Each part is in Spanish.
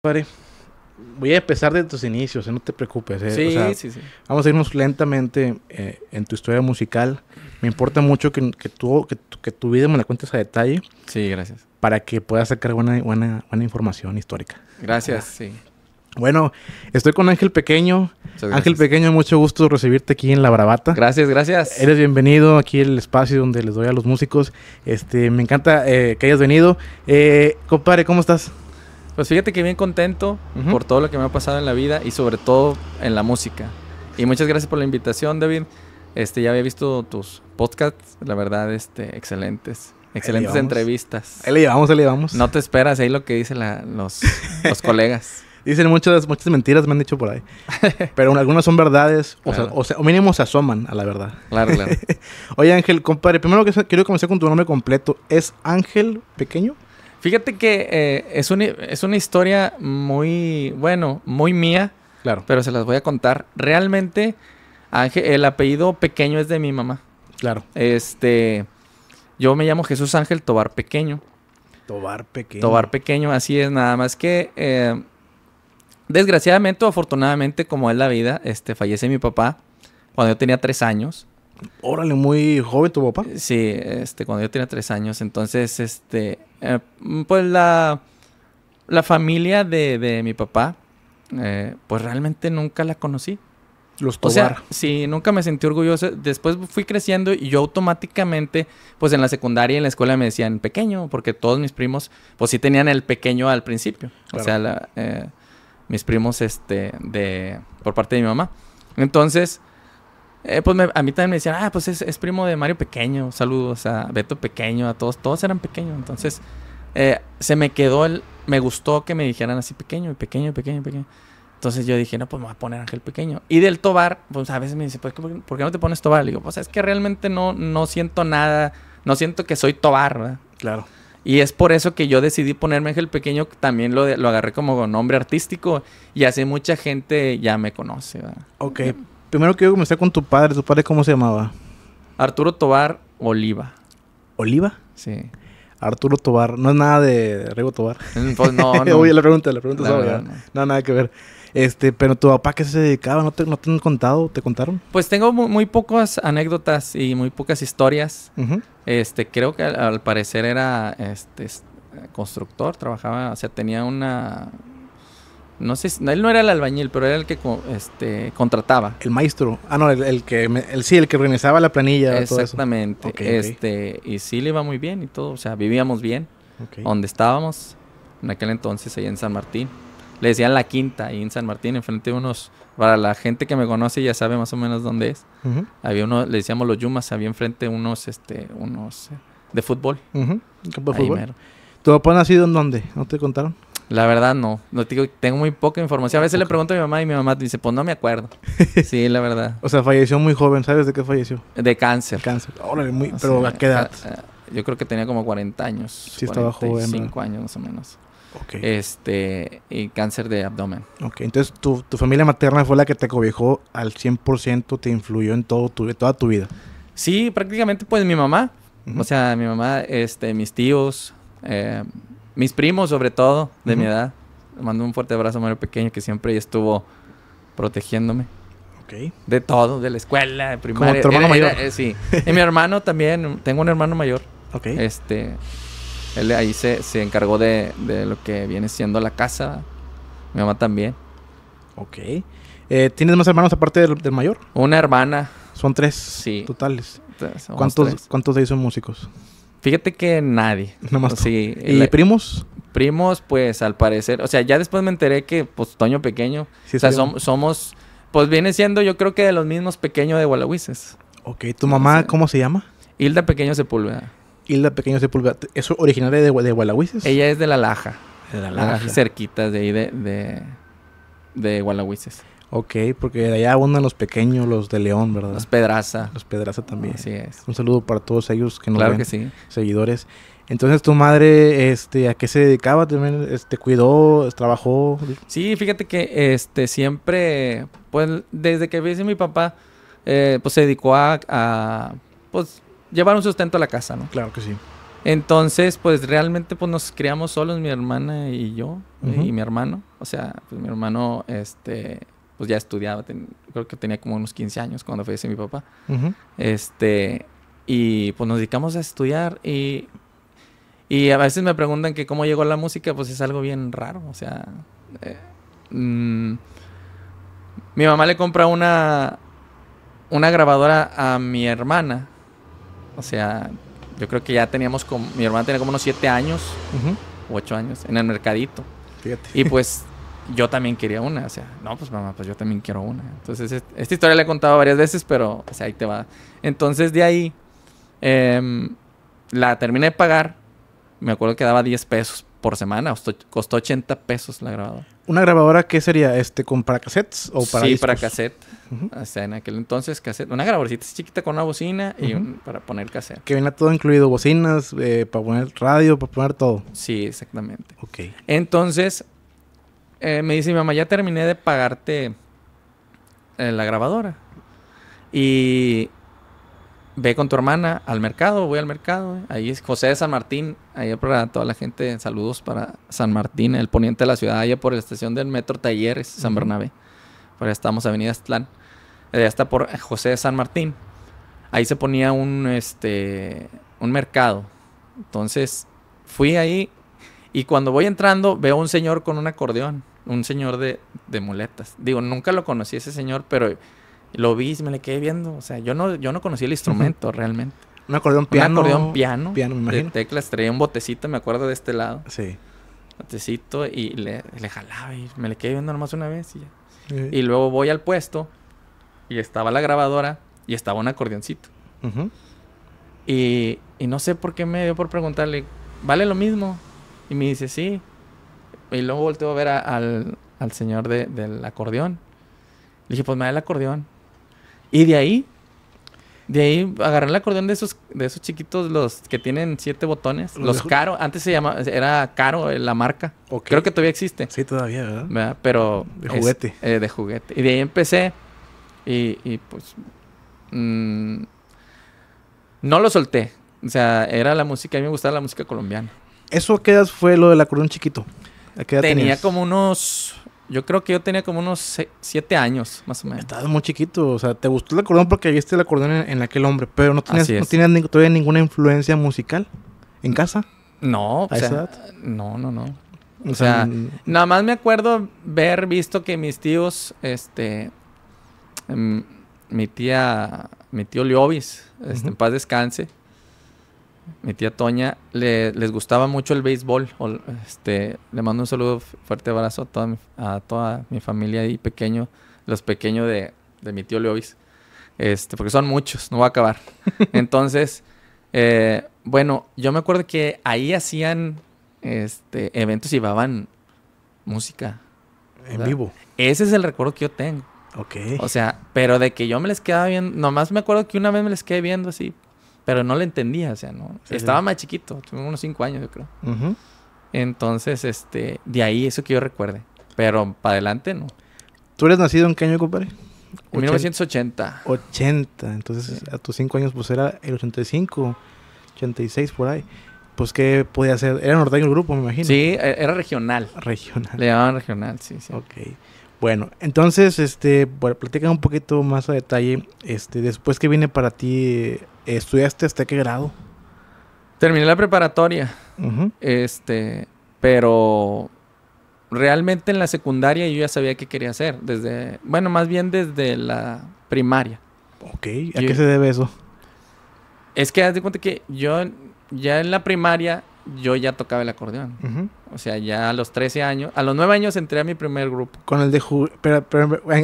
Compare, voy a empezar de tus inicios, eh, no te preocupes. Eh, vamos a irnos lentamente eh, en tu historia musical. Me importa mucho que, que, tu, que, tu vida me la cuentes a detalle. Sí, gracias. Para que puedas sacar buena, buena, información histórica. Gracias, sí. Bueno, estoy con Ángel Pequeño. Ángel Pequeño, mucho gusto recibirte aquí en La Bravata. Gracias, gracias. Eres bienvenido aquí el espacio donde les doy a los músicos. Este, me encanta que hayas venido. compadre, ¿cómo estás? Pues fíjate que bien contento por todo lo que me ha pasado en la vida y sobre todo en la música. Y muchas gracias por la invitación, David. Este, ya había visto tus podcasts, la verdad, este, excelentes. Excelentes entrevistas. Ahí le llevamos, ahí llevamos. No te esperas, ahí lo que dicen los, colegas. Dicen muchas, muchas mentiras, me han dicho por ahí. Pero algunas son verdades, o, sea, o, mínimo se asoman a la verdad. Claro, claro. Oye, Ángel, compadre, primero que quiero comenzar con tu nombre completo. ¿Es Ángel Pequeño? Fíjate que eh, es, una, es una historia muy, bueno, muy mía. Claro. Pero se las voy a contar. Realmente, Ángel, el apellido pequeño es de mi mamá. Claro. Este, yo me llamo Jesús Ángel Tobar Pequeño. Tobar Pequeño. Tobar Pequeño, así es. Nada más que, eh, desgraciadamente o afortunadamente, como es la vida, este, fallece mi papá cuando yo tenía tres años. Órale, muy joven tu papá. Sí, este, cuando yo tenía tres años. Entonces, este, eh, pues la, la familia de, de mi papá, eh, pues realmente nunca la conocí. Los Tobar. O sea, sí, nunca me sentí orgulloso. Después fui creciendo y yo automáticamente, pues en la secundaria y en la escuela me decían pequeño, porque todos mis primos, pues sí tenían el pequeño al principio. O sea, eh, mis primos, este, de, por parte de mi mamá. Entonces, eh, pues a mí también me decían, ah, pues es, primo de Mario Pequeño, saludos a Beto Pequeño, a todos, todos eran pequeños, entonces eh, se me quedó el, me gustó que me dijeran así pequeño, pequeño, pequeño, pequeño. Entonces yo dije, no, pues me voy a poner Ángel Pequeño. Y del Tobar, pues a veces me dice, pues, ¿por qué no te pones Tobar? Le digo, pues es que realmente no, no siento nada, no siento que soy Tobar, ¿verdad? Claro. Y es por eso que yo decidí ponerme Ángel Pequeño, también lo, lo agarré como nombre artístico y así mucha gente ya me conoce, ¿verdad? Ok, primero quiero comenzar con tu padre. ¿Tu padre cómo se llamaba? Arturo Tobar Oliva. ¿Oliva? Sí. Arturo Tobar. No es nada de Rego Tobar. Mm, pues no, no. Oye, la pregunta, la pregunta es no. nada que ver. Este, pero tu papá qué se dedicaba, ¿no te, no te han contado? ¿Te contaron? Pues tengo muy, pocas anécdotas y muy pocas historias. Este, creo que al, al, parecer era este, eh, constructor, trabajaba, o sea, tenía una no sé, él no era el albañil, pero era el que este, contrataba. El maestro. Ah, no, el, que el, sí, el que organizaba la planilla. Exactamente. Todo eso. este, Y sí le iba muy bien y todo. O sea, vivíamos bien. Donde estábamos, en aquel entonces, ahí en San Martín. Le decían la quinta, ahí en San Martín, enfrente de unos. Para la gente que me conoce ya sabe más o menos dónde es. Había uno, le decíamos los Yumas, había enfrente unos, este, unos eh, de fútbol. campo de ¿Tu papá nacido en dónde? ¿No te contaron? La verdad no. no tengo muy poca información. A veces le pregunto a mi mamá y mi mamá dice, pues no me acuerdo. sí, la verdad. O sea, falleció muy joven. ¿Sabes de qué falleció? De cáncer. Cáncer. muy... Ah, pero ¿a qué edad? Ah, ah, yo creo que tenía como 40 años. Sí, estaba joven. 5 años más o menos. Ok. Este, y cáncer de abdomen. Ok, entonces tu, familia materna fue la que te cobijó al 100%, te influyó en todo tu, toda tu vida. Sí, prácticamente pues mi mamá. O sea, mi mamá, este, mis tíos, eh, mis primos, sobre todo, de mi edad. mando un fuerte abrazo a Mario Pequeño, que siempre estuvo protegiéndome. Ok. De todo, de la escuela, de primaria. tu hermano mayor. Eh, sí. y mi hermano también, tengo un hermano mayor. Ok. Este, él ahí se, encargó de, de, lo que viene siendo la casa. Mi mamá también. Ok. Eh, ¿Tienes más hermanos aparte del, mayor? Una hermana. Son tres. Totales. ¿Cuántos, ¿Cuántos de ellos son músicos? Fíjate que nadie. Nomás. Sí. ¿Y primos? Primos, pues al parecer. O sea, ya después me enteré que, pues, Toño pequeño. o sea, somos. Pues viene siendo, yo creo que de los mismos pequeños de Gualahuises. Ok, ¿tu mamá cómo se llama? Hilda Pequeño Sepúlveda. Hilda Pequeño Sepúlveda. ¿Es originaria de, de Ella es de La Laja. De La Laja. Cerquitas de ahí de, de, de Ok, porque de allá abundan los pequeños, los de León, ¿verdad? Los Pedraza. Los Pedraza también. Así es. Un saludo para todos ellos que nos claro seguidores. Entonces, tu madre, este, ¿a qué se dedicaba? ¿También este, cuidó, trabajó? Sí, fíjate que este, siempre, pues, desde que vi mi papá, eh, pues, se dedicó a, pues, llevar un sustento a la casa, ¿no? Claro que sí. Entonces, pues realmente pues nos criamos solos mi hermana y yo y mi hermano, o sea, pues mi hermano este pues ya estudiaba, creo que tenía como unos 15 años cuando fuese mi papá. Este, y pues nos dedicamos a estudiar y, y a veces me preguntan que cómo llegó la música, pues es algo bien raro, o sea, eh, mm, mi mamá le compra una, una grabadora a mi hermana, o sea, yo creo que ya teníamos como, mi hermana tenía como unos 7 años, uh 8 años, en el mercadito. Fíjate. Y pues yo también quería una. O sea, no, pues mamá, pues yo también quiero una. Entonces, esta historia la he contado varias veces, pero, o sea, ahí te va. Entonces, de ahí, em, la terminé de pagar. Me acuerdo que daba 10 pesos por semana. Costó 80 pesos la grabadora. ¿Una grabadora qué sería? este ¿Con para cassettes o para Sí, para cassette. O sea, en aquel entonces cassette. Una grabadorcita chiquita con una bocina y para poner cassette. Que venía todo incluido, bocinas, eh, para poner radio, para poner todo. Sí, exactamente. Ok. Entonces, eh, me dice mamá, ya terminé de pagarte eh, la grabadora. Y ve con tu hermana al mercado, voy al mercado. Eh. Ahí es José de San Martín, ahí para toda la gente, saludos para San Martín, el poniente de la ciudad, allá por la estación del metro Talleres, San Bernabé. Por ahí estamos, Avenida Aztlán. Ya está por José de San Martín. Ahí se ponía un, este, un mercado. Entonces fui ahí y cuando voy entrando, veo un señor con un acordeón, un señor de, muletas. Digo, nunca lo conocí ese señor, pero lo vi y me le quedé viendo. O sea, yo no, yo no conocí el instrumento realmente. Un acordeón piano. Un acordeón piano. Piano, me imagino. De teclas, traía un botecito, me acuerdo de este lado. Sí. Botecito y le, le jalaba y me le quedé viendo nomás una vez y ya. Y luego voy al puesto y estaba la grabadora y estaba un acordeoncito. y, y no sé por qué me dio por preguntarle, ¿vale lo mismo? Y me dice, sí. Y luego volteo a ver al, señor del acordeón. Le dije, pues me da el acordeón. Y de ahí, de ahí agarré el acordeón de esos, de esos chiquitos, los que tienen siete botones. Los, caro, antes se llamaba, era caro eh, la marca. Creo que todavía existe. Sí, todavía, ¿verdad? Pero. De juguete. Eh, de juguete. Y de ahí empecé. Y, pues. Mm, no lo solté. O sea, era la música, a mí me gustaba la música colombiana. ¿Eso a qué edad fue lo del acordeón chiquito? tenía como unos. Yo creo que yo tenía como unos siete años, más o menos. Estabas muy chiquito, o sea, te gustó el acordeón porque viste el acordeón en, aquel hombre, pero no tenías, no tenías todavía ninguna influencia musical en casa. No, o sea, no, no, no. O, sea, nada más me acuerdo ver visto que mis tíos, este, em, mi tía, mi tío Liobis, este, en paz descanse, mi tía Toña, les gustaba mucho el béisbol. Este, le mando un saludo fuerte abrazo a toda mi, a toda mi familia y pequeño, los pequeños de, mi tío Leovis. Este, porque son muchos, no va a acabar. Entonces, eh, bueno, yo me acuerdo que ahí hacían este, eventos y llevaban música. En vivo. Ese es el recuerdo que yo tengo. Ok. O sea, pero de que yo me les quedaba viendo, nomás me acuerdo que una vez me les quedé viendo así, pero no le entendía, o sea, no. Estaba más chiquito, tuve unos cinco años, yo creo. Entonces, este, de ahí eso que yo recuerde. Pero para adelante, no. ¿Tú eres nacido en qué año, compadre? En 1980. 80, entonces a tus cinco años pues era el 85, 86 por ahí. Pues qué podía hacer, era norteño el grupo, me imagino. Sí, e-, era regional. Regional. Le llamaban regional, sí, sí. Ok. Bueno, entonces, este, bueno, platica un poquito más a detalle, este, después que viene para ti ¿Estudiaste hasta qué grado? Terminé la preparatoria. Este, pero realmente en la secundaria yo ya sabía qué quería hacer. Desde, bueno, más bien desde la primaria. Ok, ¿a qué se debe eso? Es que haz de cuenta que yo ya en la primaria yo ya tocaba el acordeón. O sea, ya a los 13 años, a los 9 años entré a mi primer grupo. Con el de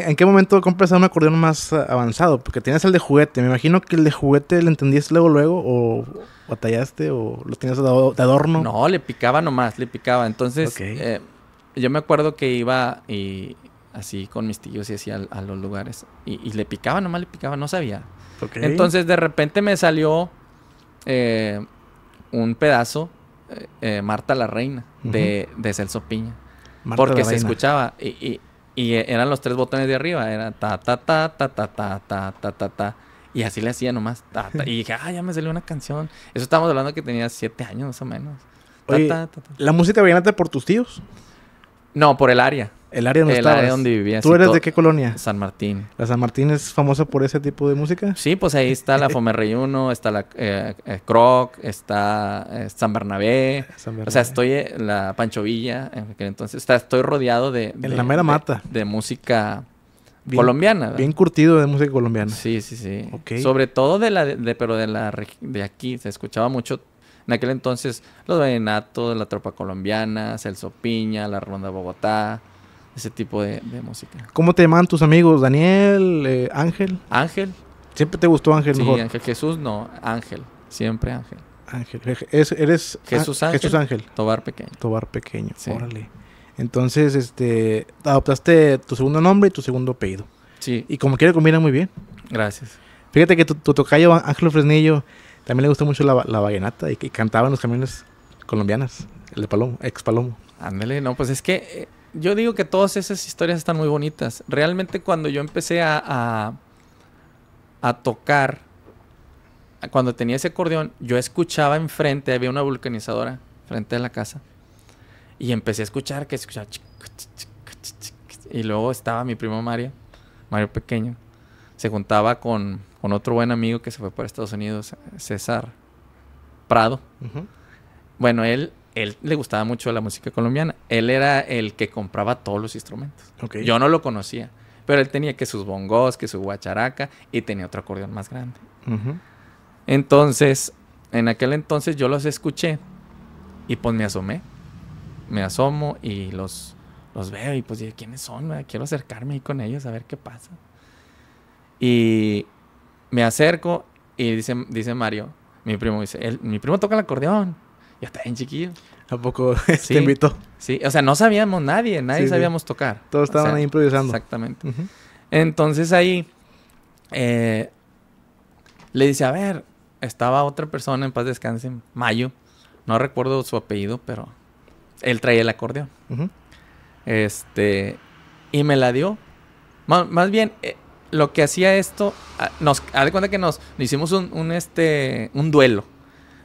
¿en, qué momento compras un acordeón más avanzado? Porque tenías el de juguete, me imagino que el de juguete lo entendías luego, luego, o batallaste, o lo tenías de adorno. No, le picaba nomás, le picaba. Entonces, eh, yo me acuerdo que iba y así con mis tíos y así a, los lugares, y, le picaba nomás, le picaba, no sabía. Entonces, de repente me salió... Eh, un pedazo eh, eh, Marta la Reina de, de Celso Piña. porque se escuchaba y, y, eran los tres botones de arriba, era ta ta ta ta ta ta ta ta ta ta. Y así le hacía nomás. Ta, Y dije, ah, ya me salió una canción. Eso estábamos hablando que tenía siete años más o menos. ¿La música de por tus tíos? No, por el área. El área donde vivías? ¿Tú eres de qué colonia? San Martín. ¿La San Martín es famosa por ese tipo de música? Sí, pues ahí está la Fomerreyuno, está la eh, eh, Croc, está eh, San, Bernabé. Ah, o sea, estoy en la Pancho Villa, en aquel entonces. está estoy rodeado de... la mera mata. De, música colombiana. Bien curtido de música colombiana. Sí, sí, sí. Sobre todo de la... De, pero de la... De aquí se escuchaba mucho en aquel entonces los vallenatos, la tropa colombiana, Celso Piña, la Ronda de Bogotá ese tipo de, música. ¿Cómo te llaman tus amigos? ¿Daniel? Eh, Ángel. ¿Siempre te gustó Ángel sí, Ángel. Jesús no, Ángel. Siempre Ángel. Ángel. eres Jesús Ángel, Jesús Ángel. Tobar Pequeño. Tobar Pequeño, órale. Entonces, este, adoptaste tu segundo nombre y tu segundo apellido. Sí. Y como quiere combina muy bien. Gracias. Fíjate que tu, tocayo Ángel Fresnillo también le gustó mucho la, vallenata y, que cantaba en los camiones colombianas, el de Palomo, ex Palomo. Ándale, no, pues es que eh, yo digo que todas esas historias están muy bonitas. Realmente cuando yo empecé a, a, tocar, cuando tenía ese acordeón, yo escuchaba enfrente, había una vulcanizadora frente a la casa. Y empecé a escuchar que escuchaba... Y luego estaba mi primo Mario, Mario pequeño. Se juntaba con, con otro buen amigo que se fue para Estados Unidos, César Prado. Bueno, él él le gustaba mucho la música colombiana. Él era el que compraba todos los instrumentos. Yo no lo conocía, pero él tenía que sus bongos, que su guacharaca y tenía otro acordeón más grande. Entonces, en aquel entonces yo los escuché y pues me asomé. Me asomo y los, los veo y pues dije, ¿quiénes son? Quiero acercarme ahí con ellos a ver qué pasa. Y me acerco y dice, dice Mario, mi primo, dice, mi primo toca el acordeón. Ya está chiquillo. ¿A poco te invitó? Sí, o sea, no sabíamos nadie, nadie sabíamos tocar. Todos estaban ahí improvisando. Exactamente. Entonces ahí eh, le dice, a ver, estaba otra persona en paz descanse, Mayo, no recuerdo su apellido, pero él traía el acordeón. Este, y me la dio. más bien, eh, lo que hacía esto, ah, nos, haz de cuenta que nos, hicimos un, este, un duelo.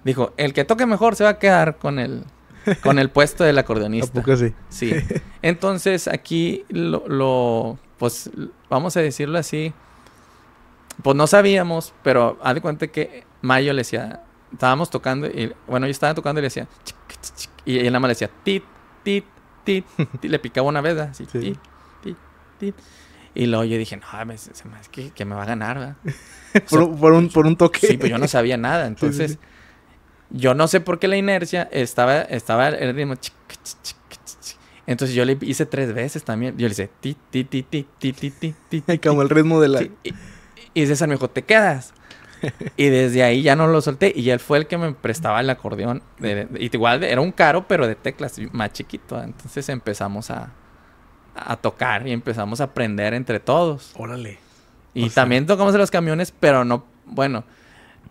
Dijo, el que toque mejor se va a quedar con el, con el puesto del acordeonista. ¿A poco sí? Sí. Entonces aquí lo, pues vamos a decirlo así, pues no sabíamos, pero haz de cuenta que Mayo le decía, estábamos tocando, y bueno, yo estaba tocando y le decía, y él nada más le decía, tit, tit, tit, le picaba una vez, así, tit, tit, tit. Y luego yo dije, no, es que, me va a ganar, ¿verdad? por, un, por un toque. Sí, pero pues, yo no sabía nada. Entonces, yo no sé por qué la inercia estaba, estaba el ritmo. Entonces yo le hice tres veces también. Yo le hice ti, ti, ti, ti, ti, ti, ti, ti. Como el ritmo de la. Y, dice César ¿te quedas? y desde ahí ya no lo solté. Y él fue el que me prestaba el acordeón. De, igual era un caro, pero de teclas, más chiquito. Entonces empezamos a, a tocar y empezamos a aprender entre todos. Órale. Y también tocamos en los camiones, pero no, bueno,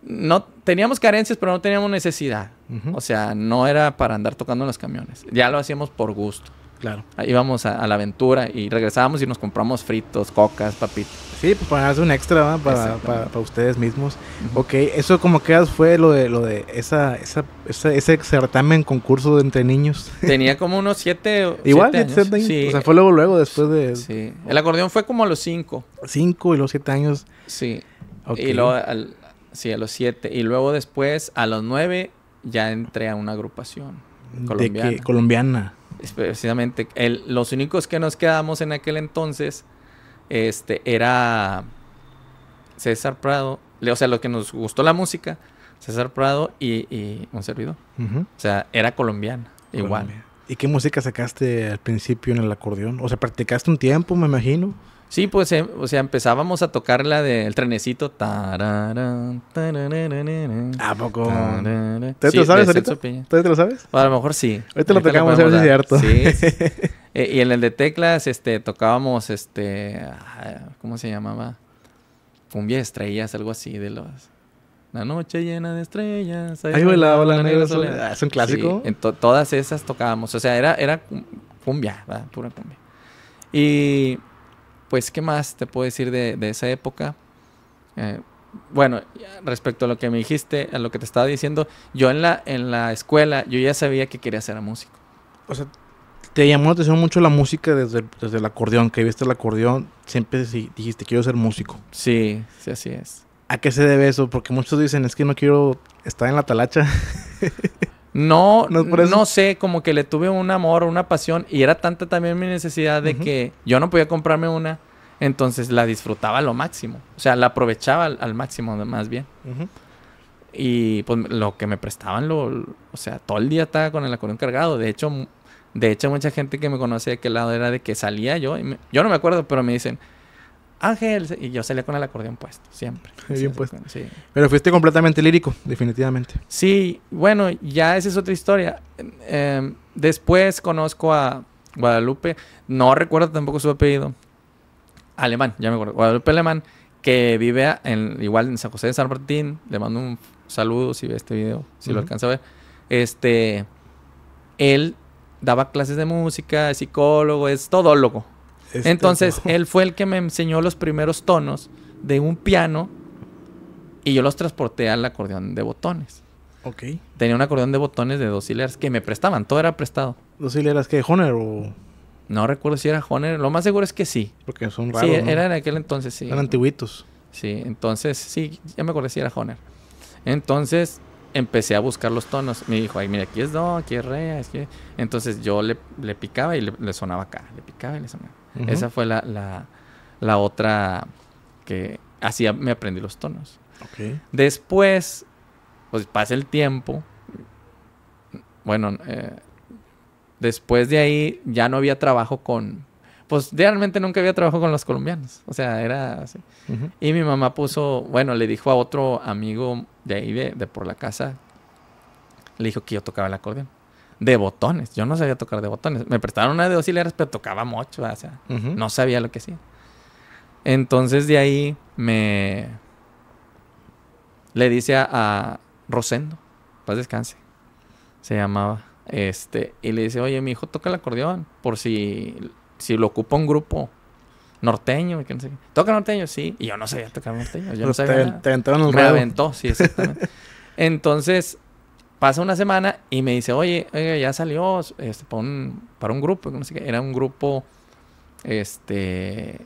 no teníamos carencias, pero no teníamos necesidad. O sea, no era para andar tocando en los camiones. Ya lo hacíamos por gusto. Claro. Ah, íbamos a, la aventura y regresábamos y nos compramos fritos, cocas, papitas. Sí, pues para hacer un extra para, para, ustedes mismos. Ok, eso como que fue lo de lo de esa, esa, ese certamen concurso de entre niños. Tenía como unos siete. Igual, siete, años. O sea, fue luego, luego, después de. Sí. El acordeón fue como a los cinco. Cinco y los siete años. Sí. Okay. Y luego al, Sí, a los siete. Y luego después, a los nueve, ya entré a una agrupación colombiana. Precisamente. El, los únicos que nos quedamos en aquel entonces este, era César Prado. O sea, lo que nos gustó la música, César Prado y, un servidor. O sea, era colombiana, igual. ¿Y qué música sacaste al principio en el acordeón? O sea, practicaste un tiempo, me imagino. Sí, pues, em, o sea, empezábamos a tocar la del trenecito. ¿A poco? ¿Tú ¿Te, lo sabes ahorita? ¿Te, ¿Te lo sabes? Pues, a lo mejor sí. Ahorita, te lo tocamos, a es cierto. Sí. Eh, y en el de teclas, este, tocábamos, este, ah, ¿cómo se llamaba? Cumbia de estrellas, algo así de los... La noche llena de estrellas. Ahí bailaba la, negra soledad. Ah, es un clásico. Sí, en todas esas tocábamos. O sea, era, era cumbia, ¿verdad? Pura cumbia. Y pues, ¿qué más te puedo decir de, de esa época? Eh, bueno, respecto a lo que me dijiste, a lo que te estaba diciendo, yo en la, en la escuela, yo ya sabía que quería ser músico. O sea, te llamó la atención mucho la música desde, desde el acordeón, que viste el acordeón, siempre dijiste, quiero ser músico. Sí, sí, así es. ¿A qué se debe eso? Porque muchos dicen, es que no quiero estar en la talacha. No, no, sé, como que le tuve un amor, una pasión y era tanta también mi necesidad de que yo no podía comprarme una, entonces la disfrutaba lo máximo, o sea, la aprovechaba al, máximo más bien. Y pues lo que me prestaban, lo, o sea, todo el día estaba con el acordeón cargado, de hecho, de hecho mucha gente que me conocía de aquel lado era de que salía yo, yo no me acuerdo, pero me dicen, Ángel, y yo salía con el acordeón puesto, siempre. Pero fuiste completamente lírico, definitivamente. Sí, bueno, ya esa es otra historia. Em, después conozco a Guadalupe, no recuerdo tampoco su apellido, alemán, ya me acuerdo, Guadalupe Alemán, que vive en, igual en San José de San Martín, le mando un saludo si ve este video, si lo alcanza a ver. Este, él daba clases de música, es psicólogo, es todólogo. Este, entonces, él fue el que me enseñó los primeros tonos de un piano y yo los transporté al acordeón de botones. Ok. Tenía un acordeón de botones de dos hileras que me prestaban, todo era prestado. ¿Dos hileras qué? Honer o...? No recuerdo si era Honer, lo más seguro es que sí. Porque son raros, Sí, era en aquel entonces, sí. Eran antiguitos. Sí, entonces, sí, ya me acordé si era Honer. Entonces, empecé a buscar los tonos. Me dijo, ay, mira, aquí es do, aquí es re, Entonces, yo le, picaba y le sonaba acá, le picaba y le sonaba esa fue la, la, otra que así me aprendí los tonos. Después, pues pasa el tiempo. Bueno, eh, después de ahí ya no había trabajo con... Pues realmente nunca había trabajo con los colombianos. O sea, era así. Y mi mamá puso, bueno, le dijo a otro amigo de ahí, de, de por la casa, le dijo que yo tocaba el acordeón de botones. Yo no sabía tocar de botones. Me prestaron una de dos pero tocaba mucho, o sea, no sabía lo que hacía. Entonces de ahí me le dice a, Rosendo, paz descanse, se llamaba, este, y le dice, oye, mi hijo toca el acordeón, por si, si lo ocupa un grupo norteño, ¿Toca norteño? Sí. Y yo no sabía tocar norteño. Yo no sabía te, entró Me aventó, sí, exactamente. Entonces, Pasa una semana y me dice, oye, ya salió este, para, un, grupo, no sé qué. Era un grupo este,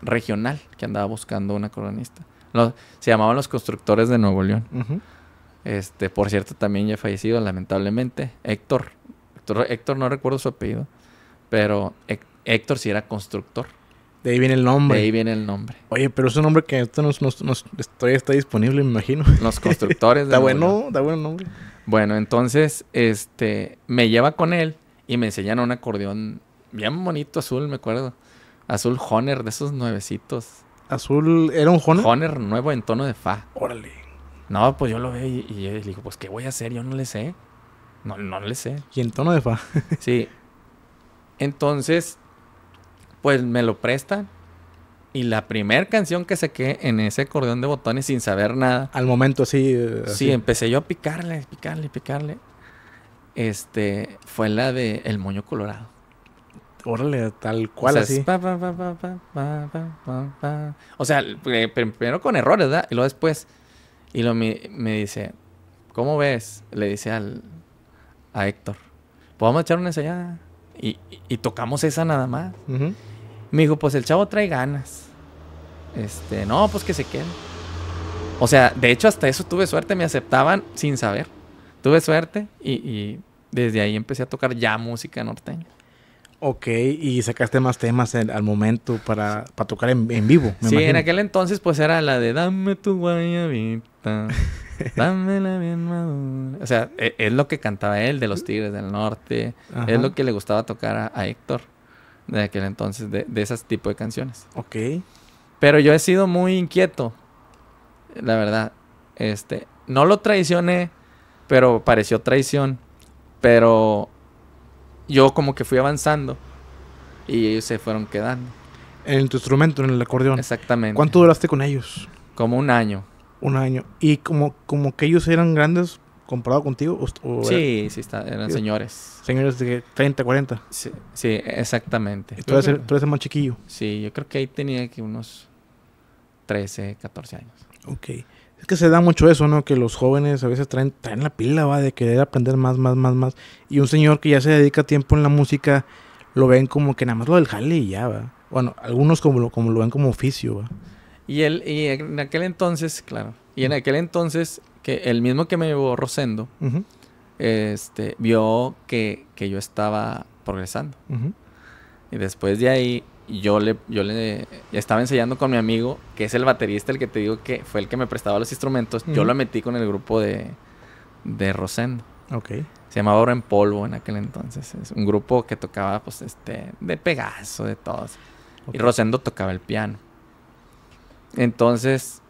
regional que andaba buscando una coronista. se llamaban los constructores de Nuevo León. Este, por cierto, también ya fallecido, lamentablemente. Héctor. Héctor, Héctor no recuerdo su apellido. Pero Héctor sí era constructor. De ahí viene el nombre. De ahí viene el nombre. Oye, pero es un nombre que nos, nos, todavía está disponible, me imagino. Los constructores. da bueno, está bueno nombre. Bueno, entonces, este, me lleva con él y me enseñan un acordeón bien bonito azul, me acuerdo. Azul Honer, de esos nuevecitos. ¿Azul era un Honer? Honer nuevo en tono de fa. Órale. No, pues yo lo veo y, le digo, pues, ¿qué voy a hacer? Yo no le sé. No, no le sé. Y en tono de fa. sí. Entonces, pues me lo prestan. Y la primera canción que saqué en ese acordeón de botones sin saber nada. Al momento, sí. Eh, así. Sí, empecé yo a picarle, picarle, picarle. Este, fue la de El Moño Colorado. Órale, tal cual así. o sea, primero con errores, ¿verdad? Y luego después. Y lo me, dice, ¿cómo ves? Le dice al, a Héctor, ¿podemos echar una ensayada? Y, y, tocamos esa nada más. Me dijo, pues el chavo trae ganas. Este, no, pues que se quede. O sea, de hecho hasta eso tuve suerte, me aceptaban sin saber. Tuve suerte y, desde ahí empecé a tocar ya música norteña. Ok, y sacaste más temas al momento para, tocar en, vivo. sí, en aquel entonces pues era la de dame tu guayabita, dámela bien madura. O sea, e, es, lo que cantaba él de los Tigres del Norte, es lo que le gustaba tocar a Héctor de aquel entonces, de, de ese tipo de canciones. Ok. Pero yo he sido muy inquieto, la verdad. Este, no lo traicioné, pero pareció traición. Pero yo como que fui avanzando y ellos se fueron quedando. En tu instrumento, en el acordeón. Exactamente. ¿Cuánto duraste con ellos? Como un año. Un año. ¿Y como, como que ellos eran grandes comparado contigo? sí, sí, eran señores. Señores de 30, 40. Sí, exactamente. Tú eres, tú eres, más chiquillo. Sí, yo creo que ahí tenía que unos 13, 14 años. Ok. Es que se da mucho eso, ¿no? Que los jóvenes a veces traen, la pila, va, de querer aprender más, más, más, más. Y un señor que ya se dedica tiempo en la música, lo ven como que nada más lo del jale y ya, va. Bueno, algunos como lo, ven como oficio, va. Y él, y en aquel entonces, claro, y en aquel entonces que el mismo que me llevó Rosendo, este, vio que, que, yo estaba progresando. Y después de ahí, yo le, yo le estaba enseñando con mi amigo, que es el baterista, el que te digo que fue el que me prestaba los instrumentos. Yo lo metí con el grupo de, de Rosendo. Ok. Se llamaba Oro en Polvo en aquel entonces. Es un grupo que tocaba, pues, este, de Pegaso, de todos. Y Rosendo tocaba el piano. Entonces,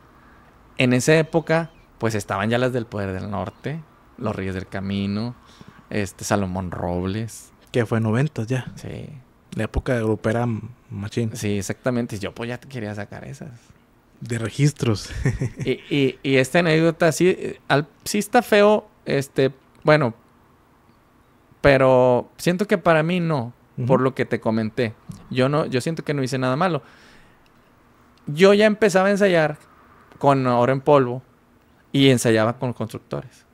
en esa época, pues estaban ya las del Poder del Norte, Los Reyes del Camino, este Salomón Robles. Que fue en 90 ya. Sí. La época de grupera machín. Sí, exactamente. Yo pues ya quería sacar esas. De registros. y, esta anécdota sí, al, sí está feo, este, bueno, pero siento que para mí no, por lo que te comenté. Yo no, yo siento que no hice nada malo. Yo ya empezaba a ensayar con Oro en Polvo y ensayaba con constructores.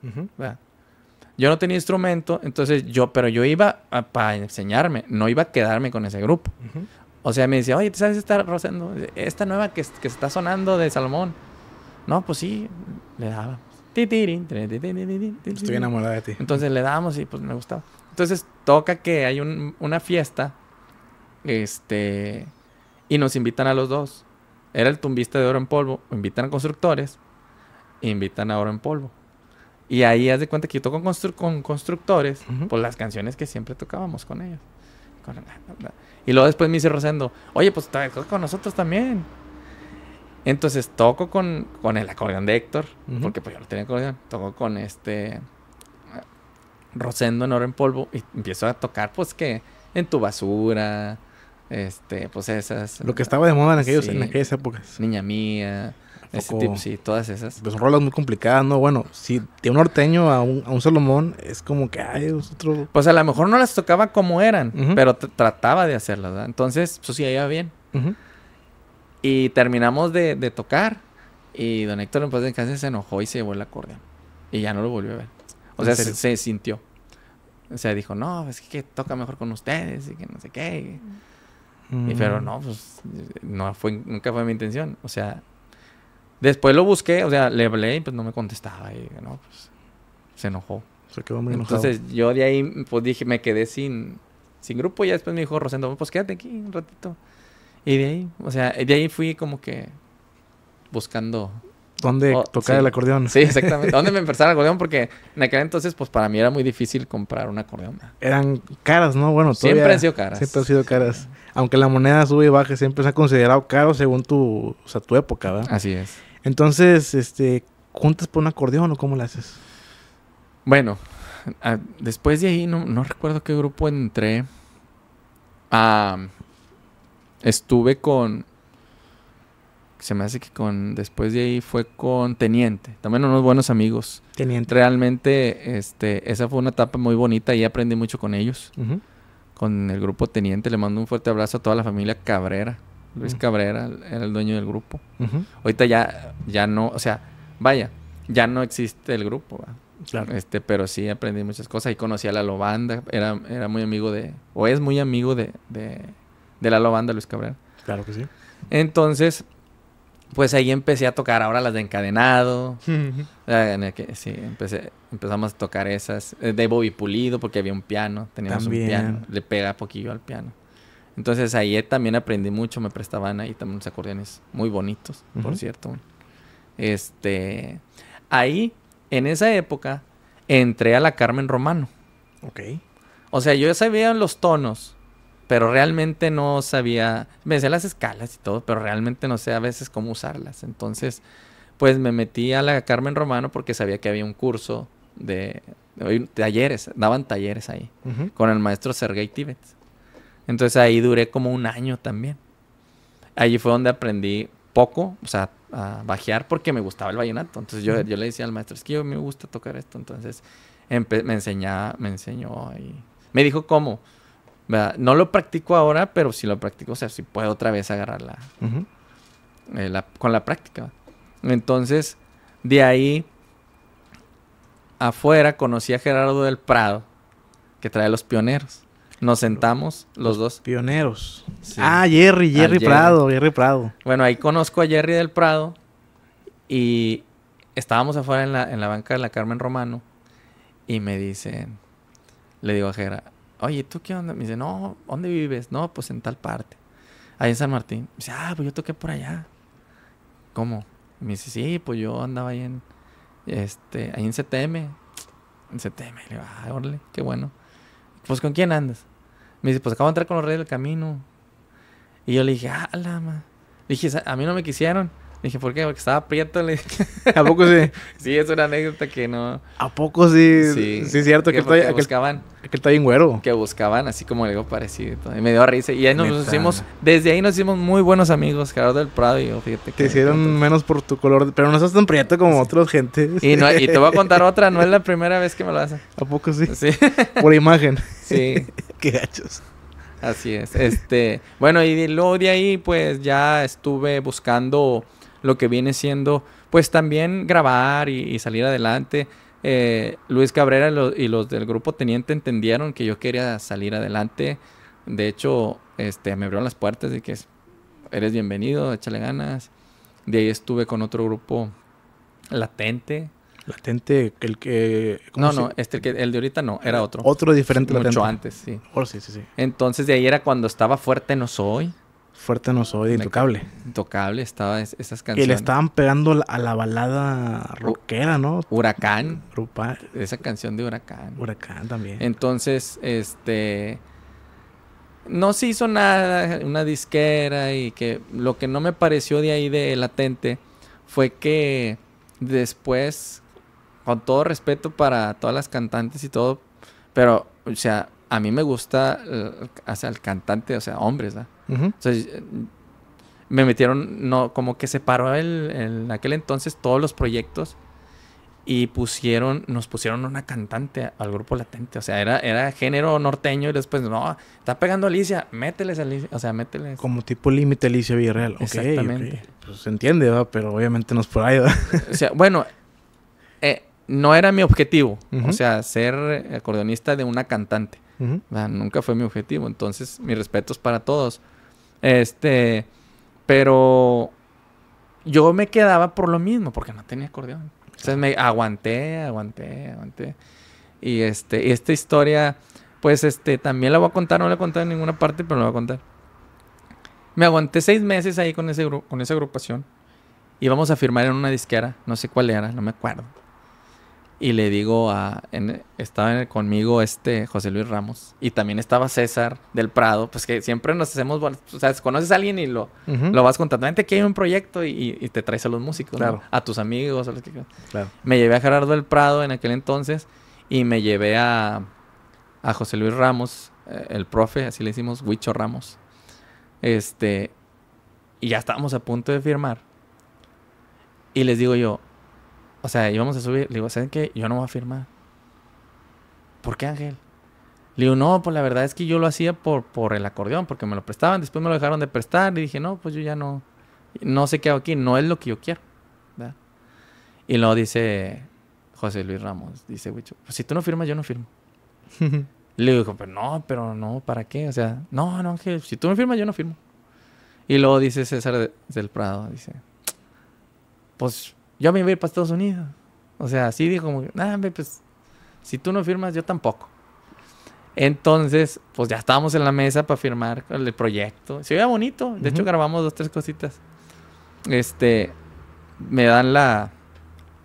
Yo no tenía instrumento, entonces yo, pero yo iba para enseñarme, no iba a quedarme con ese grupo. O sea, me decía, oye, ¿sabes esta, Rosendo? Esta nueva que, que está sonando de Salomón. No, pues sí, le daba. Estoy enamorada de ti. Entonces le dábamos y pues me gustaba. Entonces toca que hay una fiesta. Este. Y nos invitan a los dos. Era el tumbista de oro en polvo. Invitan a constructores invitan a Oro en Polvo. Y ahí haz de cuenta que yo toco con constructores, por las canciones que siempre tocábamos con ellos. Y luego después me dice Rosendo, oye, pues toca con nosotros también. Entonces toco con, con el acordeón de Héctor, porque pues yo no tenía acordeón. Toco con este Rosendo en oro en polvo y empiezo a tocar, pues que en tu basura, este, pues esas. Lo que estaba de moda en, aquellos, en aquellas épocas. Niña mía. Ese sí, todas esas. Pues son rolas muy complicadas, ¿no? Bueno, si tiene un norteño a un, salomón, es como que, ay, Pues a lo mejor no las tocaba como eran, pero trataba de hacerlas, ¿verdad? Entonces, pues sí, iba bien. Y terminamos de, tocar y don Héctor en casa se enojó y se llevó el acordeón. Y ya no lo volvió a ver. O sea, se, sintió. O sea, dijo, no, es que, toca mejor con ustedes y que no sé qué. Mm. Y pero no, pues no fue, nunca fue mi intención. O sea, Después lo busqué, o sea, le hablé y pues no me contestaba. Y no, pues se enojó. Se quedó muy enojado. Entonces yo de ahí, pues dije, me quedé sin, sin grupo. Y después me dijo Rosendo, pues quédate aquí un ratito. Y de ahí, o sea, de ahí fui como que buscando dónde oh, tocar el acordeón. Sí, exactamente. ¿Dónde me empezar el acordeón? Porque en aquel entonces, pues para mí era muy difícil comprar un acordeón. Eran caras, ¿no? Bueno, Siempre han sido caras. Siempre han sido caras. Aunque la moneda sube y baje, siempre se ha considerado caro según tu, o sea, tu época, ¿verdad? Así es. Entonces, este, ¿juntas por un acordeón o cómo lo haces? Bueno, después de ahí, no, no, recuerdo qué grupo entré. Ah, estuve con se me hace que con después de ahí fue con Teniente, también unos buenos amigos. Teniente. Realmente este esa fue una etapa muy bonita y aprendí mucho con ellos. Con el grupo Teniente le mando un fuerte abrazo a toda la familia Cabrera. Luis Cabrera era el dueño del grupo. Ahorita ya ya no, o sea, vaya, ya no existe el grupo. Claro. Este, pero sí aprendí muchas cosas y conocí a la Lobanda, era era muy amigo de o es muy amigo de de, de la Lobanda Luis Cabrera. Claro que sí. Entonces, pues ahí empecé a tocar ahora las de encadenado. sí, empecé, empezamos a tocar esas. Eh, de Bobby Pulido, porque había un piano, teníamos un piano, le pega poquillo al piano. Entonces ahí eh, también aprendí mucho, me prestaban ahí también unos acordeones muy bonitos, por cierto. Este, ahí, en esa época, entré a la Carmen Romano. Ok. O sea, yo ya sabía los tonos, pero realmente no sabía, me sé las escalas y todo, pero realmente no sé a veces cómo usarlas. Entonces, pues me metí a la Carmen Romano porque sabía que había un curso de, de talleres, daban talleres ahí, con el maestro Sergei tibet Entonces ahí duré como un año también. Allí fue donde aprendí poco, o sea, a bajear porque me gustaba el vallenato. Entonces yo, yo le decía al maestro, es que yo me gusta tocar esto. Entonces me, enseñaba, me enseñó y me dijo cómo no lo practico ahora, pero si lo practico, o sea, si puedo otra vez agarrarla eh, con la práctica. Entonces, de ahí afuera conocí a Gerardo del Prado, que trae los pioneros. Nos sentamos los, dos. Pioneros. Ah, ah, Jerry, Jerry Prado, Jerry. Prado. Bueno, ahí conozco a Jerry del Prado y estábamos afuera en la, en la banca de la Carmen Romano y me dicen, le digo a Gerardo, oye, ¿tú qué onda? Me dice, no, ¿dónde vives? No, pues en tal parte. Ahí en San Martín. Me dice, ah, pues yo toqué por allá. ¿Cómo? Me dice, sí, pues yo andaba ahí en, este, ahí en CTM. En CTM. Le va ah, órale, qué bueno. Pues, ¿con quién andas? Me dice, pues acabo de entrar con los reyes del camino. Y yo le dije, ah, la ma. Le dije, a mí no me quisieron dije, ¿por qué? Porque estaba prieto. ¿A poco sí? sí, es una anécdota que no. ¿A poco sí? Sí, es cierto que, aquel, buscaban. que está bien güero. Que buscaban, así como algo parecido. Y me dio risa. Y ahí nos, hicimos, desde ahí nos hicimos muy buenos amigos, Gerardo del Prado y yo, fíjate. Te hicieron menos por tu color, pero no estás tan prieto como otras otros gente. Y, te voy a contar otra, no es la primera vez que me lo hacen. ¿A poco sí? Sí. por imagen. Sí. qué gachos. Así es. Este, bueno, y luego de ahí pues ya estuve buscando lo que viene siendo, pues también grabar y, salir adelante. Eh, Luis Cabrera y los, del grupo Teniente entendieron que yo quería salir adelante. De hecho, este, me abrieron las puertas de que eres bienvenido, échale ganas. De ahí estuve con otro grupo latente. Latente, el que... no, no, este, el, de ahorita no, era otro. Otro diferente Mucho antes, sí. Oh, sí, sí, sí. Entonces de ahí era cuando estaba fuerte No Soy. Fuerte no soy, intocable. Intocable, estaba esas canciones. Y le estaban pegando a la balada rockera, ¿no? Huracán. Esa canción de Huracán. Huracán también. Entonces, este no se hizo nada, una disquera y que lo que no me pareció de ahí de latente fue que después, con todo respeto para todas las cantantes y todo, pero, o sea, a mí me gusta, eh, o sea, el cantante, o sea, hombres, ¿verdad? Eh, me metieron, no, como que separó el, en aquel entonces todos los proyectos y pusieron, nos pusieron una cantante al grupo latente. O sea, era, era género norteño y después, no, está pegando Alicia, mételes a Alicia, o sea, mételes. Como tipo límite Alicia Villarreal. Pues se entiende, Pero obviamente no es por ahí, sea, bueno, eh, no era mi objetivo. O sea, ser acordeonista de una cantante. Nunca fue mi objetivo. Entonces, mis respetos para todos. Este, pero yo me quedaba por lo mismo, porque no tenía acordeón. Entonces me aguanté, aguanté, aguanté. Y este, y esta historia, pues este, también la voy a contar, no la he contado en ninguna parte, pero la voy a contar. Me aguanté seis meses ahí con, ese con esa agrupación. Íbamos a firmar en una disquera, no sé cuál era, no me acuerdo. Y le digo a. estaba conmigo este José Luis Ramos. Y también estaba César del Prado. Pues que siempre nos hacemos. O sea, conoces a alguien y lo, lo vas contando. hay un proyecto y, te traes a los músicos. A tus amigos. A los Me llevé a Gerardo del Prado en aquel entonces. Y me llevé a, a José Luis Ramos, eh, el profe, así le decimos. Huicho Ramos. Este. Y ya estábamos a punto de firmar. Y les digo yo, o sea, íbamos a subir. Le digo, ¿saben qué? Yo no voy a firmar. ¿Por qué, Ángel? Le digo, no, pues la verdad es que yo lo hacía por, por el acordeón, porque me lo prestaban, después me lo dejaron de prestar y dije, no, pues yo ya no, no sé qué hago aquí, no es lo que yo quiero. ¿verdad? Y luego dice José Luis Ramos, dice, Wicho, pues si tú no firmas, yo no firmo. Le digo, pero pues no, pero no, ¿para qué? O sea, no, no, Ángel, si tú no firmas, yo no firmo. Y luego dice César del Prado, dice, pues yo me voy a ir para Estados Unidos. O sea, así dijo como, nada ah, pues si tú no firmas, yo tampoco. Entonces, pues ya estábamos en la mesa para firmar el proyecto. Se veía bonito. De hecho, grabamos dos, tres cositas. Este, me dan la,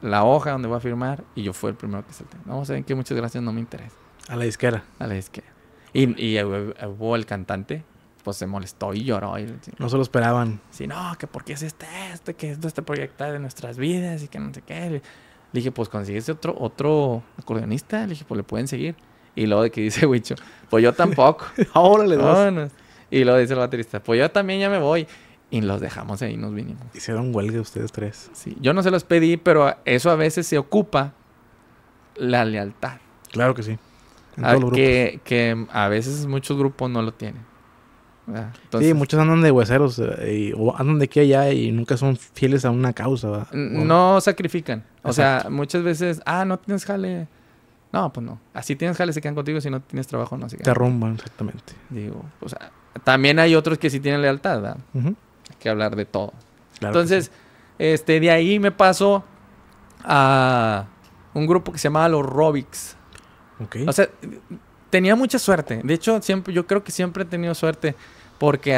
la hoja donde voy a firmar y yo fui el primero que salté. a ver que muchas gracias, no me interesa. A la disquera. A la izquierda Y, y, y eh, hubo el cantante pues se molestó y lloró. no se lo esperaban. Sí, no, que porque qué es este, este, que esto este proyectado de nuestras vidas y que no sé qué. Le dije, pues consigues otro, otro acordeonista. Le dije, pues le pueden seguir. Y luego de que dice Wicho pues yo tampoco. Ahora le Y luego dice el baterista, pues yo también ya me voy. Y los dejamos ahí, nos vinimos. Hicieron huelga ustedes tres. Sí, yo no se los pedí, pero eso a veces se ocupa la lealtad. Claro que sí. Ah, que a veces muchos grupos no lo tienen. Ah, sí, muchos andan de hueseros eh, o andan de aquí allá y nunca son fieles a una causa. No sacrifican. O sea, muchas veces, ah, no tienes jale. No, pues no. Así tienes jale, se quedan contigo. Si no tienes trabajo, no se Te arrumban, exactamente. Digo, o sea, también hay otros que sí tienen lealtad, Hay que hablar de todo. Entonces, este, de ahí me paso a un grupo que se llamaba Los Robics. Okay. O sea, tenía mucha suerte. De hecho, siempre, yo creo que siempre he tenido suerte. Porque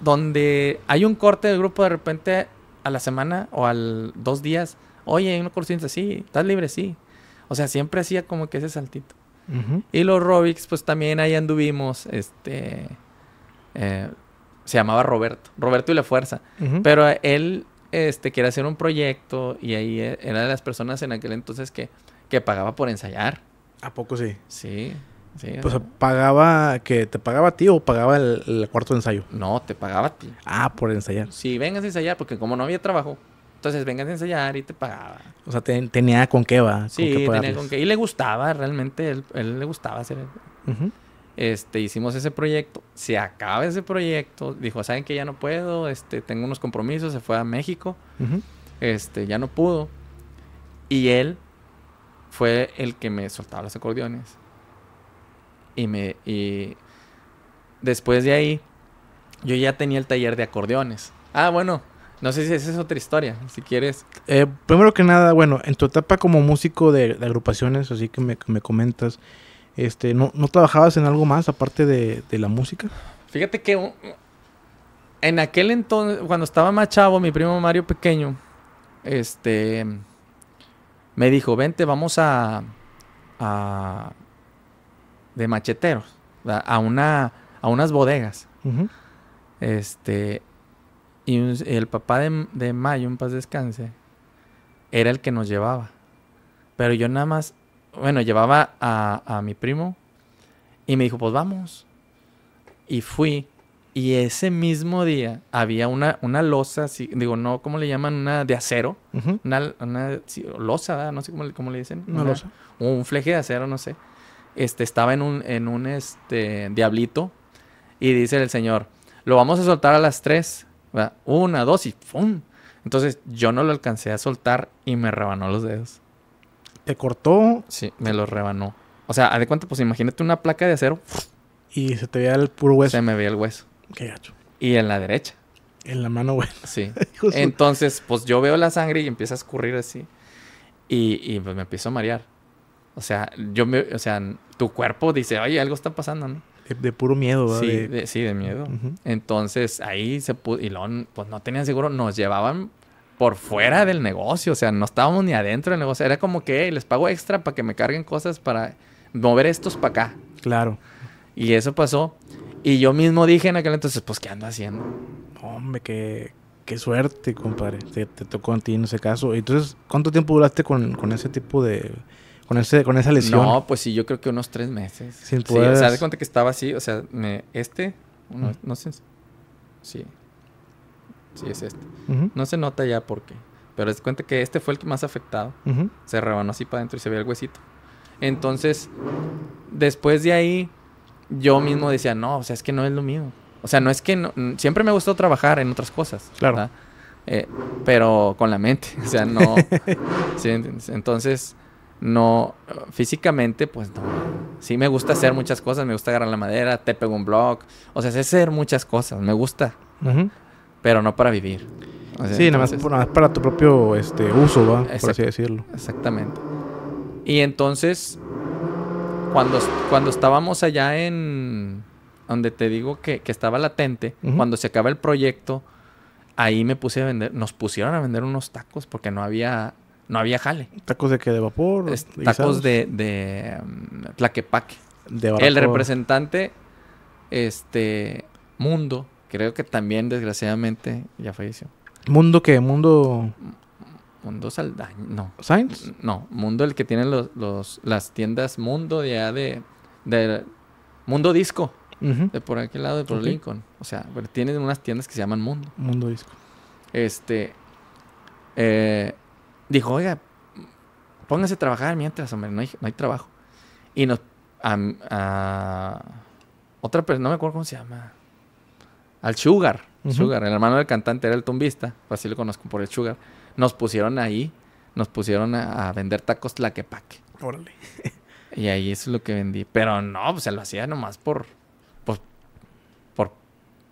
donde hay un corte del grupo de repente a la semana o al dos días, oye, hay una dice sí, estás libre, sí. O sea, siempre hacía como que ese saltito. Y los Robics, pues también ahí anduvimos, este, eh, se llamaba Roberto, Roberto y la Fuerza. Pero él, este, quería hacer un proyecto y ahí eh, era de las personas en aquel entonces que, que pagaba por ensayar. ¿A poco sí? Sí pues pagaba, que te pagaba a ti o pagaba el, cuarto de ensayo. No, te pagaba a ti. Ah, por ensayar. Sí, vengas a ensayar, porque como no había trabajo, entonces vengas a ensayar y te pagaba. O sea, tenía con qué va. Sí, tenía con qué. Y le gustaba, realmente, él, le gustaba hacer. Este, hicimos ese proyecto, se acaba ese proyecto, dijo, ¿saben que ya no puedo? Este, tengo unos compromisos, se fue a México, este, ya no pudo. Y él fue el que me soltaba los acordeones. Y, me, y después de ahí, yo ya tenía el taller de acordeones. Ah, bueno, no sé si esa es otra historia, si quieres. Eh, primero que nada, bueno, en tu etapa como músico de, agrupaciones, así que me, comentas, este, ¿no, ¿no trabajabas en algo más aparte de, de la música? Fíjate que uh, en aquel entonces, cuando estaba más chavo, mi primo Mario pequeño, este, me dijo, vente, vamos a de macheteros a, una, a unas bodegas. Este, y el papá de, de Mayo, Un paz descanse, era el que nos llevaba. Pero yo nada más, bueno, llevaba a, a mi primo y me dijo, pues vamos. Y fui. Y ese mismo día había una, una losa, digo, no, ¿cómo le llaman? Una de acero. Una, una losa, no sé cómo le, dicen. Una, una Un fleje de acero, no sé este, estaba en un, en un este, diablito y dice el señor, lo vamos a soltar a las tres una, dos y ¡fum! Entonces yo no lo alcancé a soltar y me rebanó los dedos. ¿Te cortó? Sí, me lo rebanó. O sea, de cuánto pues imagínate una placa de acero. Y se te veía el puro hueso. Se me veía el hueso. Qué gacho. Y en la derecha. En la mano, güey. Sí. Entonces, pues yo veo la sangre y empieza a escurrir así. Y, y pues me empiezo a marear. O sea, yo me, o sea, tu cuerpo dice, oye, algo está pasando, ¿no? De, puro miedo, ¿verdad? Sí, de, sí, de miedo. Entonces ahí se pudo, y luego, pues no tenían seguro, nos llevaban por fuera del negocio, o sea, no estábamos ni adentro del negocio, era como que hey, les pago extra para que me carguen cosas para mover estos para acá. Claro. Y eso pasó. Y yo mismo dije en aquel entonces, pues, ¿qué ando haciendo? Hombre, qué, qué suerte, compadre. Te, tocó a ti en ese caso. Entonces, ¿cuánto tiempo duraste con ese tipo de, con, ese, con esa lesión? No, pues sí, yo creo que unos tres meses. Sin poder. o sea, das cuenta que estaba así, o sea, este, no, no sé. Sí. Sí, es este. No se nota ya por qué. Pero es cuenta que este fue el que más afectado. Se rebanó así para adentro y se veía el huesito. Entonces, después de ahí, yo mismo decía, no, o sea, es que no es lo mío. O sea, no es que siempre me gustó trabajar en otras cosas. Claro. Eh, pero con la mente. O sea, no. ¿sí? Entonces, no físicamente, pues no. Sí me gusta hacer muchas cosas, me gusta agarrar la madera, te pego un blog, o sea, sé hacer muchas cosas, me gusta, pero no para vivir. sí, nada, más, para tu propio este, uso, ¿va? por así decirlo. Exactamente. Y entonces, cuando, cuando estábamos allá en donde te digo que, estaba latente, cuando se acaba el proyecto, ahí me puse a vender, nos pusieron a vender unos tacos porque no había no había jale. ¿Tacos de qué? ¿De vapor? tacos de, de mm, De El representante, este, Mundo, creo que también desgraciadamente ya falleció. ¿Mundo qué? ¿Mundo...? Mundo Saldaña, no. ¿Sainz? No, Mundo el que tiene las tiendas Mundo ya de, de Mundo Disco. De por aquel lado de por Lincoln. O sea, tienen unas tiendas que se llaman Mundo. Mundo Disco. Este... Eh, dijo, oiga, póngase a trabajar mientras, hombre, no hay, no hay trabajo. Y nos... A, otra persona, no me acuerdo cómo se llama. Al Sugar. Sugar, el hermano del cantante era el tumbista, pues así lo conozco por el Sugar. Nos pusieron ahí, nos pusieron a, vender tacos la que Órale. y ahí es lo que vendí. Pero no, pues se lo hacía nomás por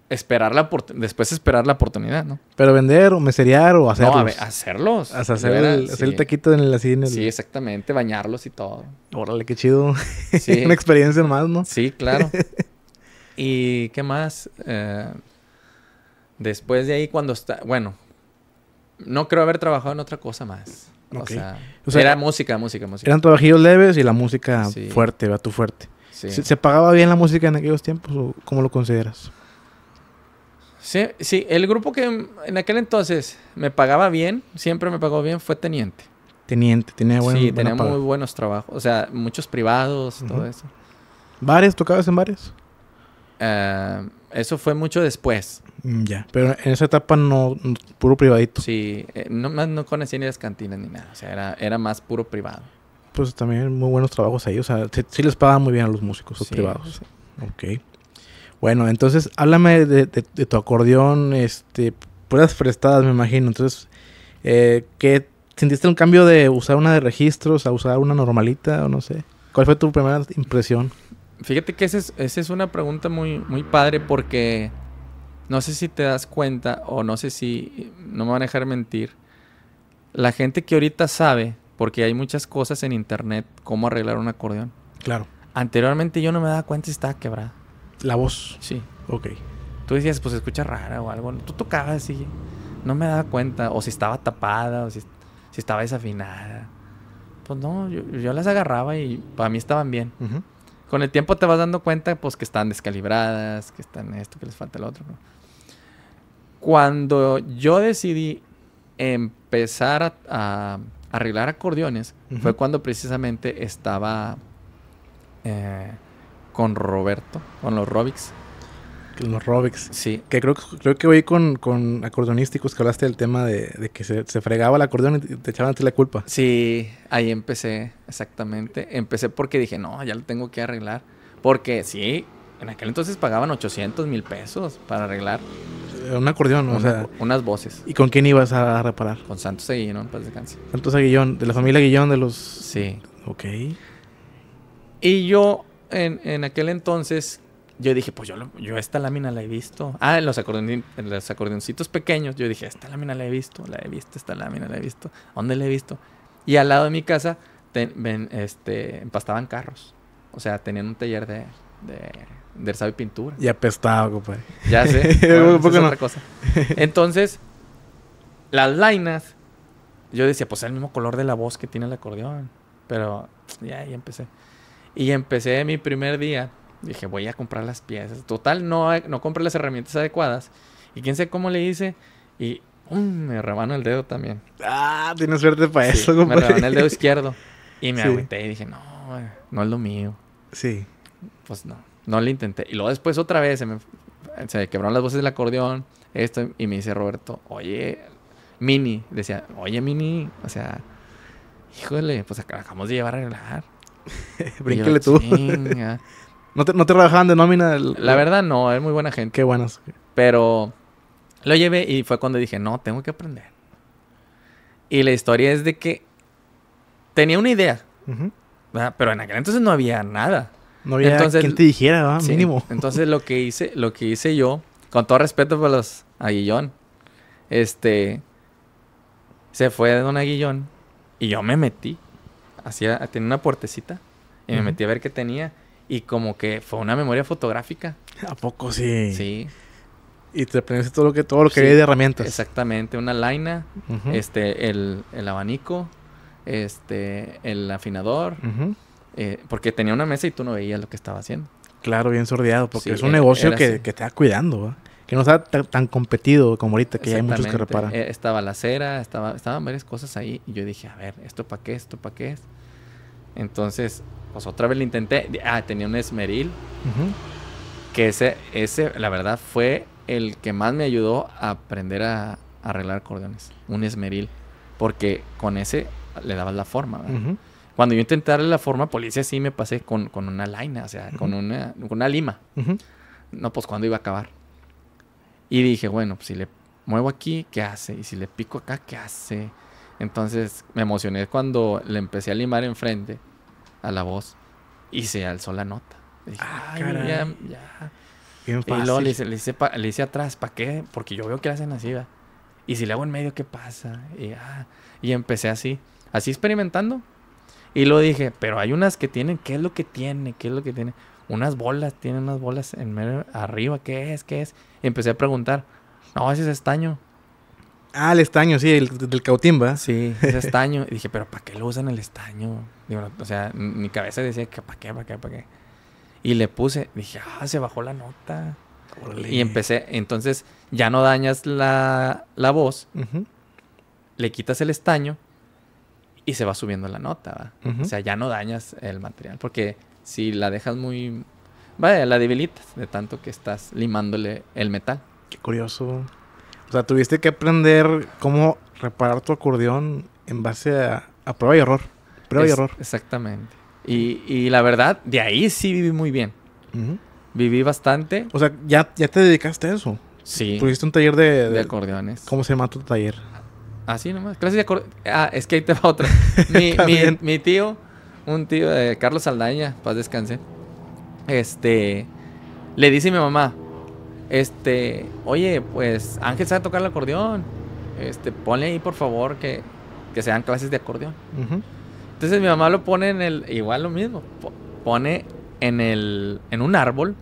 esperar la después esperar la oportunidad, ¿no? Pero vender o meserear o hacerlos. No, hacerlos. hacer, el, taquito en el, así Sí, exactamente, bañarlos y todo. Órale, qué chido. Una experiencia más, ¿no? Sí, claro. ¿Y qué más? Eh, después de ahí cuando está... Bueno, no creo haber trabajado en otra cosa más. O, sea, era música, música, música. Eran trabajillos leves y la música fuerte, va tu fuerte. ¿Se, ¿Se pagaba bien la música en aquellos tiempos o cómo lo consideras? Sí, sí, el grupo que en aquel entonces me pagaba bien, siempre me pagó bien, fue Teniente. Teniente, tenía buenos Sí, tenía muy buenos trabajos. O sea, muchos privados, todo eso. ¿Bares? ¿Tocabas en bares? Ah, eso fue mucho después. Mm, ya, pero en esa etapa no, puro privadito. Sí, eh, no no, no conocía ni las cantinas ni nada. O sea, era, era más puro privado. Pues también muy buenos trabajos ahí. O sea, sí, les pagaban muy bien a los músicos, privados. Sí. Ok. Bueno, entonces háblame de, tu acordeón, este, puras prestadas, me imagino. Entonces, eh, ¿qué, ¿sentiste un cambio de usar una de registros a usar una normalita o no sé? ¿Cuál fue tu primera impresión? Fíjate que esa es, una pregunta muy, muy padre porque no sé si te das cuenta o no sé si no me van a dejar mentir. La gente que ahorita sabe, porque hay muchas cosas en internet, cómo arreglar un acordeón. Claro. Anteriormente yo no me daba cuenta si estaba quebrada. La voz. Sí. Ok. Tú decías, pues escucha rara o algo. Tú tocabas y no me daba cuenta. O si estaba tapada, o si, si estaba desafinada. Pues no, yo, las agarraba y para mí estaban bien. Con el tiempo te vas dando cuenta, pues que están descalibradas, que están esto, que les falta el otro. Cuando yo decidí empezar a, arreglar acordeones, fue cuando precisamente estaba. Eh, con Roberto, con los Robics. Los Robics. Sí. Que creo, creo que hoy con, con acordeonísticos que hablaste del tema de, de que se, fregaba el acordeón y te echaban la culpa. Sí, ahí empecé, exactamente. Empecé porque dije, no, ya lo tengo que arreglar. Porque sí, en aquel entonces pagaban 800 mil pesos para arreglar. Eh, un acordeón, o sea. Unas voces. ¿Y con quién ibas a reparar? Con Santos Aguillón, paz descanse. Santos Aguillón, de la familia Aguillón, de los. Sí. Ok. Y yo en, aquel entonces, yo dije, pues yo, esta lámina la he visto. Ah, en los, los acordeoncitos pequeños, yo dije, esta lámina la he visto, la he visto, esta lámina la he visto. ¿Dónde la he visto? Y al lado de mi casa este, empastaban carros. O sea, tenían un taller de, de, de y pintura. Y apestaba, compadre. Ya sé. es otra cosa. Entonces, las lainas, yo decía, pues es el mismo color de la voz que tiene el acordeón. Pero ya, ahí empecé. Y empecé mi primer día. Dije, voy a comprar las piezas. Total, no, no compré las herramientas adecuadas. Y quién sé cómo le hice. Y um, me rebanó el dedo también. Ah, tienes suerte para eso, Me rebané el dedo izquierdo. Y me sí. y dije, no, no es lo mío. Sí. Pues no, no le intenté. Y luego después otra vez se me se quebraron las voces del acordeón. Esto, y me dice Roberto, oye, Mini. Decía, oye, Mini. O sea, híjole, pues acabamos de llevar a arreglar. Brínquele tú. ¿No te, ¿No de nómina? la verdad, no, es muy buena gente. Qué buenas Pero lo llevé y fue cuando dije, no, tengo que aprender. Y la historia es de que tenía una idea, pero en aquel entonces no había nada. No había entonces, quien te dijera, mínimo. Entonces lo que hice, lo que hice yo, con todo respeto para los Aguillón, este, se fue de Don Aguillón y yo me metí hacía, tenía una puertecita y me metí a ver qué tenía. Y como que fue una memoria fotográfica. ¿A poco sí? Sí. Y te aprendiste todo lo que, todo lo que había de herramientas. Exactamente, una laina, este, el, el, abanico, este, el afinador. Eh, porque tenía una mesa y tú no veías lo que estaba haciendo. Claro, bien sordeado, porque es un negocio que, te va cuidando no estaba tan competido como ahorita, que ya hay muchos que reparan. Eh, estaba la cera, estaba, estaban varias cosas ahí. Y yo dije, a ver, ¿esto para qué? ¿Esto para qué es? Entonces, pues otra vez lo intenté. Ah, tenía un esmeril. Que ese, ese, la verdad, fue el que más me ayudó a aprender a, arreglar cordones. Un esmeril. Porque con ese le dabas la forma, Cuando yo intenté darle la forma, policía pues, sí me pasé con, con una laina, o sea, con, una, con una lima. No, pues cuando iba a acabar. Y dije, bueno, pues, si le muevo aquí, ¿qué hace? Y si le pico acá, ¿qué hace? Entonces me emocioné cuando le empecé a limar enfrente a la voz y se alzó la nota. Ah, Ay, Y luego le hice, atrás, ¿para qué? Porque yo veo que la hacen así, Y si le hago en medio, ¿qué pasa? Y, ah, y empecé así, así experimentando. Y lo dije, pero hay unas que tienen, ¿qué es lo que tiene? ¿Qué es lo que tiene? unas bolas, Tienen unas bolas en medio, arriba, ¿qué es? ¿Qué es? empecé a preguntar, no, ese es estaño. Ah, el estaño, sí, el del cautimba. Sí, es estaño. y dije, pero ¿para qué lo usan el estaño? o sea, mi cabeza decía, que ¿para qué? ¿Para qué? ¿Para qué? Y le puse, dije, ah, se bajó la nota. Y empecé, entonces ya no dañas la, voz, le quitas el estaño y se va subiendo la nota, O sea, ya no dañas el material, porque si la dejas muy... Vaya, la debilitas de tanto que estás limándole el metal. Qué curioso. O sea, tuviste que aprender cómo reparar tu acordeón en base a, a prueba y error. Prueba y error. Exactamente. Y, la verdad, de ahí sí viví muy bien. Viví bastante. O sea, ¿ya, ya te dedicaste a eso. Sí. Tuviste un taller de, de, acordeones. ¿Cómo se llama tu taller? Así ah, nomás. Clase de acordeón. Ah, es que ahí te va otra. mi tío un tío de Carlos Saldaña, paz descanse. Este, le dice a mi mamá, este, oye, pues Ángel sabe tocar el acordeón. Este, ponle ahí por favor que, que sean clases de acordeón. Entonces mi mamá lo pone en el, igual lo mismo, pone en el, en un árbol,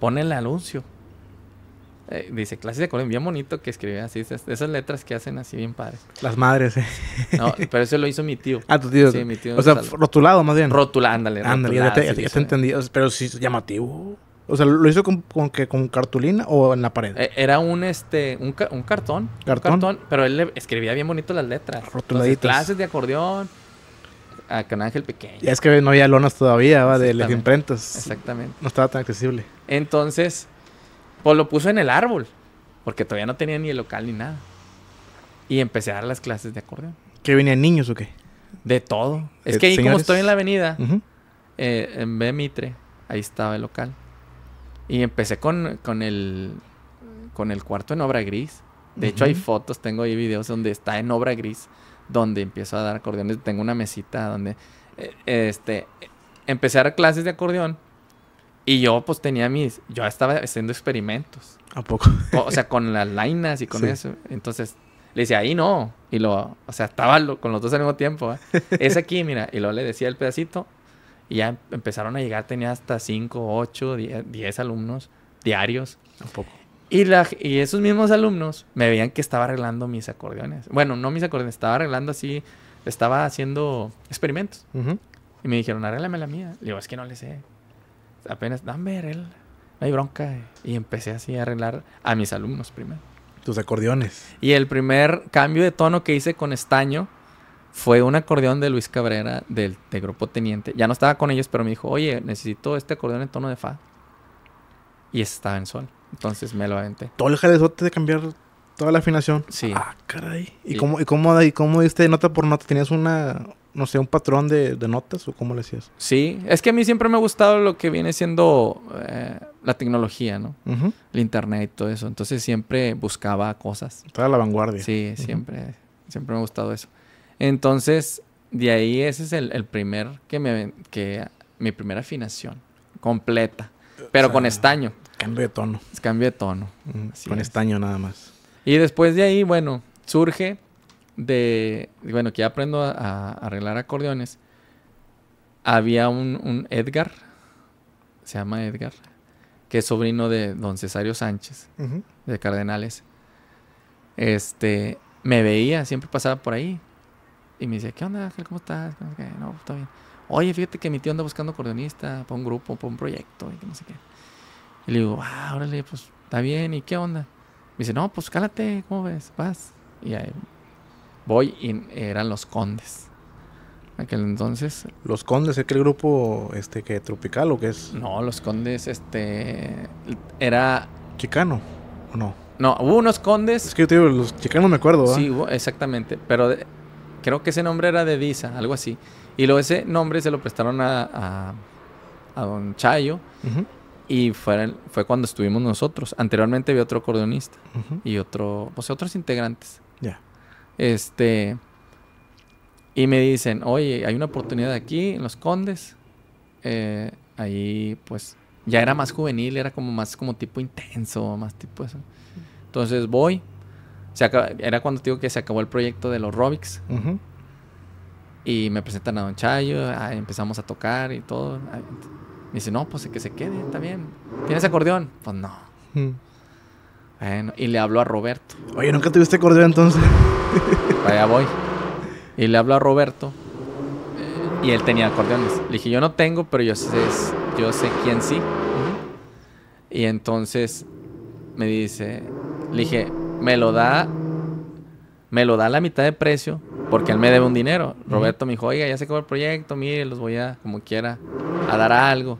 pone el anuncio eh, dice, clases de acordeón, bien bonito que escribía así, esas, letras que hacen así bien padres. Las madres, eh. pero eso lo hizo mi tío. Ah, tu tío. Sí, mi tío. O sea, rotulado más bien. Rotulado, ándale. Ándale, ya te, ya entendí. Pero sí, llamativo. O sea, ¿lo hizo con, que, con cartulina o en la pared? Eh, era un, este, un, cartón. ¿Cartón? pero él escribía bien bonito las letras. Rotuladitas. clases de acordeón, a canadá Ángel Pequeño. Y es que no había lonas todavía, ¿va? De las imprentas. Exactamente. No estaba tan accesible. Entonces, pues lo puso en el árbol, porque todavía no tenía ni el local ni nada. Y empecé a dar las clases de acordeón. ¿Que venían niños o qué? De todo. Es eh, que ahí como estoy en la avenida, eh, en B. Mitre, ahí estaba el local. Y empecé con, el, con el cuarto en obra gris. De hecho hay fotos, tengo ahí videos donde está en obra gris, donde empiezo a dar acordeones. Tengo una mesita donde eh, este, empecé a dar clases de acordeón y yo pues tenía mis, yo estaba haciendo experimentos. ¿A poco? o, sea, con las lainas y con eso. Entonces le decía, ahí no. Y lo, o sea, estaba con los dos al mismo tiempo. es aquí, mira. Y luego le decía el pedacito. Y ya em, empezaron a llegar, tenía hasta 5, 8, 10 alumnos diarios. ¿A poco? Y, la, y esos mismos alumnos me veían que estaba arreglando mis acordeones. Bueno, no mis acordeones, estaba arreglando así, estaba haciendo experimentos. Y me dijeron, arréglame la mía. Le digo, es que no le sé apenas, dame, él. no hay bronca. Y empecé así a arreglar a mis alumnos primero. Tus acordeones. Y el primer cambio de tono que hice con estaño fue un acordeón de Luis Cabrera del, Grupo Teniente. Ya no estaba con ellos, pero me dijo, oye, necesito este acordeón en tono de fa. Y estaba en sol. Entonces me lo aventé. Todo el jalezote de cambiar toda la afinación. Sí. Ah, caray. ¿Y, Cómo, y cómo, y cómo diste nota por nota? ¿Tenías una, no sé, un patrón de, notas o cómo le decías? Sí, es que a mí siempre me ha gustado lo que viene siendo eh, la tecnología, ¿no? El internet y todo eso. Entonces siempre buscaba cosas. Estaba a la vanguardia. Sí, siempre, siempre me ha gustado eso. Entonces, de ahí ese es el, primer que me, que mi primera afinación completa, pero con estaño. Cambio de tono. Cambio de tono. con estaño nada más. Y después de ahí, bueno, surge de, bueno, que aprendo a, arreglar acordeones, había un, Edgar, se llama Edgar, que es sobrino de don Cesario Sánchez, de Cardenales. Este, me veía, siempre pasaba por ahí. Y me decía, ¿qué onda, Ángel? ¿Cómo estás? No, está bien. Oye, fíjate que mi tío anda buscando acordeonista para un grupo, para un proyecto, y no sé qué. Y le digo, ah, órale, pues está bien, ¿y qué onda? Me dice, no, pues cálate, ¿cómo ves? Vas. Y ahí voy y eran los condes. Aquel entonces. ¿Los condes aquel grupo este que tropical o qué es? No, los condes, este. Era. Chicano, ¿o no? No, hubo unos condes. Es que yo te digo, los chicanos me acuerdo, Sí, exactamente. Pero creo que ese nombre era de Disa, algo así. Y luego ese nombre se lo prestaron a, a, Don Chayo. Y fue, fue cuando estuvimos nosotros. Anteriormente había otro acordeonista y otro, pues otros integrantes. Este. Y me dicen, oye, hay una oportunidad aquí en Los Condes. Eh, ahí, pues, ya era más juvenil, era como más como tipo intenso, más tipo eso. Entonces voy. Se era cuando digo que se acabó el proyecto de los Robics. Y me presentan a Don Chayo, empezamos a tocar y todo. Me dice, no, pues que se quede, está bien. ¿Tienes acordeón? Pues no y le hablo a Roberto. Oye, ¿nunca tuviste acordeón entonces? Allá voy. Y le hablo a Roberto. Eh, y él tenía acordeones. Le dije, yo no tengo, pero yo sé, yo sé quién sí. Y entonces me dice, le dije, me lo da, me lo da la mitad de precio porque él me debe un dinero. Roberto me dijo, oiga, ya se acabó el proyecto, mire, los voy a, como quiera, a dar algo.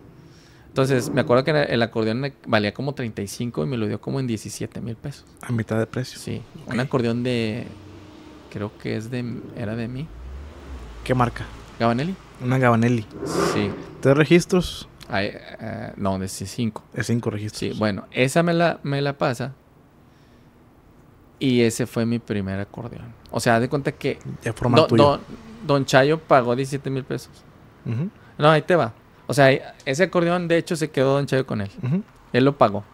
Entonces, me acuerdo que el acordeón valía como 35 y me lo dio como en 17 mil pesos. A mitad de precio. Sí. Un acordeón de. Creo que es de. Era de mí. ¿Qué marca? Gabanelli. Una Gabanelli. Sí. ¿Tres registros? Eh, no, de cinco. De cinco registros. Sí, bueno, esa me la, me la pasa. Y ese fue mi primer acordeón. O sea, de cuenta que. forma don, Chayo pagó 17 mil pesos. No, ahí te va. O sea, ese acordeón, de hecho, se quedó Don con él. Él lo pagó.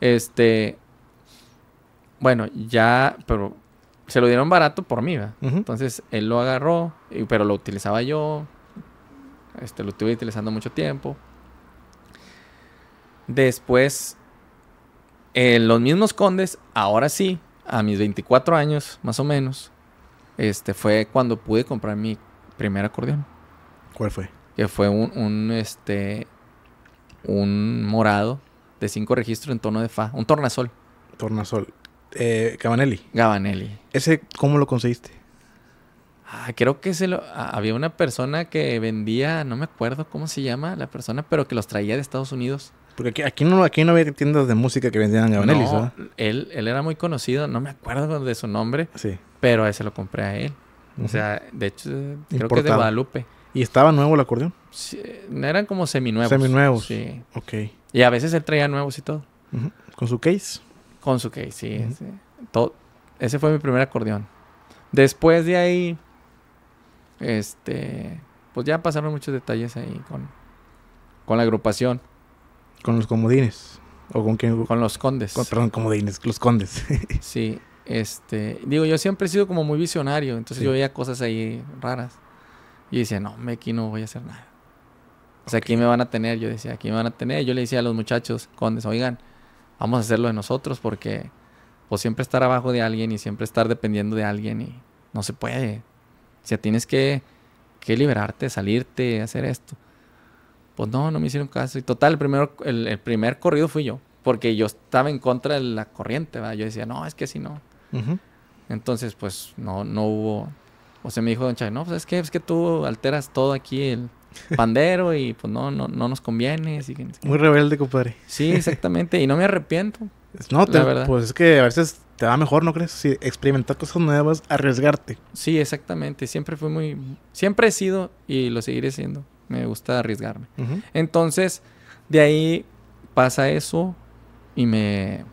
Este. Bueno, ya, pero se lo dieron barato por mí, ¿verdad? Entonces él lo agarró, pero lo utilizaba yo. Este, lo estuve utilizando mucho tiempo. Después, En eh, los mismos condes, ahora sí, a mis 24 años, más o menos, este, fue cuando pude comprar mi primer acordeón. ¿Cuál fue? que fue un, este, un morado de cinco registros en tono de fa, un tornasol. Tornasol. Eh, Gabanelli. Gabanelli. ¿Ese cómo lo conseguiste? Ah, creo que se lo, ah, había una persona que vendía, no me acuerdo cómo se llama la persona, pero que los traía de Estados Unidos. Porque aquí, no, aquí no había tiendas de música que vendían Gabanelli, no, Él, él era muy conocido, no me acuerdo de su nombre, sí. pero ese lo compré a él. O sea, de hecho, creo que es de Guadalupe. ¿Y estaba nuevo el acordeón? eran como seminuevos. Seminuevos. Sí. Ok. Y a veces él traía nuevos y todo. ¿Con su case? Con su case, sí. ese. Todo, ese fue mi primer acordeón. Después de ahí, este, pues ya pasaron muchos detalles ahí con, la agrupación. ¿Con los comodines? ¿O con quién? Con los condes. Con, perdón, comodines, los condes. sí, este, digo, yo siempre he sido como muy visionario, entonces yo veía cosas ahí raras. Y dice, no, aquí no voy a hacer nada. O sea, aquí me van a tener, yo decía, aquí me van a tener. Yo le decía a los muchachos, condes, oigan, vamos a hacerlo de nosotros porque pues siempre estar abajo de alguien y siempre estar dependiendo de alguien y no se puede. O sea, tienes que, que liberarte, salirte, hacer esto. Pues no, no me hicieron caso. Y total, el primer, el, primer corrido fui yo, porque yo estaba en contra de la corriente, ¿verdad? Yo decía, no, es que si no. Entonces, pues no, no hubo, o sea, me dijo Don Chávez, no, pues es que, es que tú alteras todo aquí el pandero y pues no, no, no nos conviene. Muy rebelde, compadre. Sí, exactamente. Y no me arrepiento. No, pues es que a veces te va mejor, ¿no crees? Si experimentar cosas nuevas, arriesgarte. Sí, exactamente. Siempre fui muy... Siempre he sido y lo seguiré siendo. Me gusta arriesgarme. Entonces, de ahí pasa eso y me...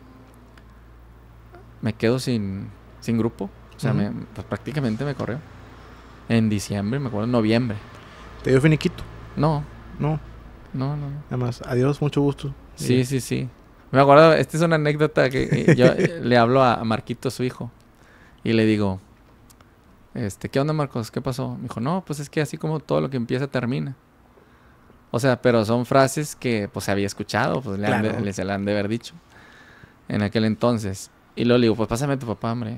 Me quedo sin, sin grupo. O sea, pues, prácticamente me corrió. En diciembre, me acuerdo, en noviembre. ¿Te dio finiquito? No. No. No, no. Además, adiós, mucho gusto. Sí, sí, sí. Me acuerdo, esta es una anécdota que yo eh, le hablo a Marquito, su hijo, y le digo, este, ¿qué onda Marcos? ¿Qué pasó? Me dijo, no, pues es que así como todo lo que empieza termina. O sea, pero son frases que pues se había escuchado, pues se le han de haber dicho en aquel entonces. Y luego le digo, pues pásame a tu papá, hombre.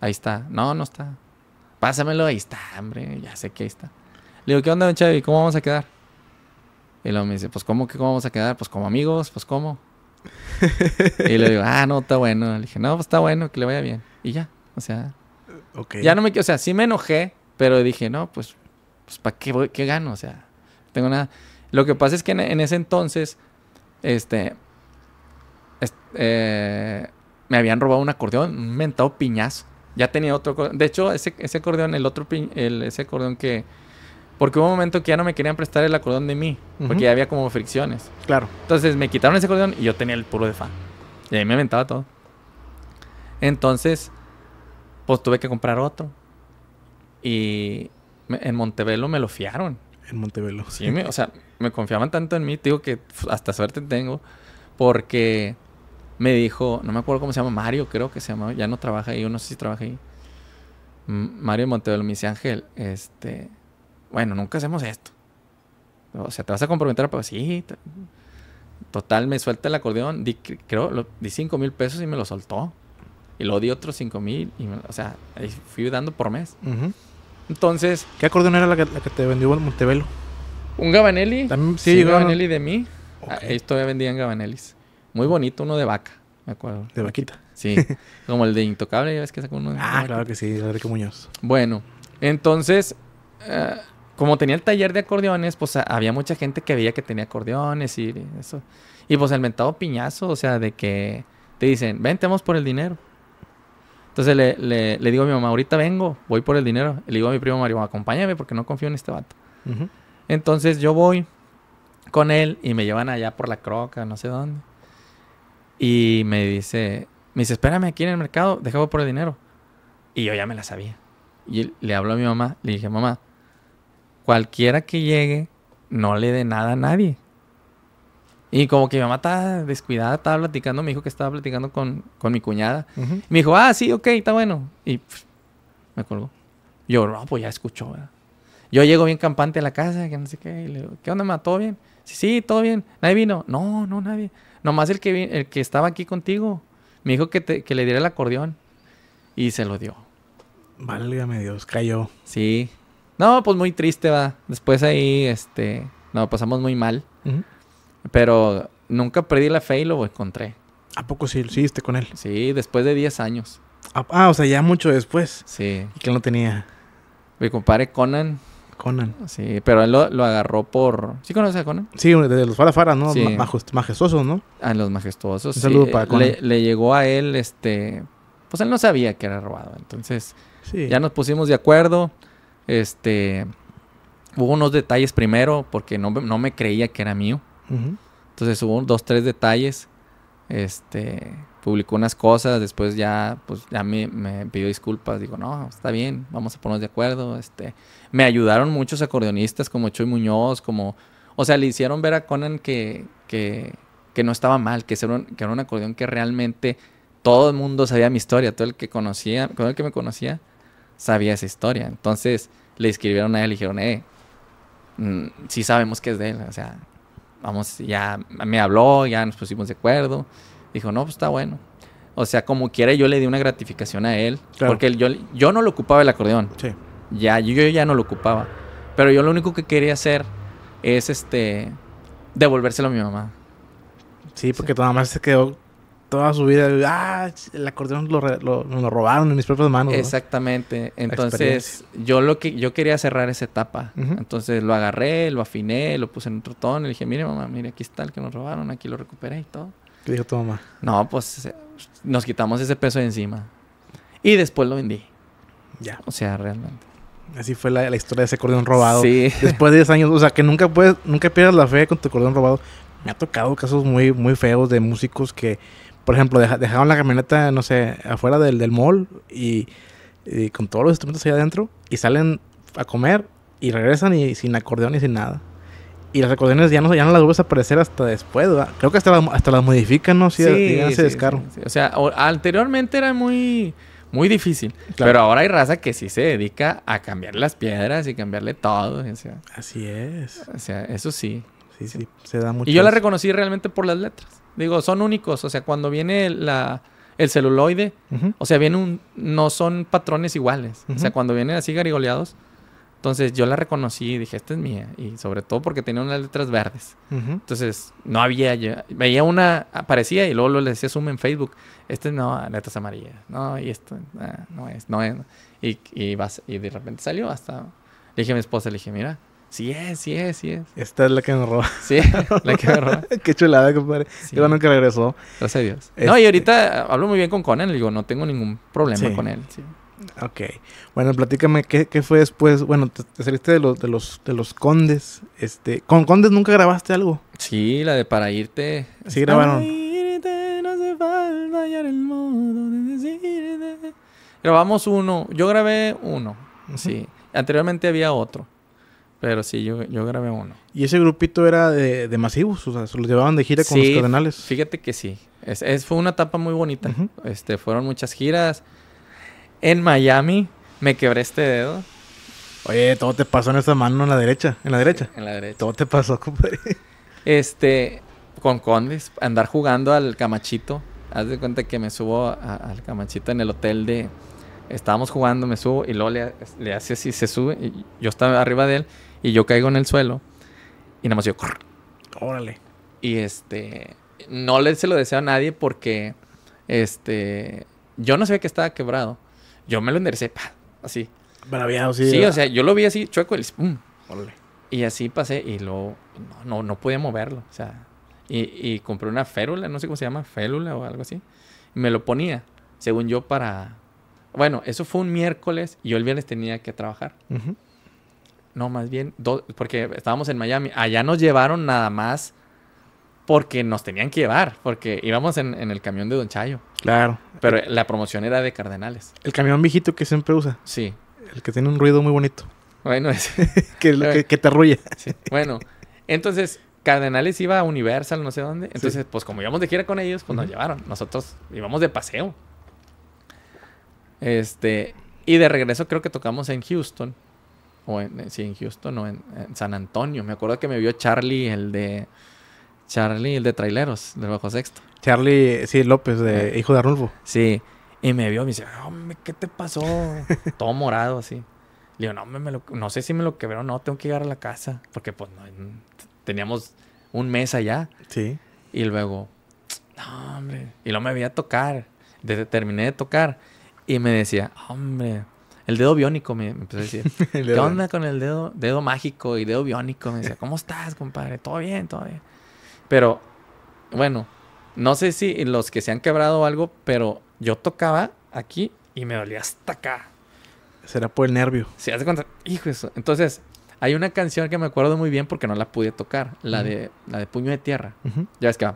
Ahí está. No, no está. Pásamelo, ahí está, hombre, ya sé que ahí está. Le digo, ¿qué onda, Chavi? ¿Cómo vamos a quedar? Y luego me dice, pues, ¿cómo que cómo vamos a quedar? Pues, como amigos, pues, ¿cómo? y le digo, ah, no, está bueno. Le dije, no, pues, está bueno, que le vaya bien. Y ya, o sea... Ya no me... O sea, sí me enojé, pero dije, no, pues, pues ¿para qué, qué gano? O sea, no tengo nada... Lo que pasa es que en, ese entonces, este... Eh, me habían robado un acordeón, un mentado piñazo. Ya tenía otro. De hecho, ese, ese acordeón, el otro. El, ese acordeón que. Porque hubo un momento que ya no me querían prestar el acordeón de mí. Porque ya había como fricciones. Claro. Entonces me quitaron ese acordeón y yo tenía el puro de fan Y ahí me aventaba todo. Entonces. Pues tuve que comprar otro. Y. en Montevelo me lo fiaron. En Montevelo. Sí, o sea, me confiaban tanto en mí. digo que pues, hasta suerte tengo. Porque me dijo, no me acuerdo cómo se llama, Mario creo que se llama, ya no trabaja ahí, yo no sé si trabaja ahí. Mario Montevelo me dice, Ángel, este, bueno, nunca hacemos esto. O sea, ¿te vas a comprometer? pero sí. Total, me suelta el acordeón, di, creo, di 5 mil pesos y me lo soltó. Y lo di otros cinco mil, o sea, ahí fui dando por mes. Entonces... ¿Qué acordeón era la que, te vendió Montevelo? Un Gabanelli. sí, Gabanelli de mí. Ahí todavía vendían Gabanellis muy bonito, uno de vaca, me acuerdo. De vaquita. Sí, como el de Intocable, ya ves que sacó uno de Ah, claro que sí, Enrique Muñoz. Bueno, entonces, eh, como tenía el taller de acordeones, pues ah, había mucha gente que veía que tenía acordeones y eso. Y pues el mentado piñazo, o sea, de que te dicen, ven, te vamos por el dinero. Entonces le, le, digo a mi mamá, ahorita vengo, voy por el dinero. Le digo a mi primo Mario, acompáñame porque no confío en este vato. Entonces yo voy con él y me llevan allá por la croca, no sé dónde. Y me dice, me dice, espérame aquí en el mercado, déjame por el dinero. Y yo ya me la sabía. Y le hablo a mi mamá, le dije, mamá, cualquiera que llegue, no le dé nada a nadie. Y como que mi mamá estaba descuidada, estaba platicando, me dijo que estaba platicando con, con mi cuñada. Me dijo, ah, sí, ok, está bueno. Y me colgó. Yo, no, pues ya escuchó, ¿verdad? Yo llego bien campante a la casa, que no sé qué, y le digo, ¿qué onda, mamá? ¿Todo bien? Sí, todo bien. Nadie vino. No, no, nadie. Nomás el que, el que estaba aquí contigo me dijo que, le diera el acordeón. Y se lo dio. Válgame Dios, cayó. Sí. No, pues muy triste, va. Después ahí, este, no, pasamos muy mal. Pero nunca perdí la fe y lo encontré. ¿A poco sí? hiciste con él? Sí, después de 10 años. Ah, ah, o sea, ya mucho después. Sí. ¿Y que no tenía? Me compadre Conan Conan. Sí, pero él lo, agarró por. ¿Sí conoces a Conan? Sí, de los farafaras ¿no? Sí. Majestuosos, ¿no? A los majestuosos. para Le, llegó a él, este. Pues él no sabía que era robado. Entonces, ya nos pusimos de acuerdo. Este. Hubo unos detalles primero, porque no, me creía que era mío. Entonces hubo dos, tres detalles. Este publicó unas cosas, después ya, pues ya me, me, pidió disculpas, digo, no, está bien, vamos a ponernos de acuerdo, este, me ayudaron muchos acordeonistas como Choy Muñoz, como, o sea, le hicieron ver a Conan que, que, no estaba mal, que, un, que era un acordeón que realmente todo el mundo sabía mi historia, todo el que conocía, todo el que me conocía sabía esa historia, entonces le escribieron a él y dijeron, eh, mm, sí sabemos que es de él, o sea, vamos, ya me habló, ya nos pusimos de acuerdo, Dijo, no, pues está bueno. O sea, como quiera, yo le di una gratificación a él. Porque yo, no lo ocupaba el acordeón. Sí. Ya, yo, ya no lo ocupaba. Pero yo lo único que quería hacer es este devolvérselo a mi mamá. Sí, porque tu se quedó toda su vida. Ah, el acordeón lo, lo, robaron en mis propias manos. Exactamente. Entonces, yo lo que yo quería cerrar esa etapa. Entonces lo agarré, lo afiné, lo puse en otro tono. Le dije, mire mamá, mire, aquí está el que nos robaron, aquí lo recuperé y todo. ¿Qué dijo tu mamá? No, pues eh, nos quitamos ese peso de encima. Y después lo vendí. Ya. O sea, realmente. Así fue la, historia de ese cordón robado. Sí. Después de 10 años. O sea, que nunca puedes, nunca pierdas la fe con tu cordón robado. Me ha tocado casos muy, muy feos de músicos que, por ejemplo, dejaron la camioneta, no sé, afuera del, del mall y, con todos los instrumentos allá adentro y salen a comer y regresan y sin acordeón y sin nada. Y las recordaciones ya no, las vuelves a aparecer hasta después, Creo que hasta, hasta las modifican, ¿no? Si sí, o sea, anteriormente era muy, muy difícil. Pero ahora hay raza que sí se dedica a cambiar las piedras y cambiarle todo. Así es. O sea, eso sí. Sí, sí, se da mucho. Y yo la reconocí realmente por las letras. Digo, son únicos. O sea, cuando viene la, el celuloide, o sea, viene un, no son patrones iguales. O sea, cuando vienen así garigoleados entonces yo la reconocí y dije, esta es mía. Y sobre todo porque tenía unas letras verdes. Entonces no había, veía una, aparecía y luego, lo le decía zoom en Facebook. Este no, letras amarillas. No, y esto ah, no es, no es. Y, y, vas, y de repente salió hasta... Le dije a mi esposa, le dije, mira, Sí es, sí es, sí es. Esta es la que me robó. Sí, la que me robó. Qué chulada, compadre. Sí. nunca regresó. Gracias a Dios. No, y este ahorita hablo muy bien con Conan. Le digo, no tengo ningún problema con él. Sí. Ok. Bueno, platícame qué, fue después. Bueno, te, saliste de los, de los, de los condes. Este. ¿Con Condes nunca grabaste algo? Sí, la de para irte. Sí grabaron. Grabamos uno. Yo grabé uno. Sí. Anteriormente había otro. Pero sí, yo, yo grabé uno. ¿Y ese grupito era de, masivos? O sea, se los llevaban de gira con los cardenales. Fíjate que sí. Es, fue una etapa muy bonita. Este, fueron muchas giras en Miami me quebré este dedo. Oye, todo te pasó en esa mano, en la derecha. En la derecha. en la derecha. Todo te pasó, compadre. Este, con Condes, andar jugando al camachito. Haz de cuenta que me subo al camachito en el hotel de. Estábamos jugando, me subo y luego le, hace así, se sube. Y yo estaba arriba de él y yo caigo en el suelo. Y nada más yo. Órale. Y este. No le, se lo deseo a nadie porque. Este. Yo no sabía que estaba quebrado. Yo me lo enderecé, pa, así. Braviado, sí. Sí, o sea, yo lo vi así, chueco, el pum. Y así pasé y no, no, podía moverlo. O sea, y, compré una férula, no sé cómo se llama, férula o algo así. Y me lo ponía, según yo, para... Bueno, eso fue un miércoles y yo el viernes tenía que trabajar. No, más bien, porque estábamos en Miami. Allá nos llevaron nada más porque nos tenían que llevar, porque íbamos en, el camión de Don Chayo. Claro. Pero la promoción era de Cardenales. El camión viejito que siempre usa. Sí. El que tiene un ruido muy bonito. Bueno, es... que, que, te arrulla. Bueno, entonces Cardenales iba a Universal, no sé dónde. Entonces, pues como íbamos de gira con ellos, pues nos llevaron. Nosotros íbamos de paseo. Este, y de regreso creo que tocamos en Houston. O en, eh, sí, en Houston, o en San Antonio. Me acuerdo que me vio Charlie, el de Charlie, el de traileros, del Bajo Sexto. Charlie, sí, López, de hijo de Arnulfo. Sí. Y me vio, y me dice, hombre, ¿qué te pasó? Todo morado, así. Le digo, no, me, no sé si me lo o no, tengo que llegar a la casa. Porque, pues, teníamos un mes allá. Sí. Y luego, no, hombre. Y luego me a tocar. terminé de tocar. Y me decía, hombre, el dedo biónico, me, me empezó a decir. ¿Qué onda con el dedo, dedo mágico y dedo biónico? Me decía, ¿cómo estás, compadre? ¿Todo bien? ¿Todo bien? Pero, bueno, no sé si los que se han quebrado o algo, pero yo tocaba aquí y me dolía hasta acá. Será por el nervio. Sí, hace cuenta. Hijo eso. Entonces, hay una canción que me acuerdo muy bien porque no la pude tocar. La, de, la de Puño de Tierra. Ya ves que va.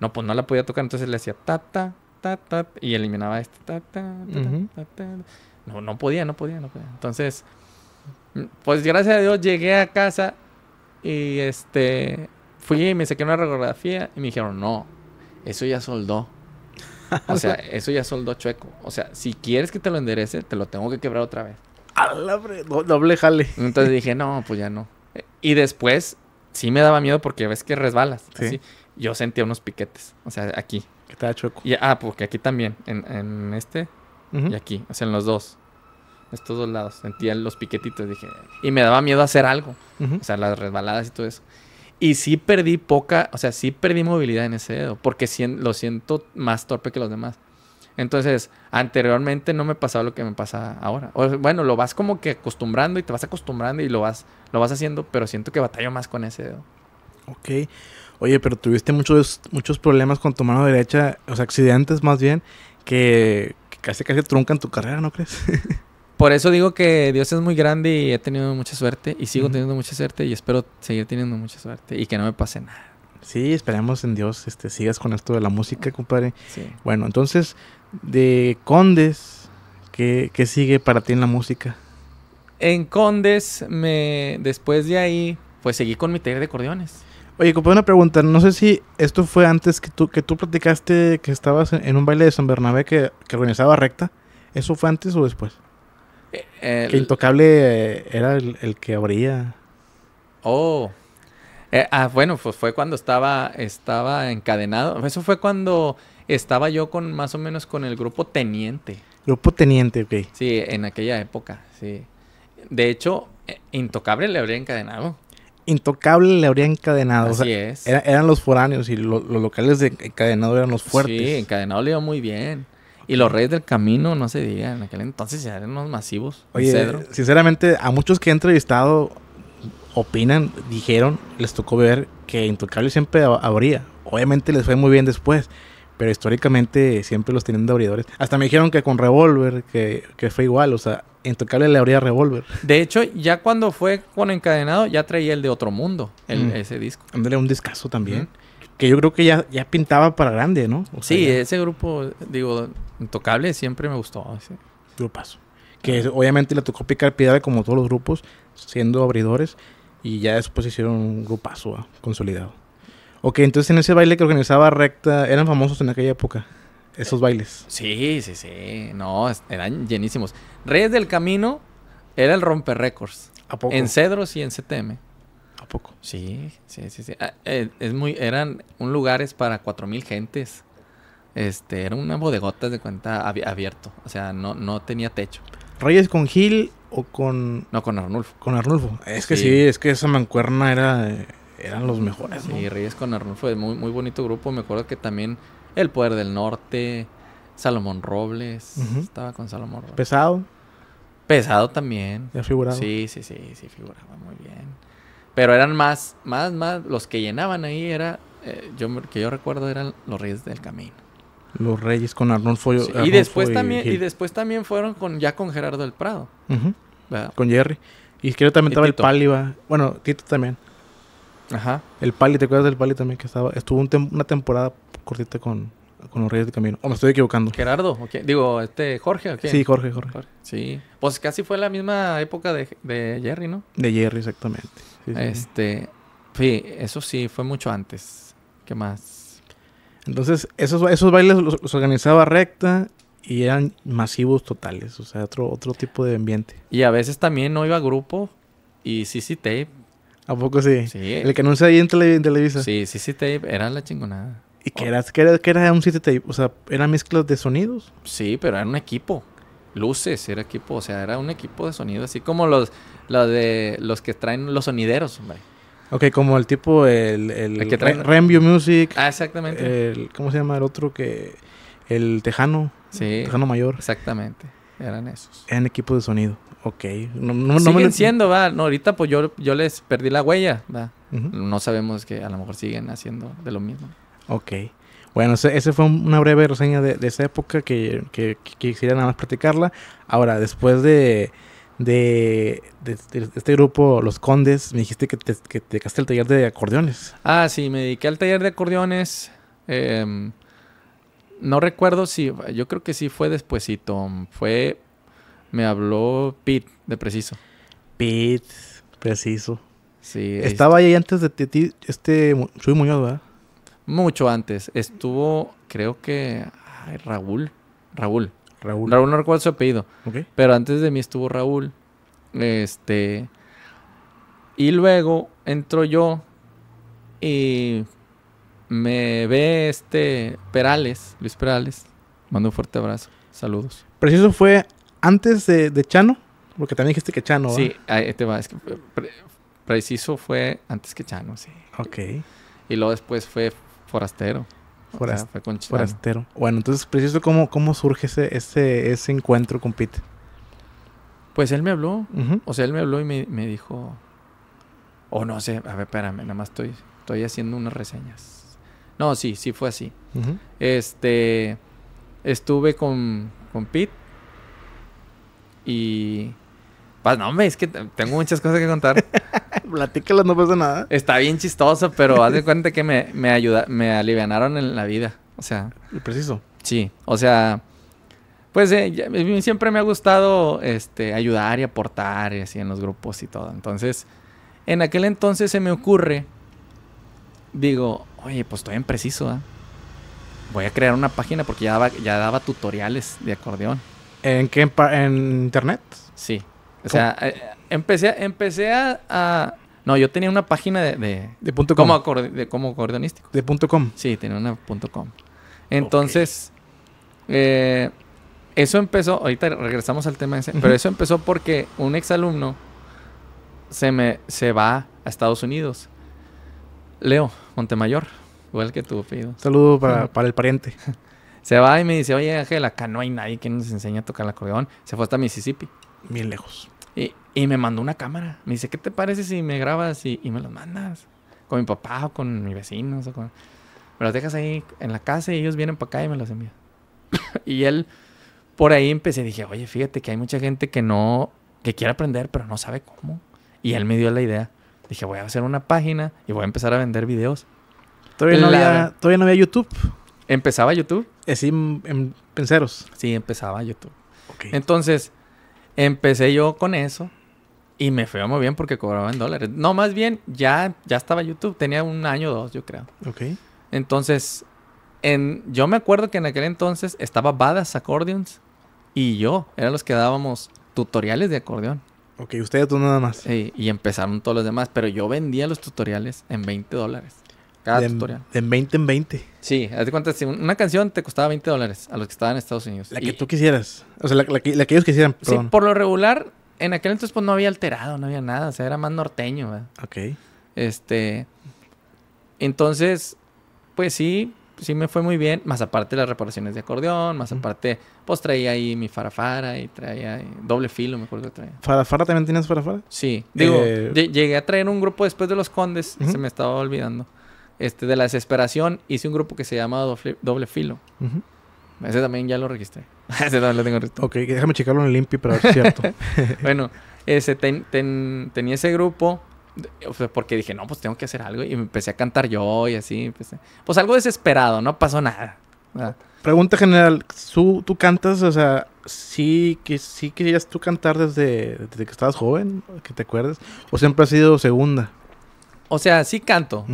No, pues no la podía tocar. Entonces le hacía ta, ta, ta, ta. Y eliminaba este ta, ta, ta No, no podía, no podía, no podía. Entonces, mm, pues gracias a Dios llegué a casa y este, fui y me saqué una radiografía y me dijeron, no, eso ya soldó. O sea, eso ya soldó chueco. O sea, si quieres que te lo enderece, te lo tengo que quebrar otra vez. Doble jale. Entonces dije, no, pues ya no. Y después sí me daba miedo porque ves que resbalas. Sí. Yo sentía unos piquetes. O sea, aquí. Estaba chueco. ah, porque aquí también. En, este y aquí. O sea, en los dos. Estos todos lados. Sentía los piquetitos, dije. Y me daba miedo hacer algo. O sea, las resbaladas y todo eso. Y sí perdí poca, o sea, sí perdí movilidad en ese dedo, porque lo siento más torpe que los demás. Entonces, anteriormente no me pasaba lo que me pasa ahora. bueno, lo vas como que acostumbrando y te vas acostumbrando y lo vas, lo vas haciendo, pero siento que batallo más con ese dedo. Ok. Oye, pero tuviste muchos, muchos problemas con tu mano derecha, o sea, accidentes más bien, que, que casi casi truncan tu carrera, ¿no crees? Por eso digo que Dios es muy grande y he tenido mucha suerte y sigo teniendo mucha suerte y espero seguir teniendo mucha suerte y que no me pase nada. Sí, esperemos en Dios, este, sigas con esto de la música, compadre. Sí. Bueno, entonces, de Condes, ¿qué, sigue para ti en la música? En Condes, me, después de ahí, pues seguí con mi taller de acordeones. Oye, compadre, una pregunta. No sé si esto fue antes que tú, que tú platicaste que estabas en, un baile de San Bernabé que, que organizaba recta. ¿Eso fue antes o después? Que Intocable eh, era el, que abría. Oh. Eh, ah, bueno, pues fue cuando estaba, estaba encadenado. Eso fue cuando estaba yo con más o menos con el grupo Teniente. Grupo Teniente, ok. Sí, en aquella época, sí. De hecho, eh, Intocable le habría encadenado. Intocable le habría encadenado. o es. eran los foráneos y los locales de encadenado eran los fuertes. Sí, encadenado le iba muy bien. Y los Reyes del Camino, no se diga, en aquel entonces eran unos masivos. Oye, sinceramente, a muchos que he entrevistado opinan, dijeron, les tocó ver que Intocable siempre abría. Obviamente les fue muy bien después, pero históricamente siempre los tienen de abridores. Hasta me dijeron que con Revolver, que, fue igual, o sea, Intocable le abría Revolver. De hecho, ya cuando fue con Encadenado, ya traía el de Otro Mundo, el, mm. ese disco. Ándale, un discazo también que yo creo que ya, ya pintaba para grande, ¿no? sí, ese grupo, digo, intocable siempre me gustó. Ese. Grupazo. Que obviamente le tocó picar piedra como todos los grupos, siendo abridores, y ya después hicieron un grupazo ah, consolidado. Ok, entonces en ese baile que organizaba Recta, eran famosos en aquella época, esos bailes. Sí, sí, sí. No, eran llenísimos. Reyes del Camino era el romper récords. ¿A poco? En Cedros y en CTM poco? Sí, sí, sí, sí. Ah, eh, es muy, eran un lugares para cuatro mil gentes. Este, era una bodegota de cuenta abierto. O sea, no, no tenía techo. ¿Reyes con Gil o con. No, con Arnulfo. Con Arnulfo. Es que sí, es que esa mancuerna era. Eh, eran los mejores, Sí, Reyes con Arnulfo es muy, muy bonito grupo. Me acuerdo que también El Poder del Norte, Salomón Robles. Estaba con Salomón Robles. Pesado. Pesado también. Ya figuraba. Sí, sí, sí, sí, figuraba muy bien. Pero eran más, más, más, los que llenaban ahí era, eh, yo, que yo recuerdo eran los Reyes del Camino. Los Reyes con Arnold Sí, y después también, y después también fueron con, ya con Gerardo del Prado. Con Jerry. Y creo que también estaba el Pali, Bueno, Tito también. Ajá. El Pali, ¿te acuerdas del Pali también que estaba? Estuvo un una temporada cortita con, los Reyes del Camino. O me estoy equivocando. Gerardo, okay. digo, este, Jorge, quién? Sí, Jorge, Jorge, Sí. Pues casi fue la misma época de, de Jerry, ¿no? De Jerry, exactamente. Este, sí, eso sí, fue mucho antes. ¿Qué más? Entonces, esos, esos bailes los, organizaba Recta y eran masivos totales, o sea, otro, otro tipo de ambiente. Y a veces también no iba grupo y CC Tape. ¿A poco sí? El que anuncia ahí en, en Televisa. Sí, CC Tape era la chingonada. ¿Y qué era, que era, era un CC Tape? O sea, ¿era mezclas de sonidos? Sí, pero era un equipo. Luces, era equipo, o sea, era un equipo de sonido, así como los lo de los que traen los sonideros, hombre. Ok, como el tipo, el, el, que traen... Music. Ah, exactamente. El, ¿Cómo se llama el otro que...? El Tejano. Sí. tejano Mayor. Exactamente. Eran esos. Eran equipo de sonido. Ok. No, me... siendo, va. No, ahorita pues yo, les perdí la huella, No sabemos que a lo mejor siguen haciendo de lo mismo. Ok. Bueno, esa fue una breve reseña de, esa época que, quisiera nada más practicarla. Ahora, después de, de, este grupo, Los Condes, me dijiste que te, que te al taller de acordeones. Ah, sí, me dediqué al taller de acordeones. Em, no recuerdo si, yo creo que sí fue despuesito. Fue, me habló Pete, de Preciso. Pete, Preciso. Sí. Estaba este ahí antes de ti, este, soy Muñoz, ¿verdad? Mucho antes. Estuvo, creo que, Raúl, Raúl. Raúl. Raúl no recuerdo su apellido. Pero antes de mí estuvo Raúl. Este. Y luego entro yo y me ve este Perales, Luis Perales. Mando un fuerte abrazo. Saludos. Preciso fue antes de, Chano, porque también dijiste que Chano. Sí, ahí te va. preciso fue antes que Chano, sí. Ok. Y luego después fue Forastero forastero. Bueno, entonces, preciso, ¿cómo, cómo surge ese, ese, encuentro con Pete? Pues él me habló. O sea, él me habló y me, dijo. O oh, no sé, a ver, espérame, nada más estoy, estoy haciendo unas reseñas. No, sí, sí fue así. Este. Estuve con, con Pete. Y pues, no, hombre, es que tengo muchas cosas que contar. Platícalas, no pasa nada. Está bien chistoso, pero haz de cuenta que me, me, me alivianaron en la vida. O sea. Preciso. Sí. O sea. Pues eh, siempre me ha gustado este, ayudar y aportar y así en los grupos y todo. Entonces, en aquel entonces se me ocurre, digo, oye, pues estoy en preciso, ¿ah? voy a crear una página porque ya daba, ya daba tutoriales de acordeón. ¿En qué? ¿En internet? Sí. O sea, eh, empecé, empecé a, No, yo tenía una página de... De, punto com. Como, de, como acordeonístico. De punto com. Sí, tenía una punto com. Entonces, eh, eso empezó... Ahorita regresamos al tema ese. Pero eso empezó porque un exalumno se, me, se va a Estados Unidos. Leo Montemayor, igual que tu pedido. Saludo para, para el pariente. Se va y me dice, oye Ángel, acá no hay nadie que nos enseñe a tocar el acordeón. Se fue hasta Mississippi bien lejos. Y, y, me mandó una cámara. Me dice, ¿qué te parece si me grabas y, me los mandas? Con mi papá o con mis vecinos. O con... Me los dejas ahí en la casa y ellos vienen para acá y me los envían. y él, por ahí empecé. Dije, oye, fíjate que hay mucha gente que no, que quiere aprender, pero no sabe cómo. Y él me dio la idea. Dije, voy a hacer una página y voy a empezar a vender videos. Todavía, no, había, todavía no había YouTube. ¿Empezaba YouTube? Eh, sí, en, Penseros. Sí, empezaba YouTube. Okay. Entonces Empecé yo con eso y me fue muy bien porque cobraba en dólares. No, más bien ya, ya estaba YouTube, tenía un año o dos, yo creo. Ok. Entonces, en, yo me acuerdo que en aquel entonces estaba Badass Accordions y yo, eran los que dábamos tutoriales de acordeón. Ok, ustedes tú nada más. Sí, y empezaron todos los demás, pero yo vendía los tutoriales en 20 dólares. Cada de, De 20 en 20. Sí, hace cuántas una canción te costaba 20 dólares a los que estaban en Estados Unidos. La que tú quisieras. O sea, la, que, ellos quisieran. Sí, por lo regular, en aquel entonces pues no había alterado, no había nada. O sea, era más norteño. ¿verdad? Ok. Este. Entonces, pues sí, sí me fue muy bien. Más aparte las reparaciones de acordeón, más aparte, pues traía ahí mi farafara y traía ahí doble filo, me acuerdo que traía. ¿Farafara también tenías farafara? Sí. Digo, eh, llegué a traer un grupo después de los condes, se me estaba olvidando. Este, de la desesperación, hice un grupo que se llamaba... Doble, Filo. Ese también ya lo registré. Ese también lo tengo registrado. Ok, déjame checarlo en el IMPI para ver si es cierto. bueno, ese, tenía ese grupo porque dije, no, pues tengo que hacer algo. Y empecé a cantar yo y así. Pues algo desesperado, no pasó nada. Pregunta general, ¿tú, cantas, o sea, sí, que, sí querías tú cantar desde, que estabas joven, que te acuerdes? ¿O siempre has sido segunda? O sea, sí canto,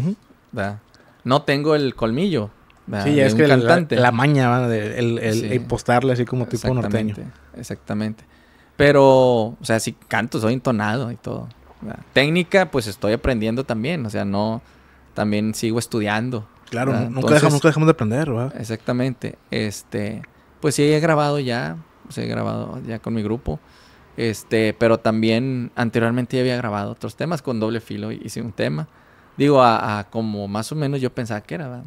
no tengo el colmillo. La, maña, De, el, impostarle así como tipo norteño. Exactamente. Pero, o sea, si canto, soy entonado y todo. Técnica, pues estoy aprendiendo también. O sea, no, también sigo estudiando. Claro, nunca, dejamos, de aprender, ¿verdad? Exactamente. Este, pues sí, he grabado ya, se he grabado ya con mi grupo. Este, pero también anteriormente ya había grabado otros temas con doble filo, hice un tema. Digo, a, como más o menos yo pensaba que era, ¿verdad?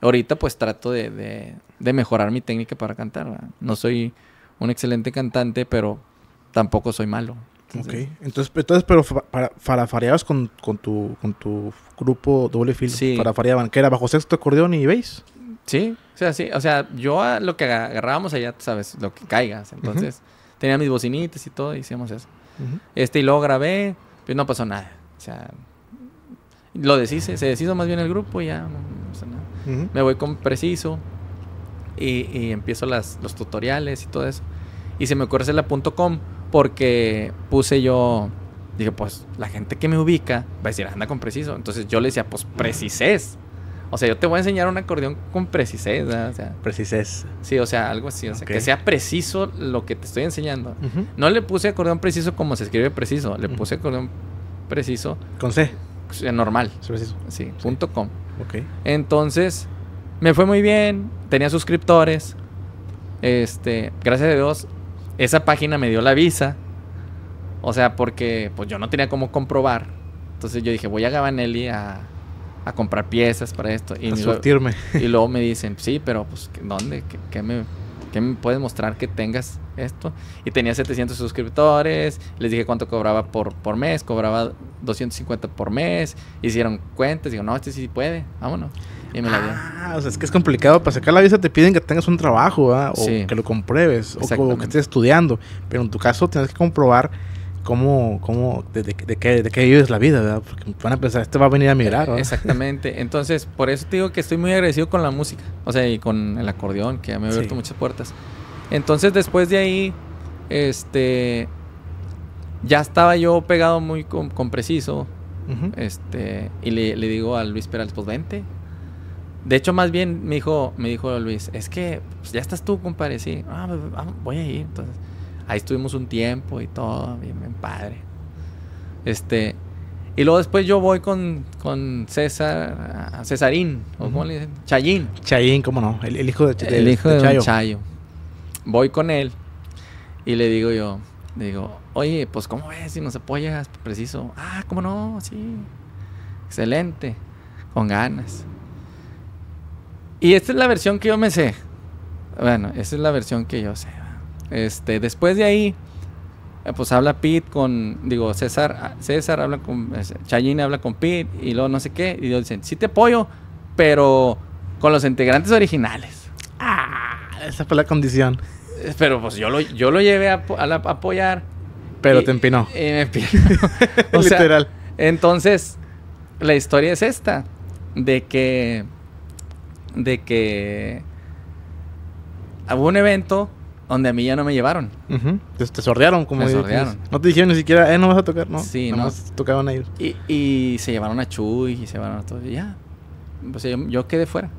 Ahorita pues trato de, mejorar mi técnica para cantar, ¿verdad? No soy un excelente cantante, pero tampoco soy malo. Entonces, ok, entonces, entonces pero para, farafareabas con, con, tu, grupo doble filtro. sí. farafareaban, que era bajo sexto acordeón y veis Sí, o sea, sí, o sea, yo lo que agarrábamos allá, sabes, lo que caigas, entonces... tenía mis bocinitas y todo, y hicimos eso. Este, y luego grabé, pues no pasó nada. O sea, lo deshice, se deshizo más bien el grupo y ya no, nada. Me voy con Preciso y, empiezo las, los tutoriales y todo eso. Y se me ocurre hacer la .com porque puse yo, dije, pues la gente que me ubica va a decir, anda con Preciso. Entonces yo le decía, pues Precises, O sea, yo te voy a enseñar un acordeón con precisez. Precises Sí, o sea, algo así. O que sea preciso lo que te estoy enseñando. No le puse acordeón preciso como se escribe preciso. Le puse acordeón preciso. Con C. Eh, normal. Sí, punto com. Ok. Entonces, me fue muy bien, tenía suscriptores. Este, gracias a Dios, esa página me dio la visa. O sea, porque pues yo no tenía cómo comprobar. Entonces yo dije, voy a Gabanelli a, a comprar piezas para esto. Y a luego, y luego me dicen, sí, pero pues, ¿dónde? qué me, ¿qué me puedes mostrar que tengas esto? Y tenía 700 suscriptores, les dije cuánto cobraba por, por mes, cobraba 250 por mes, hicieron cuentas, digo, no, este sí puede, vámonos. Y me la dio. Ah, o sea, es que es complicado, para sacar la visa te piden que tengas un trabajo, O que lo compruebes, o, o que estés estudiando, pero en tu caso tienes que comprobar cómo, cómo de, de, de, qué, de qué la vida, ¿verdad? Porque van a pensar, este va a venir a migrar. ¿no? Exactamente. Entonces, por eso te digo que estoy muy agresivo con la música, o sea, y con el acordeón, que me ha abierto muchas puertas. Entonces, después de ahí, este, ya estaba yo pegado muy con, Preciso, este, y le, digo a Luis Perales, pues vente. De hecho, más bien me dijo, me dijo Luis, es que pues, ya estás tú, compadre, sí, ah, voy a ir, entonces... Ahí estuvimos un tiempo y todo, bien, padre. Este, y luego después yo voy con, César, Cesarín, cómo le Chayín. Chayín, cómo no, el, hijo de, el hijo de, Chayo. Voy con él y le digo yo, digo, oye, pues cómo ves si nos apoyas, preciso. Ah, cómo no, sí. Excelente, con ganas. Y esta es la versión que yo me sé. Bueno, esta es la versión que yo sé. Este, después de ahí, eh, pues habla Pete con, digo, César, ah, César habla con, Chayín habla con Pete y luego no sé qué, y ellos dicen, sí te apoyo, pero con los integrantes originales. Ah, esa fue la condición. Eh, pero pues yo lo, yo lo llevé a, apoyar. Pero te empinó. empinó. Literal. Entonces, la historia es esta, de que, de que hubo un evento donde a mí ya no me llevaron. te, sordearon, como No te dijeron ni siquiera, eh, no vas a tocar, no. Sí, no. tocaban a ir... Y, se llevaron a Chuy y se llevaron a todos. Y ya. Pues yo, quedé fuera.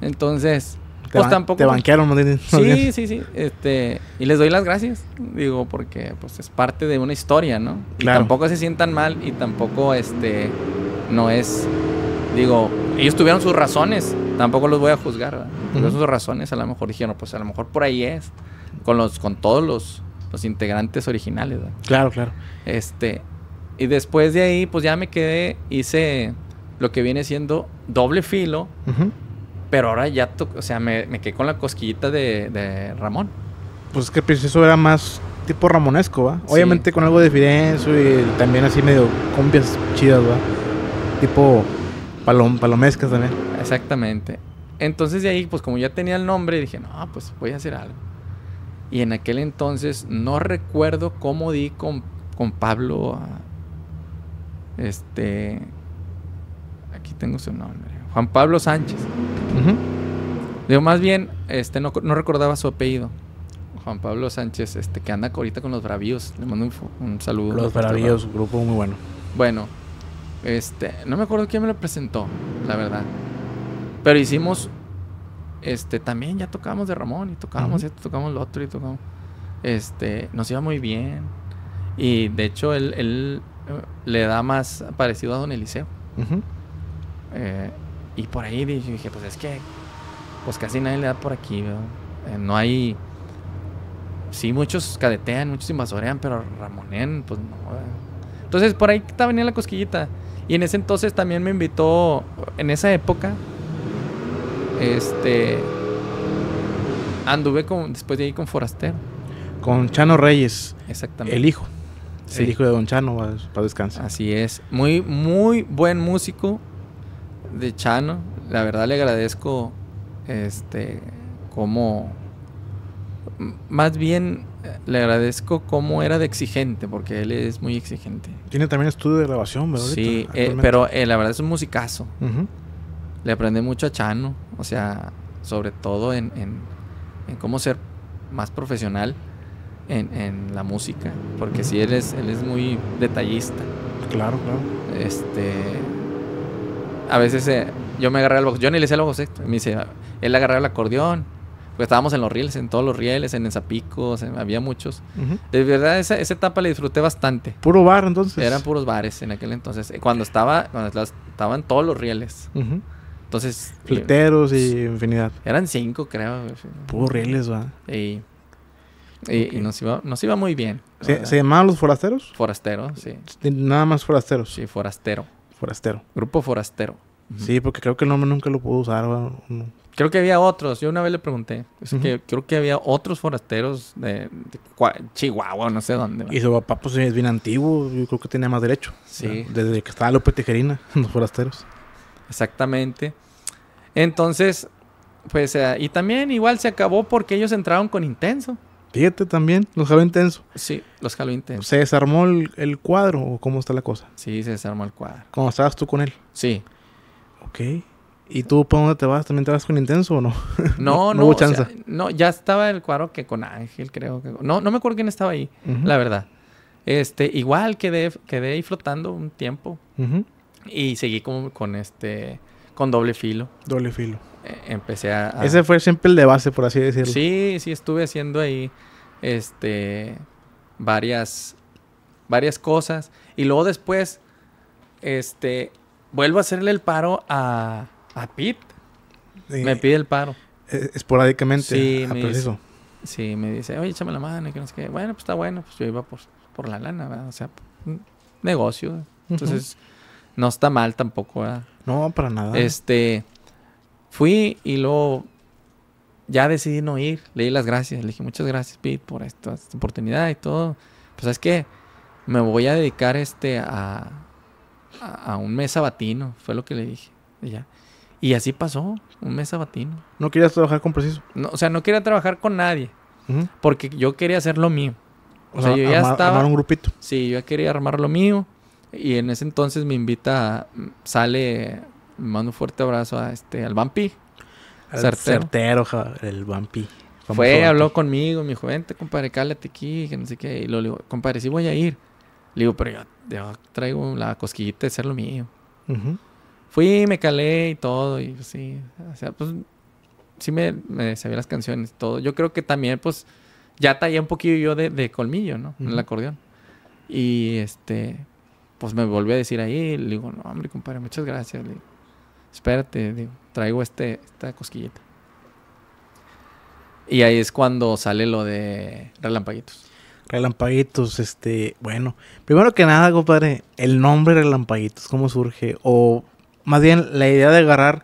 Entonces, te pues tampoco. Te banquearon, Sí, sí, sí. Este, y les doy las gracias, digo, porque pues es parte de una historia, ¿no? Y tampoco se sientan mal y tampoco, este, no es, digo, ellos tuvieron sus razones tampoco los voy a juzgar, ¿verdad? Por esas razones a lo mejor dijeron, pues a lo mejor por ahí es, con, los, con todos los, integrantes originales, Claro, claro. Este, y después de ahí, pues ya me quedé, hice lo que viene siendo doble filo, pero ahora ya, o sea, me, quedé con la cosquillita de, Ramón. Pues es que el era más tipo ramonesco, ¿va? Obviamente con algo de firenzo y también así medio compias chidas, ¿va? Tipo Palom, palomescas también. Exactamente. Entonces de ahí, pues como ya tenía el nombre, dije, no, pues voy a hacer algo. Y en aquel entonces no recuerdo cómo di con, con Pablo. Ah, este. Aquí tengo su nombre. Juan Pablo Sánchez. Digo... más bien, este, no, recordaba su apellido. Juan Pablo Sánchez, este, que anda ahorita con los bravíos. Le mando un, un saludo. Los bravíos, grupo muy bueno. Bueno, este, no me acuerdo quién me lo presentó, la verdad. Pero hicimos, este, también ya tocábamos de Ramón y tocábamos esto, tocábamos lo otro y tocábamos. Este, nos iba muy bien. Y de hecho él, eh, le da más parecido a Don Eliseo. Eh, y por ahí dije, pues es que, pues casi nadie le da por aquí, no eh, hay... Sí, muchos cadetean, muchos invasorean, pero Ramonén pues no. Entonces por ahí está venía la cosquillita. Y en ese entonces también me invitó, en esa época, este, anduve con, después de ahí con Forastero. Con Chano Reyes. Exactamente. El hijo. El hijo de Don Chano, para descansar. Así es. Muy, muy buen músico de Chano. La verdad le agradezco, este, como, más bien le agradezco cómo era de exigente, porque él es muy exigente. Tiene también estudio de grabación, ¿verdad? Sí, eh, pero eh, la verdad es un musicazo. Le aprende mucho a Chano, o sea, sobre todo en, cómo ser más profesional en, la música, porque sí, él es, él es muy detallista. Claro, claro. Este, a veces eh, yo me agarré al bajo, yo ni le sé el me dice, él agarraba el acordeón porque estábamos en los rieles, en todos los rieles, en Zapicos, había muchos. De verdad, esa, esa, etapa le disfruté bastante. ¿Puro bar entonces? Eran puros bares en aquel entonces. Eh, cuando estaba, cuando estaban todos los rieles. Entonces. Fleteros y eh, infinidad. Eran cinco, creo. Puros rieles, va. Y, y, nos, iba, nos, iba, muy bien. ¿Se, llamaban los forasteros? Forasteros, sí. Nada más forasteros. Sí, forastero. Forastero. Grupo forastero. Sí, porque creo que el nombre nunca lo pudo usar. Creo que había otros. Yo una vez le pregunté. que creo que había otros forasteros de, Chihuahua, no sé dónde. Y su papá, pues es bien antiguo. Yo creo que tenía más derecho. Sí. Desde que estaba López Tijerina, los forasteros. Exactamente. Entonces, pues, eh, y también igual se acabó porque ellos entraron con intenso. Fíjate también, los jaló intenso. Sí, los jaló intenso. ¿Se desarmó el, cuadro o cómo está la cosa? Sí, se desarmó el cuadro. ¿Cómo estabas tú con él? Sí. Ok. ¿Y tú para dónde te vas? ¿También te vas con Intenso o no? No, no. no, ya estaba el cuadro que con Ángel, creo. Que, no, no me acuerdo quién estaba ahí, la verdad. Este, igual quedé, quedé ahí flotando un tiempo. Y seguí como con este. con doble filo. Doble filo. E, empecé a, Ese fue siempre el de base, por así decirlo. Sí, sí, estuve haciendo ahí. Este. varias. varias cosas. Y luego después. Este. Vuelvo a hacerle el paro a a Pete. Me pide el paro. E, esporádicamente. Sí, a ah, me dice, sí, me dice, oye, échame la mano. que no sé qué. Bueno, pues está bueno. Pues yo iba por, por la lana, ¿verdad? O sea, negocio. Entonces, no está mal tampoco, ¿verdad? No, para nada. Este, fui y luego ya decidí no ir. Le las gracias. Le dije, muchas gracias, Pete, por esta, oportunidad y todo. Pues es que me voy a dedicar este a, a, un mes sabatino. Fue lo que le dije. Y ya. Y así pasó, un mes sabatino. ¿No querías trabajar con Preciso? No, o sea, no quería trabajar con nadie. Porque yo quería hacer lo mío. O, sea, yo ya estaba. Armar un grupito. Sí, yo ya quería armar lo mío. Y en ese entonces me invita, sale, me mando un fuerte abrazo a este, al Vampi. Al certero, el Vampi. Fue, habló conmigo, me dijo, vente, compadre, cállate aquí, que no sé qué. Y lo le digo, compadre, sí voy a ir. Le digo, pero yo, traigo la cosquillita de ser lo mío. Fui, me calé y todo, y pues sí, o sea, pues sí me, sabía las canciones, todo. Yo creo que también, pues, ya traía un poquillo yo de, colmillo, ¿no? En el acordeón. Y este, pues me volví a decir ahí, le digo, no, hombre, compadre, muchas gracias, le digo, espérate, digo, traigo este, esta cosquillita. Y ahí es cuando sale lo de Relampaguitos. Relampaguitos, este, bueno, primero que nada, compadre, el nombre Relampaguitos, ¿cómo surge? O más bien la idea de agarrar,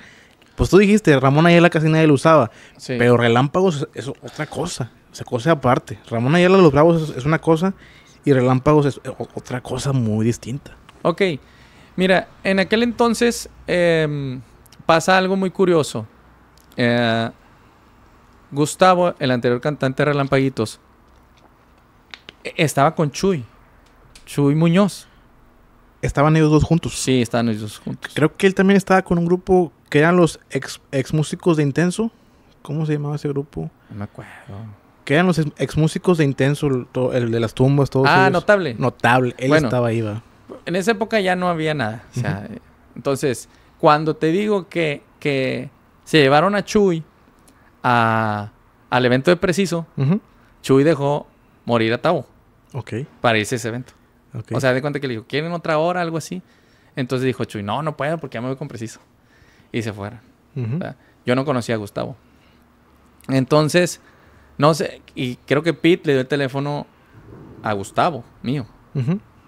pues tú dijiste, Ramón Ayala casi nadie lo usaba, pero Relámpagos es otra cosa, Se cosa aparte. Ramón Ayala Los Bravos es, una cosa y Relámpagos es otra cosa muy distinta. Ok, mira, en aquel entonces em, pasa algo muy curioso. Eh, Gustavo, el anterior cantante de Relampaguitos, e, estaba con Chuy, Chuy Muñoz estaban ellos dos juntos. Sí, estaban ellos dos juntos. Creo que él también estaba con un grupo que eran los ex, músicos de Intenso. ¿Cómo se llamaba ese grupo? No me acuerdo. Que eran los ex, músicos de Intenso, el, de las tumbas, todo. Ah, notable. Notable, él estaba ahí, va. En esa época ya no había nada. O sea, Entonces, cuando te digo que, que se llevaron a Chuy al evento de Preciso, Chuy dejó morir a Tavo. Ok. Para irse ese evento. O sea, de cuenta que le dijo, ¿quieren otra hora? Algo así. Entonces dijo Chuy, no, no puedo porque ya me voy con preciso. Y se fueron. yo no conocía a Gustavo. Entonces, no sé, y creo que Pete le dio el teléfono a Gustavo, mío.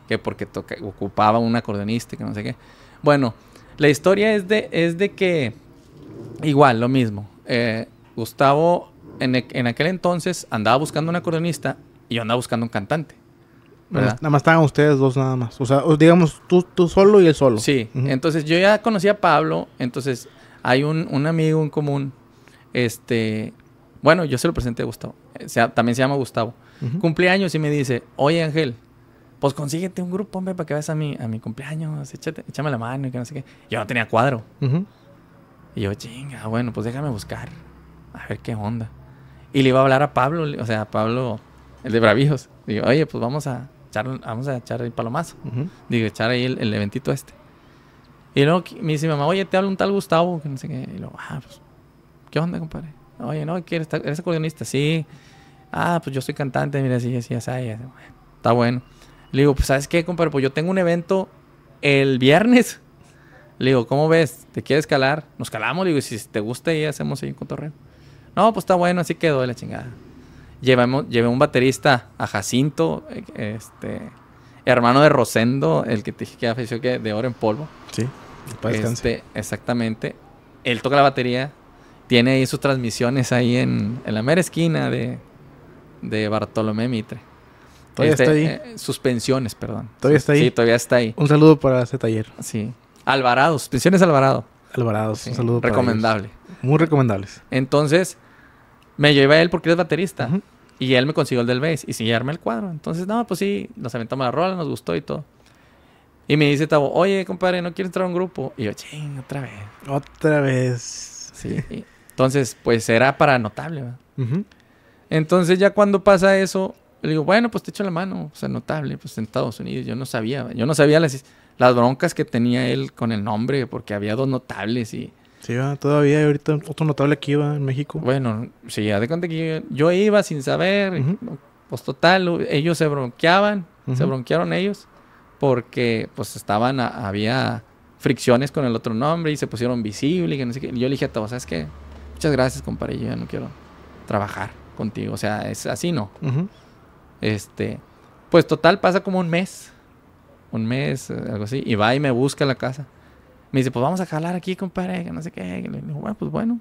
Que porque ocupaba un acordeonista, y que no sé qué. Bueno, la historia es de, es de que, igual, lo mismo. Eh, Gustavo en, en, aquel entonces andaba buscando un acordeonista y yo andaba buscando un cantante. Nada más estaban ustedes dos nada más. O sea, digamos tú, tú solo y él solo. Sí. Entonces yo ya conocí a Pablo. Entonces hay un, amigo en común. Este... Bueno, yo se lo presenté a Gustavo. O eh, también se llama Gustavo. Cumpleaños y me dice, oye Ángel, pues consíguete un grupo, hombre, para que vayas a mi, a mi cumpleaños. échame la mano y que no sé qué. Yo no tenía cuadro. Y yo, chinga, bueno, pues déjame buscar. A ver qué onda. Y le iba a hablar a Pablo, o sea, a Pablo, el de Bravijos. Digo, oye, pues vamos a, vamos a echar el palomazo. Digo, echar ahí el, eventito este. Y luego me dice mamá, oye, te habla un tal Gustavo, que no sé qué. Y luego, ah, pues, ¿qué onda, compadre? Oye, no, ¿eres acordeonista? Sí. Ah, pues yo soy cantante, mira, sí, sí, así, Está bueno. Le digo, pues, ¿sabes qué, compadre? Pues yo tengo un evento el viernes. Le digo, ¿cómo ves? ¿Te quieres calar? Nos calamos, le digo, si te gusta y hacemos ahí un cotorreo. No, pues está bueno, así quedó de la chingada llevamos, llevé un baterista a Jacinto, este, hermano de Rosendo, el que te dije que era que de oro en polvo. Sí, este, Exactamente. Él toca la batería, tiene ahí sus transmisiones ahí en, en la mera esquina de, de Bartolomé Mitre. Todavía este, está ahí. Sus eh, suspensiones, perdón. Todavía está ahí. Sí, todavía está ahí. Un saludo para ese taller. Sí. Alvarado, suspensiones Alvarado. Alvarado, un saludo. Recomendable. Para Recomendable... Muy recomendables. Entonces, me llevé a él porque es baterista. Y él me consiguió el del bass y sin llevarme el cuadro. Entonces, no, pues sí, nos aventamos la rola, nos gustó y todo. Y me dice Tavo, oye, compadre, ¿no quiero entrar a un grupo? Y yo, ching, otra vez. Otra vez. Sí. entonces, pues era para notable. Entonces, ya cuando pasa eso, le digo, bueno, pues te echo la mano. O sea, notable, pues en Estados Unidos. Yo no sabía, yo no sabía las, las broncas que tenía él con el nombre, porque había dos notables y Sí, todavía ahorita otro notable que iba en México. Bueno, sí, ya de que yo, iba sin saber, pues total, ellos se bronqueaban, se bronquearon ellos, porque pues estaban, había fricciones con el otro nombre y se pusieron visibles y Yo le dije a todos, ¿sabes qué? Muchas gracias, compadre, yo no quiero trabajar contigo, o sea, es así, ¿no? Este, pues total, pasa como un mes, un mes, eh, algo así, y va y me busca la casa. Me dice, pues vamos a jalar aquí, compadre, que no sé qué. le digo, bueno, pues bueno.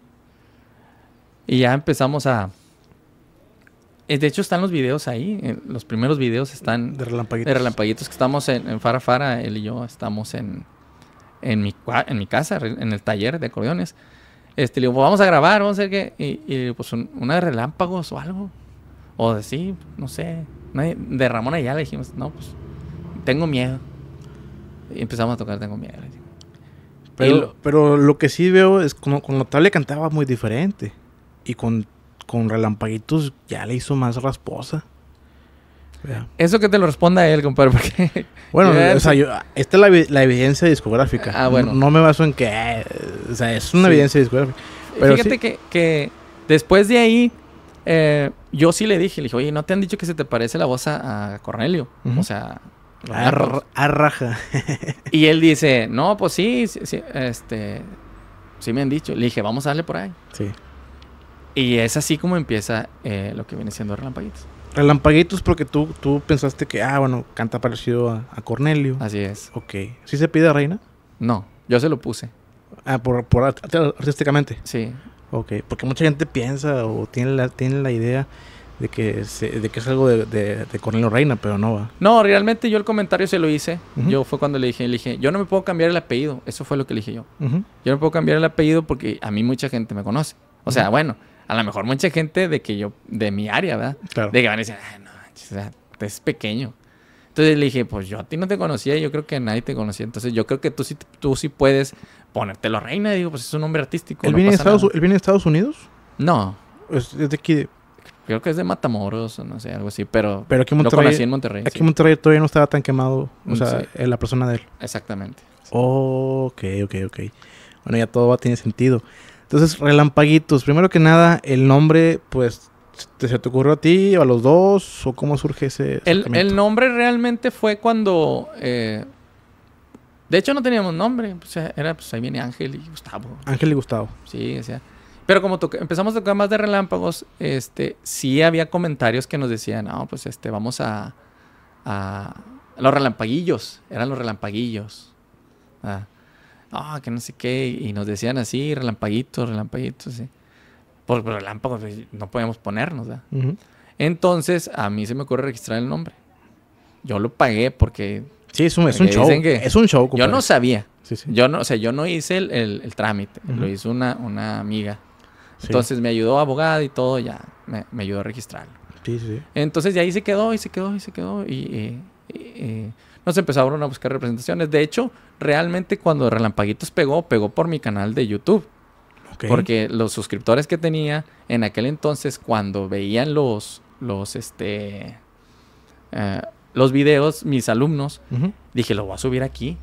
Y ya empezamos a... Eh, de hecho, están los videos ahí. Eh, los primeros videos están... De relampaguitos. De relampaguitos que estamos en, Fara Fara, él y yo estamos en, en, mi, en mi casa, en el taller de acordeones. Este, le digo, pues vamos a grabar, vamos a hacer qué... Y, y pues una de relámpagos o algo. O de sí, no sé. De Ramón allá le dijimos, no, pues tengo miedo. Y empezamos a tocar Tengo miedo. Pero lo, pero lo que sí veo es como con Notable cantaba muy diferente. Y con, con Relampaguitos ya le hizo más rasposa. Eso que te lo responda él, compadre, porque... Bueno, o sea, esta es la, evidencia discográfica. Ah, bueno. No, me baso en que... O sea, es una evidencia discográfica. Fíjate que, después de ahí, eh, yo sí le dije, le dije, oye, ¿no te han dicho que se te parece la voz a, Cornelio? O sea, a raja y él dice, no, pues sí, sí, este, sí me han dicho. Le dije, vamos a darle por ahí. Sí. Y es así como empieza eh, lo que viene siendo Relampaguitos. Relampaguitos porque tú, tú pensaste que, ah, bueno, canta parecido a, Cornelio. Así es. Ok. ¿Sí se pide a Reina? No, yo se lo puse. Ah, por, por artísticamente. Sí. Ok, porque mucha gente piensa o tiene la, tiene la idea de que, de que es algo de, de, Cornelio Reina, pero no va. No, realmente yo el comentario se lo hice. Yo fue cuando le dije, le dije, yo no me puedo cambiar el apellido. Eso fue lo que le dije yo. Yo no puedo cambiar el apellido porque a mí mucha gente me conoce. O sea, bueno, a lo mejor mucha gente de que yo, de mi área, ¿verdad? Claro. De que van a decir, ah, no, es pequeño. Entonces le dije, pues yo a ti no te conocía, yo creo que nadie te conocía. Entonces yo creo que tú sí, tú sí puedes ponértelo reina. Digo, pues es un nombre artístico. ¿Él, viene, de Estados, Unidos? No. ¿Es, de aquí? Creo que es de Matamoros, no sé, algo así, pero, pero aquí en Monterrey. Aquí en Monterrey todavía no estaba tan quemado, o mm, sea, eh, la persona de él. Exactamente. ok, ok, ok. Bueno, ya todo tiene sentido. Entonces, Relampaguitos, primero que nada, el nombre, pues, ¿se te ocurrió a ti o a los dos? ¿O cómo surge ese...? El, el nombre realmente fue cuando... Eh, de hecho, no teníamos nombre. O sea, era, pues, ahí viene Ángel y Gustavo. Ángel y Gustavo. Sí, o sea... Pero como empezamos a tocar más de relámpagos, este, sí había comentarios que nos decían, no, pues este, vamos a, los relampaguillos, eran los relampaguillos. Ah, ah, que no sé qué, y nos decían así, relampaguitos, relampaguitos, sí. Por, relámpagos pues, no podíamos ponernos, ¿verdad? Entonces, a mí se me ocurre registrar el nombre. Yo lo pagué porque... Sí, es un, show. es un show. Yo no sabía. Yo no, o sea, yo no hice el, trámite. Lo hizo una, una amiga. Entonces me ayudó abogada y todo, ya me, ayudó a registrarlo. Sí, sí. Entonces de ahí se quedó y se quedó y se quedó y, nos empezaron a buscar representaciones. De hecho, realmente cuando Relampaguitos pegó, pegó por mi canal de YouTube. Porque los suscriptores que tenía en aquel entonces, cuando veían los, los, este, eh, los videos, mis alumnos, dije, lo voy a subir aquí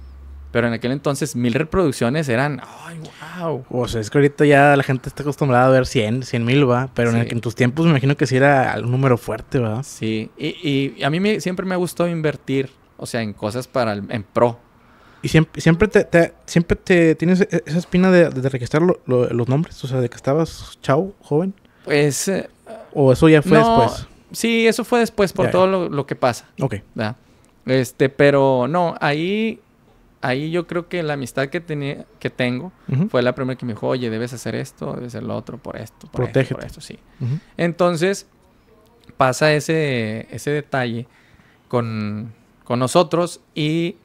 pero en aquel entonces, mil reproducciones eran. ¡Ay, wow! O sea, es que ahorita ya la gente está acostumbrada a ver 100, 100 mil, va. Pero en, tus tiempos me imagino que sí era un número fuerte, ¿verdad? Sí. Y, a mí siempre me gustó invertir, o sea, en cosas para el, en pro. ¿Y siempre, te, siempre te tienes e-, esa espina de, registrar los nombres? O sea, de que estabas chau, joven. Pues. Eh, ¿O eso ya fue después? Sí, eso fue después por todo Lo, lo, que pasa. Ok. Este, pero no, ahí ahí yo creo que la amistad que, tenía, que tengo fue la primera que me dijo, oye, debes hacer esto, debes hacer lo otro, por esto, por esto, por esto, sí. Entonces, pasa ese, ese detalle con, con, nosotros y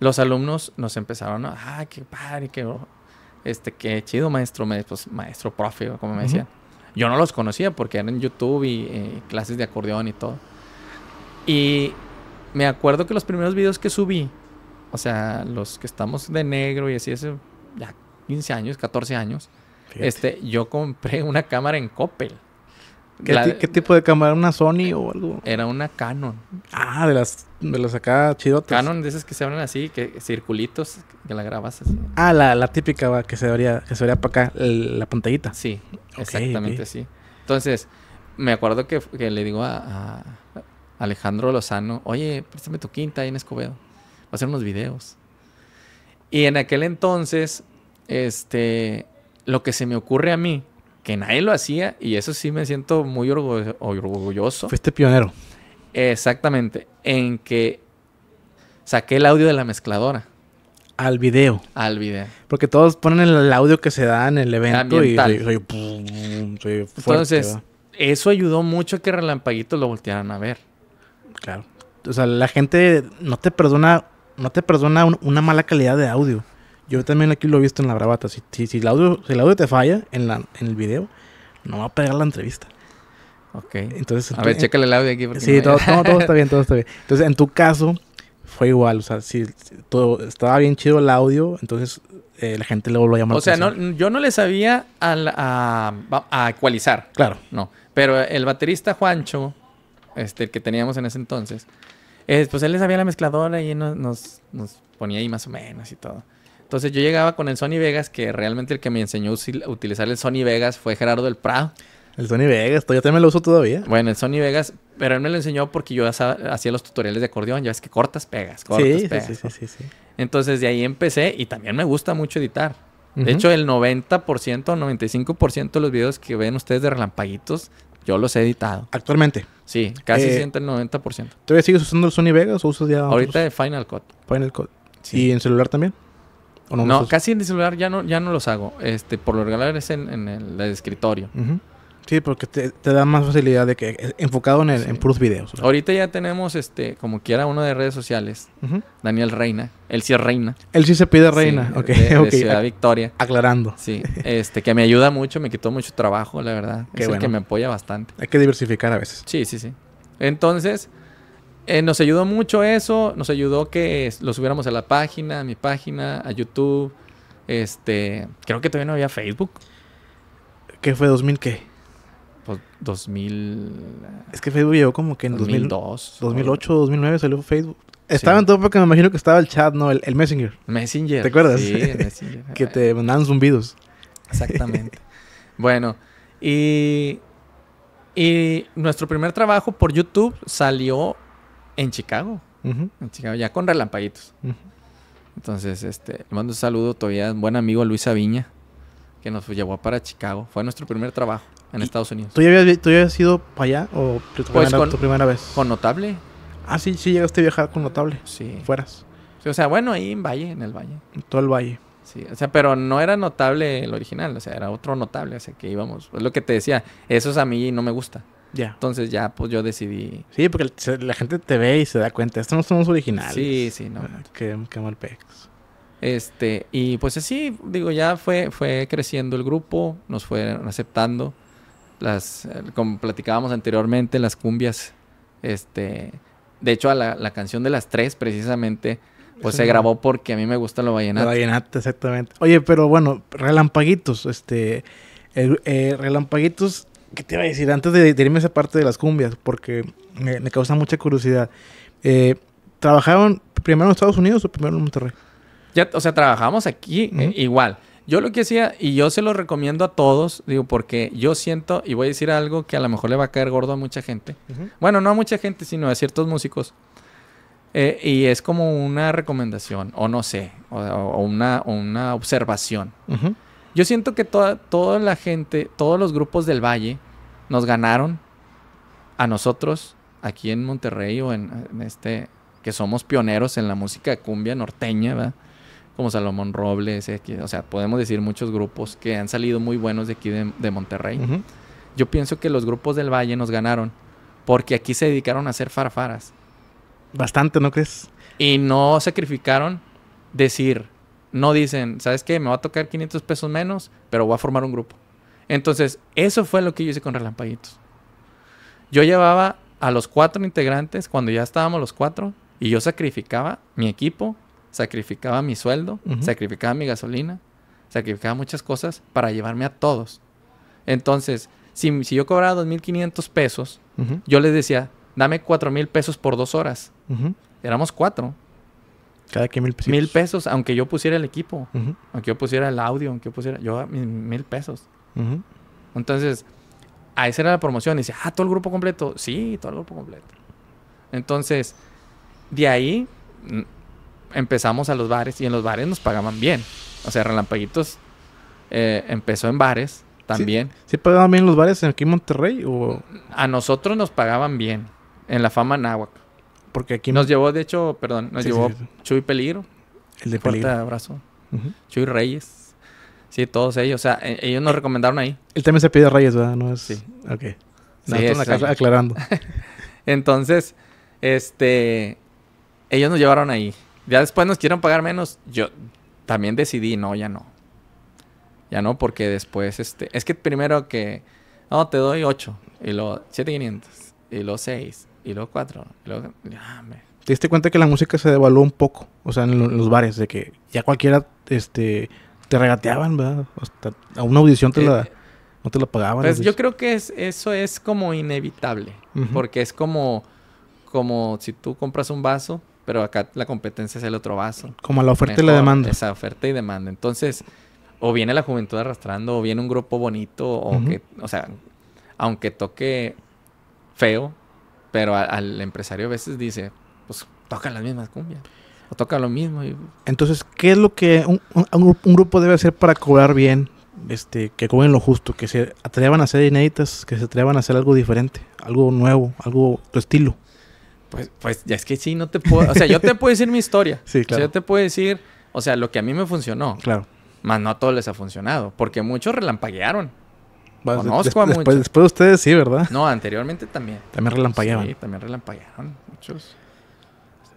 los alumnos nos empezaron Ay, ah, qué padre, qué, este, qué chido maestro, pues, maestro profe, como me decían. Yo no los conocía porque eran en YouTube y eh, clases de acordeón y todo. Y me acuerdo que los primeros videos que subí, o sea, los que estamos de negro y así hace ya 15 años, 14 años, este, yo compré una cámara en Coppel. ¿Qué, tipo de cámara? ¿Una Sony o algo? Era una Canon. Ah, de las, de las acá chidotas. Canon de esas que se abren así, que circulitos, que la grabas así. Ah, la, la típica que se vería, que para acá, la pantallita. Sí, exactamente así. Entonces, me acuerdo que, le digo a, a, Alejandro Lozano, oye, préstame tu quinta ahí en Escobedo hacer unos videos. Y en aquel entonces, este, lo que se me ocurre a mí, que nadie lo hacía, y eso sí me siento muy orgulloso. Fuiste pionero. Exactamente, en que saqué el audio de la mezcladora. Al video. Al video. Porque todos ponen el audio que se da en el evento y Entonces, eso ayudó mucho a que Relampaguito... lo voltearan a ver. Claro. O sea, la gente no te perdona no te perdona una mala calidad de audio. Yo también aquí lo he visto en la bravata. Si, el, audio, el audio te falla en, en el video, no va a pegar la entrevista. Ok. Entonces, a ver, el audio aquí. Sí, todo, todo, está bien, todo está bien. Entonces, en tu caso, fue igual. O sea, si, todo, estaba bien chido el audio, entonces eh, la gente luego lo llamar. O sea, no, yo no le sabía a, a, ecualizar. Claro. No. Pero el baterista Juancho, este, el que teníamos en ese entonces, eh, pues él les había la mezcladora y nos, ponía ahí más o menos y todo. Entonces yo llegaba con el Sony Vegas, que realmente el que me enseñó a utilizar el Sony Vegas fue Gerardo del Prado. El Sony Vegas, yo también lo uso todavía. Bueno, el Sony Vegas, pero él me lo enseñó porque yo hacía los tutoriales de acordeón, ya ves que cortas, pegas, cortas, pegas. Sí, sí, sí, sí, Entonces de ahí empecé y también me gusta mucho editar. De hecho, el 90%, 95% de los videos que ven ustedes de relampaguitos, yo los he editado. Actualmente. Sí, casi eh, siente el 90%. ¿Todavía sigues usando el Sony Vegas o usas ya Ahorita de Final Cut. Final Cut. ¿Y en celular también? no, casi en celular ya no, ya no los hago. Este, por lo regular es en, el, escritorio. Sí, porque te, da más facilidad de que eh, enfocado en, videos. Ahorita ya tenemos, este, como quiera, uno de redes sociales. Daniel Reina. Él sí reina. Él sí se pide reina. ok, ok, Ciudad Victoria. Aclarando. Sí, este, que me ayuda mucho, me quitó mucho trabajo, la verdad. que me apoya bastante. Hay que diversificar a veces. Sí, sí, sí. Entonces, eh, nos ayudó mucho eso. Nos ayudó que lo subiéramos a la página, a mi página, a YouTube. Este, creo que todavía no había Facebook. ¿Qué fue? ¿2000 qué? 2000. Pues, eh, es que Facebook llegó como que en 2002. 2008, 2009 salió Facebook. Estaba en todo porque me imagino que estaba el chat, ¿no? El, Messenger. Messenger. ¿Te acuerdas? Sí, Messenger. que te mandaban zumbidos. Exactamente. bueno, y, y nuestro primer trabajo por YouTube salió en Chicago. En Chicago, ya con relampaguitos. Entonces, este, mando un saludo todavía a un buen amigo Luis Aviña, que nos llevó para Chicago. Fue nuestro primer trabajo en Estados Unidos. ¿Tú ya, habías, ¿Tú ido para allá o tu, pues primera, tu primera vez? Con Notable. Ah, sí, sí llegaste a viajar con Notable. Sí. Fueras. o sea, bueno, ahí en Valle, en el Valle. En todo el Valle. Sí, o sea, pero no era notable el original, o sea, era otro notable, o sea, que íbamos. Es lo que te decía, eso es a mí y no me gusta. Ya. Entonces ya, pues yo decidí. Sí, porque la gente te ve y se da cuenta, esto no somos originales. Sí, sí, no. Ah, qué, qué, mal pex. Este, y pues así, digo, ya fue, fue creciendo el grupo, nos fueron aceptando las, eh, como platicábamos anteriormente, las cumbias, este, de hecho a la, canción de las tres precisamente, pues se grabó porque a mí me gusta lo vallenato. Lo vallenato, exactamente. Oye, pero bueno, Relampaguitos, este, eh, Relampaguitos, ¿qué te iba a decir? Antes de, irme a esa parte de las cumbias, porque me, causa mucha curiosidad. Eh, ¿Trabajaron primero en Estados Unidos o primero en Monterrey? Ya, o sea, trabajamos aquí igual. Yo lo que hacía, y yo se lo recomiendo a todos, digo, porque yo siento, y voy a decir algo que a lo mejor le va a caer gordo a mucha gente. Bueno, no a mucha gente, sino a ciertos músicos. Eh, y es como una recomendación, o no sé, o, una, observación. Yo siento que toda, toda la gente, todos los grupos del Valle nos ganaron a nosotros aquí en Monterrey o en, este, que somos pioneros en la música cumbia norteña, ¿verdad? como Salomón Robles, eh, o sea, podemos decir muchos grupos que han salido muy buenos de aquí de, Monterrey. Yo pienso que los grupos del Valle nos ganaron porque aquí se dedicaron a hacer farfaras. Bastante, ¿no crees? Y no sacrificaron decir, no dicen, ¿sabes qué? Me va a tocar 500 pesos menos, pero voy a formar un grupo. Entonces, eso fue lo que yo hice con Relampaguitos. Yo llevaba a los cuatro integrantes, cuando ya estábamos los cuatro, y yo sacrificaba mi equipo sacrificaba mi sueldo, sacrificaba mi gasolina, sacrificaba muchas cosas para llevarme a todos. Entonces, si, yo cobraba 2.500 pesos, pesos... yo les decía, dame 4.000 pesos por dos horas. Éramos cuatro. Cada que mil pesos. Mil pesos, aunque yo pusiera el equipo, aunque yo pusiera el audio, aunque yo pusiera, yo mil pesos. Entonces, a esa era la promoción. Y dice, ah, todo el grupo completo. Sí, todo el grupo completo. Entonces, de ahí empezamos a los bares y en los bares nos pagaban bien. O sea, Relampaguitos eh, empezó en bares también. ¿Sí, pagaban bien los bares aquí en Monterrey? O... A nosotros nos pagaban bien en la fama Nahuac Porque aquí nos llevó, de hecho, perdón, nos llevó Chuy Peligro. El de Peligro. abrazo. Chuy Reyes. Sí, todos ellos. O sea, e-, ellos nos eh, recomendaron ahí. El tema se pide Reyes, ¿verdad? Sí. Ok. aclarando. Entonces, este... Ellos nos llevaron ahí. Ya después nos quieren pagar menos. Yo también decidí, no, ya no. Ya no, porque después, este, es que primero que, no, te doy 8, y luego 7500, y luego 6, y luego 4, y luego... ¿Te diste cuenta que la música se devaluó un poco? O sea, en los bares, de que ya cualquiera, este, te regateaban, ¿verdad? Hasta a una audición te la... Eh, no te la pagaban. Pues yo creo que es, eso es como inevitable. Porque es como, como si tú compras un vaso pero acá la competencia es el otro vaso. Como la oferta y la demanda. Esa oferta y demanda. Entonces, o viene la juventud arrastrando, o viene un grupo bonito, o que, o sea, aunque toque feo, pero al empresario a veces dice, pues toca las mismas cumbias. O toca lo mismo. Entonces, ¿qué es lo que un, grupo debe hacer para cobrar bien, este, que cobren lo justo, que se atrevan a hacer inéditas, que se atrevan a hacer algo diferente, algo nuevo, algo tu estilo. Pues, pues ya es que sí, no te puedo. O sea, yo te puedo decir mi historia. Sí, claro. yo te puedo decir, o sea, lo que a mí me funcionó. Claro. Más no a todos les ha funcionado, porque muchos relampaguearon. Conozco después, a muchos. Después, de ustedes sí, ¿verdad? No, anteriormente también. También relampaguearon. Sí, también relampaguearon. Muchos.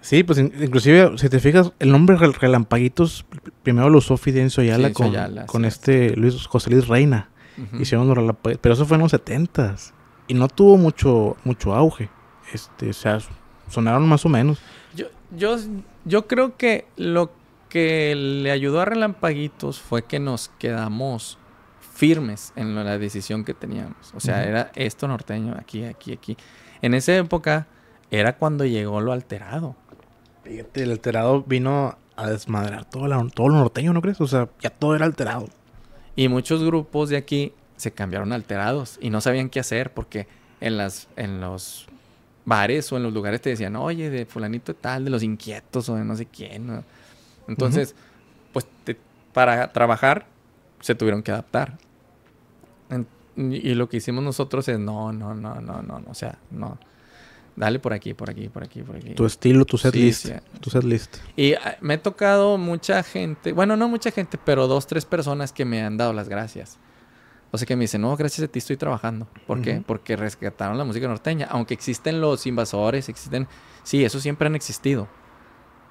Sí, pues inclusive, si te fijas, el nombre Relampaguitos primero lo usó Fidencio Ayala con, con este Luis José Luis Reina. Hicieron los Relampaguitos, pero eso fue en los 70 y no tuvo mucho mucho auge. Este, o sea, sonaron más o menos. Yo, yo, creo que lo que le ayudó a Relampaguitos fue que nos quedamos firmes en la decisión que teníamos. O sea, era esto norteño, aquí, aquí, aquí. En esa época era cuando llegó lo alterado. el alterado vino a desmadrar todo, todo lo norteño, ¿no crees? O sea, ya todo era alterado. Y muchos grupos de aquí se cambiaron alterados y no sabían qué hacer porque en, las, en los bares o en los lugares te decían, oye, de fulanito tal, de los inquietos o de no sé quién. Entonces, pues para trabajar se tuvieron que adaptar. y lo que hicimos nosotros es, no, no, no, no, no, o sea, no. Dale por aquí, por aquí, por aquí, por aquí. Tu estilo, tu set list. Tu Y ah, me ha tocado mucha gente, bueno, no mucha gente, pero dos, tres personas que me han dado las gracias. O sea que me dicen, no, gracias a ti estoy trabajando. ¿Por qué? Porque rescataron la música norteña. Aunque existen los invasores, existen. Sí, eso siempre han existido.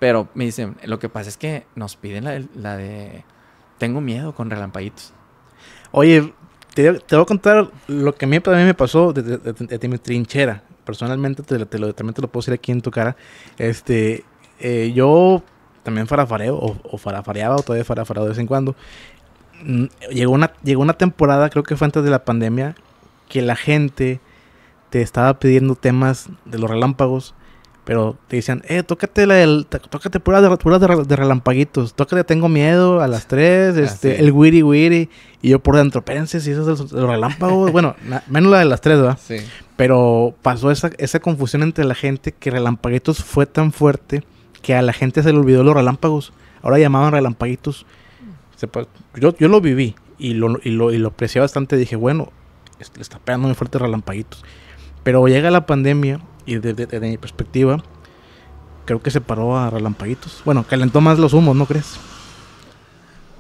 Pero me dicen, lo que pasa es que nos piden la de. Tengo miedo con relampaguitos. Oye, te, voy a contar lo que a mí también me pasó de, mi trinchera. Personalmente, te, lo, también te lo puedo decir aquí en tu cara. Este, eh, yo también farafareo, o, o, farafareaba, o todavía farafareo de vez en cuando. Mm, llegó una, llegó una temporada, creo que fue antes de la pandemia, que la gente te estaba pidiendo temas de los relámpagos, pero te decían, eh, tócate la tócate pura de, pura de, tócate Tengo Miedo a las tres ah, este, el Wiri Wiri, y yo por dentro, pensé si eso de los, relámpagos, bueno, menos la de las tres ¿verdad? Pero pasó esa, esa confusión entre la gente que relampaguitos fue tan fuerte que a la gente se le olvidó los relámpagos, ahora llamaban relampaguitos. Este, pues, yo, yo lo viví y lo, y aprecié bastante. Dije, bueno, le está pegando muy fuerte relampaguitos. Pero llega la pandemia y desde, mi perspectiva, creo que se paró a relampaguitos. Bueno, calentó más los humos, ¿no crees?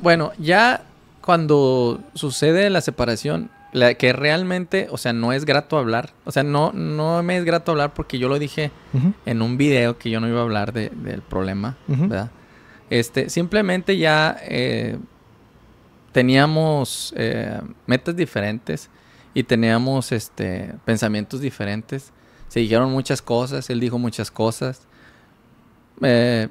Bueno, ya cuando sucede la separación, la que realmente, o sea, no es grato hablar. O sea, no, no me es grato hablar porque yo lo dije en un video que yo no iba a hablar del problema, ¿verdad? Este, simplemente ya eh, teníamos eh, metas diferentes y teníamos este, pensamientos diferentes. Se dijeron muchas cosas, él dijo muchas cosas. Eh,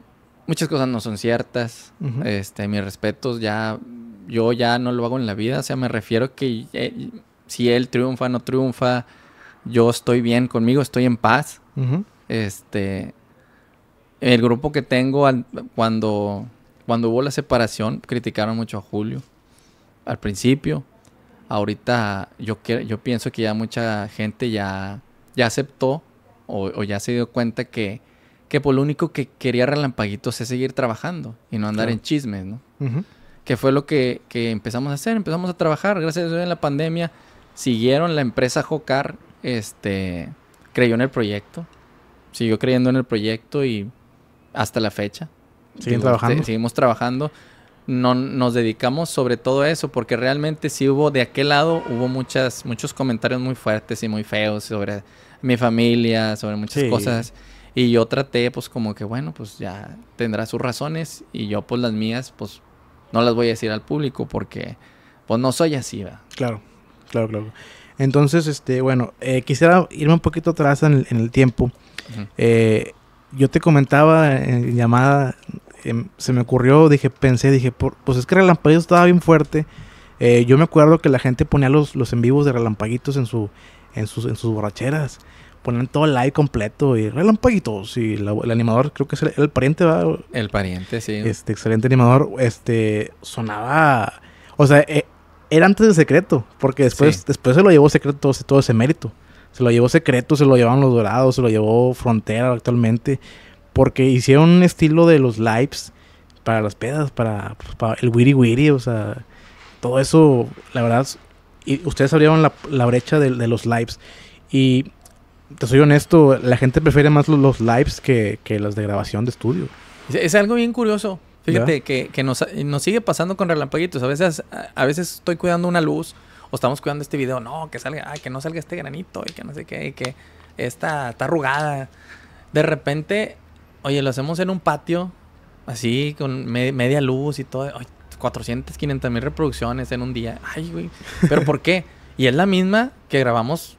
muchas cosas no son ciertas. este, mis respetos, ya, yo ya no lo hago en la vida. O sea, me refiero que eh, si él triunfa, no triunfa, yo estoy bien conmigo, estoy en paz. Este, el grupo que tengo, cuando, cuando hubo la separación, criticaron mucho a Julio al principio. Ahorita yo, yo pienso que ya mucha gente ya, ya aceptó o, ya se dio cuenta que, que por pues, lo único que quería Relampaguitos es seguir trabajando y no andar en chismes, ¿no? Que fue lo que, empezamos a hacer, empezamos a trabajar, gracias a Dios en la pandemia, siguieron la empresa Jocar, este, creyó en el proyecto, siguió creyendo en el proyecto y hasta la fecha. ¿Siguen este, trabajando? Seguimos trabajando no nos dedicamos sobre todo eso, porque realmente si hubo de aquel lado, hubo muchas, muchos comentarios muy fuertes y muy feos sobre mi familia, sobre muchas cosas. Y yo traté, pues, como que, bueno, pues ya tendrá sus razones. Y yo, pues, las mías, pues, no las voy a decir al público porque, pues, no soy así, Claro, claro, claro. Entonces, este, bueno, eh, quisiera irme un poquito atrás en el, tiempo. Eh, yo te comentaba en llamada Em, se me ocurrió, dije, pensé, dije, pues es que Relampaguito estaba bien fuerte. Eh, yo me acuerdo que la gente ponía los, los en vivos de Relampaguitos en, su, en, sus, en sus borracheras. Ponían todo el live completo y Relampaguitos. Y el animador, creo que es el, pariente, ¿va? El pariente, sí. Este excelente animador, este, sonaba. O sea, eh, era antes de secreto, porque después, después se lo llevó secreto todo, ese mérito. Se lo llevó secreto, se lo llevaban los dorados, se lo llevó frontera actualmente. Porque hicieron un estilo de los lives para las pedas, pues, para, el wiri wiri, o sea, todo eso, la verdad, y ustedes abrieron la, brecha de, los lives. Y te soy honesto, la gente prefiere más los, los lives que, que los de grabación de estudio. Es, algo bien curioso. Fíjate que, nos, sigue pasando con relampaguitos. A veces, a, veces estoy cuidando una luz o estamos cuidando este video. No, que salga, que no salga este granito y que no sé qué, y que esta está arrugada. De repente oye, lo hacemos en un patio, así, con media luz y todo. Ay, 400, 500 mil reproducciones en un día. Ay, güey. ¿Pero por qué? Y es la misma que grabamos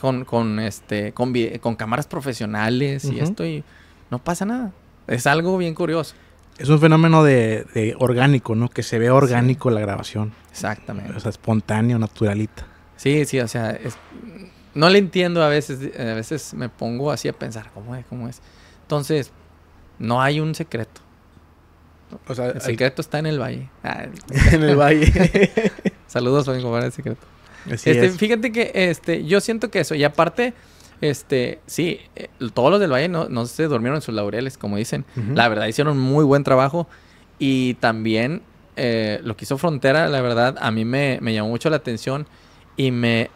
con, con, este, con, cámaras profesionales y esto y no pasa nada. Es algo bien curioso. Es un fenómeno de, orgánico, ¿no? Que se ve orgánico la grabación. Exactamente. O sea, espontáneo, naturalita. Sí, sí, o sea, no le entiendo a veces, a veces me pongo así a pensar, ¿cómo es? ¿Cómo es? Entonces, no hay un secreto. O sea, el secreto está en el valle. Ah, en el valle. Saludos a mi el secreto. este, Fíjate que este, yo siento que eso, y aparte, este, sí, eh, todos los del Valle no, no, se durmieron en sus laureles, como dicen. La verdad, hicieron muy buen trabajo. Y también eh, lo que hizo Frontera, la verdad, a mí me, llamó mucho la atención y me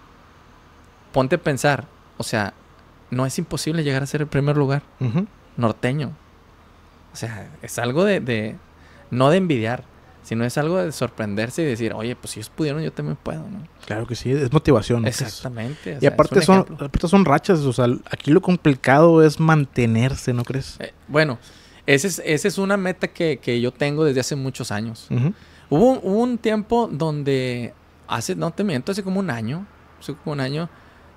ponte a pensar, o sea, no es imposible llegar a ser el primer lugar norteño. O sea, es algo de, no de envidiar, sino es algo de sorprenderse y decir, oye, pues si ellos pudieron, yo también puedo, ¿no? Claro que sí, es motivación. Exactamente. y aparte son, aparte son rachas, o sea, aquí lo complicado es mantenerse, ¿no crees? Eh, bueno, esa es, es una meta que, yo tengo desde hace muchos años. hubo, hubo, un tiempo donde, hace, no te miento, hace como un año, hace como un año,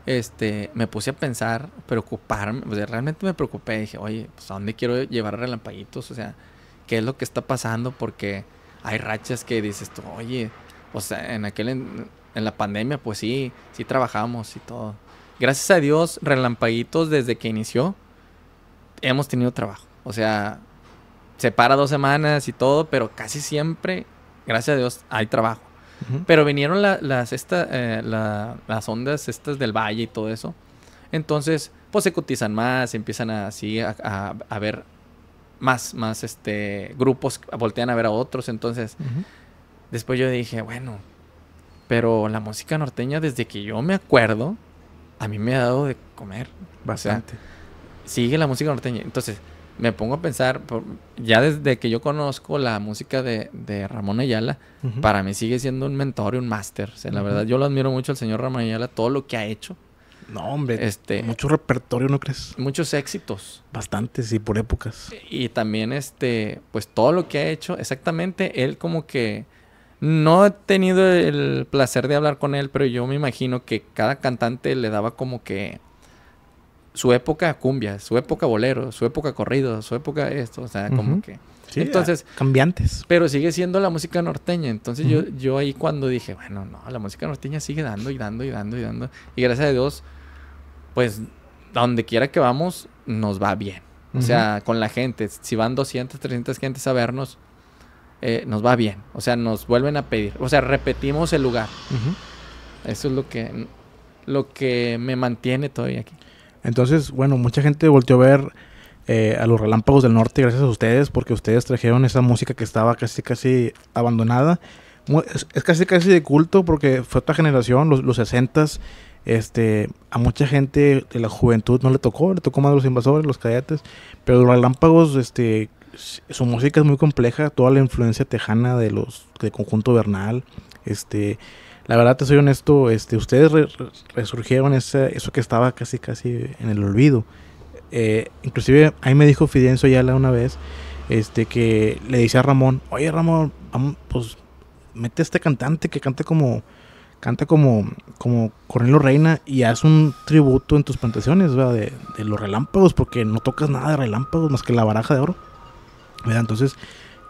este, me puse a pensar, preocuparme, o sea, realmente me preocupé, dije, oye, pues a dónde quiero llevar relampaguitos, o sea, qué es lo que está pasando, porque hay rachas que dices tú, oye, o sea, en aquel, en, la pandemia, pues sí, sí trabajamos y todo. Gracias a Dios, relampaguitos desde que inició, hemos tenido trabajo, o sea, se para dos semanas y todo, pero casi siempre, gracias a Dios, hay trabajo. Pero vinieron las, eh, las ondas estas del valle y todo eso. Entonces, pues se cotizan más, empiezan a, así a, ver más, más este, grupos, voltean a ver a otros. Entonces, después yo dije, bueno, pero la música norteña, desde que yo me acuerdo, a mí me ha dado de comer. Bastante. sigue la música norteña. Entonces, me pongo a pensar, ya desde que yo conozco la música de, Ramón Ayala, para mí sigue siendo un mentor y un máster. la verdad, yo lo admiro mucho al señor Ramón Ayala, todo lo que ha hecho. No, hombre. Este, mucho repertorio, ¿no crees? Muchos éxitos. Bastantes y por épocas. Y también, este, pues todo lo que ha hecho, exactamente, él como que... No he tenido el placer de hablar con él, pero yo me imagino que cada cantante le daba como que su época cumbia, su época bolero, su época corrido, su época esto, o sea, como que... Sí, entonces, ah, cambiantes. Pero sigue siendo la música norteña. Entonces yo, ahí cuando dije, bueno, no, la música norteña sigue dando y dando y dando y dando. Y gracias a Dios, pues donde quiera que vamos, nos va bien. O sea, con la gente, si van 200, 300 gentes a vernos, eh, nos va bien. O sea, nos vuelven a pedir. O sea, repetimos el lugar. Eso es lo que, lo que me mantiene todavía aquí. Entonces, bueno, mucha gente volteó a ver eh, a los Relámpagos del Norte gracias a ustedes, porque ustedes trajeron esa música que estaba casi, casi abandonada. Es, casi, casi de culto porque fue otra generación, los, 60s. Este, a mucha gente de la juventud no le tocó, le tocó más a los invasores, los cadetes, pero los relámpagos, este, su música es muy compleja, toda la influencia tejana de los, de conjunto Bernal, este, la verdad te soy honesto, este, ustedes resurgieron eso que estaba casi casi en el olvido. Eh, inclusive ahí me dijo Fidenzo la una vez este, que le dice a Ramón, oye Ramón, pues mete a este cantante que cante como, canta como, como Cornelio Reina y haz un tributo en tus plantaciones de, de, los relámpagos porque no tocas nada de relámpagos más que la baraja de oro. Entonces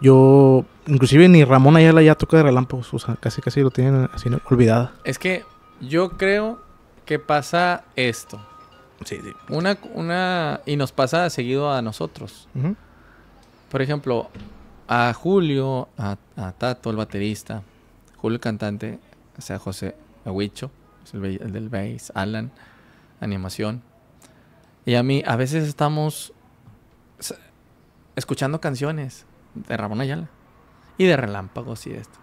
yo inclusive ni Ramón Ayala ya toca de relámpagos, o sea, casi casi lo tienen así olvidada. Es que yo creo que pasa esto. Sí, sí. Una, una, y nos pasa seguido a nosotros. Por ejemplo, a Julio, a, Tato, el baterista, Julio el cantante, o sea, José Aguicho, el del bass, Alan, animación. Y a mí, a veces estamos escuchando canciones de Ramón Ayala y de relámpagos y esto.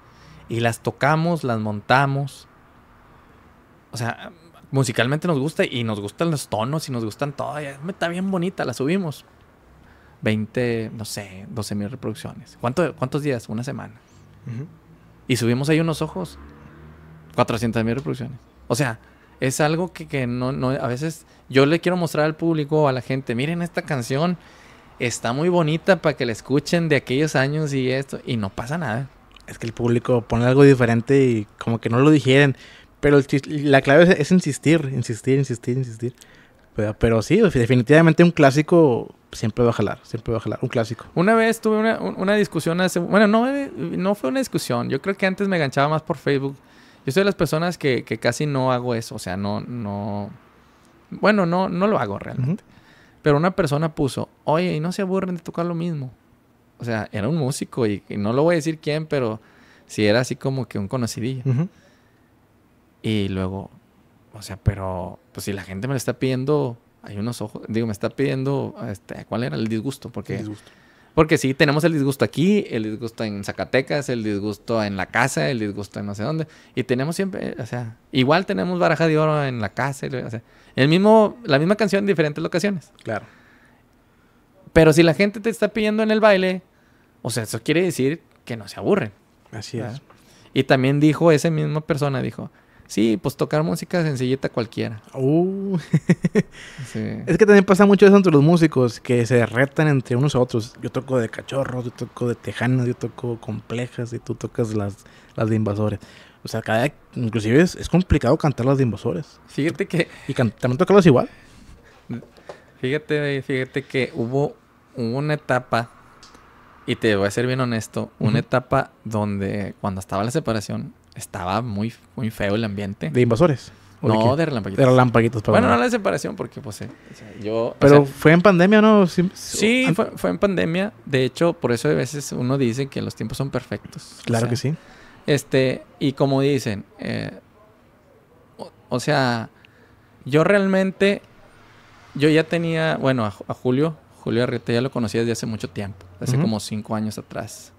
Y las tocamos, las montamos. O sea, musicalmente nos gusta y nos gustan los tonos y nos gustan todo. está bien bonita, la subimos. 20, no sé, 12 mil reproducciones. ¿Cuánto, ¿Cuántos días? Una semana. Y subimos ahí unos ojos. 400 mil reproducciones. O sea, es algo que, que no, no, a veces yo le quiero mostrar al público, a la gente, miren esta canción está muy bonita para que la escuchen de aquellos años y esto, y no pasa nada. Es que el público pone algo diferente y como que no lo digieren. Pero la clave es, insistir, insistir, insistir, insistir. Pero, sí, definitivamente un clásico siempre va a jalar, siempre va a jalar, un clásico. Una vez tuve una, discusión hace, bueno, eh, no, fue una discusión, yo creo que antes me enganchaba más por Facebook. Yo soy de las personas que, que casi no hago eso, o sea, no, no, bueno, no, no lo hago realmente. Pero una persona puso, oye, y no se aburren de tocar lo mismo. O sea, era un músico y, no lo voy a decir quién, pero sí era así como que un conocidillo. Y luego, o sea, pero pues si la gente me lo está pidiendo, hay unos ojos, digo, me está pidiendo, este, ¿cuál era el disgusto? Porque disgusto. Porque sí, tenemos el disgusto aquí, el disgusto en Zacatecas, el disgusto en la casa, el disgusto en no sé dónde. Y tenemos siempre, o sea, igual tenemos baraja de oro en la casa. O sea, el mismo, la misma canción en diferentes locaciones. Claro. Pero si la gente te está pidiendo en el baile, o sea, eso quiere decir que no se aburren. Así es. Y también dijo esa misma persona, dijo, Sí, pues tocar música sencillita cualquiera. Uh. Es que también pasa mucho eso entre los músicos, que se retan entre unos a otros. Yo toco de cachorros, yo toco de tejanos, yo toco complejas y tú tocas las, las de invasores. O sea, cada inclusive es, complicado cantar las de invasores. Fíjate que... Y también tocarlas igual. Fíjate, fíjate que hubo una etapa, y te voy a ser bien honesto, una etapa donde cuando estaba la separación, estaba muy, muy feo el ambiente. ¿De invasores? No, de, de relampaguitos. De Bueno, no la separación porque, pues, eh, yo... Pero fue en pandemia, ¿no? Sí, fue, en pandemia. De hecho, por eso a veces uno dice que los tiempos son perfectos. Claro que sí. Este, y como dicen, eh, o, sea, yo realmente, yo ya tenía, bueno, a, Julio, Julio Arrieta ya lo conocía desde hace mucho tiempo, hace como cinco años atrás,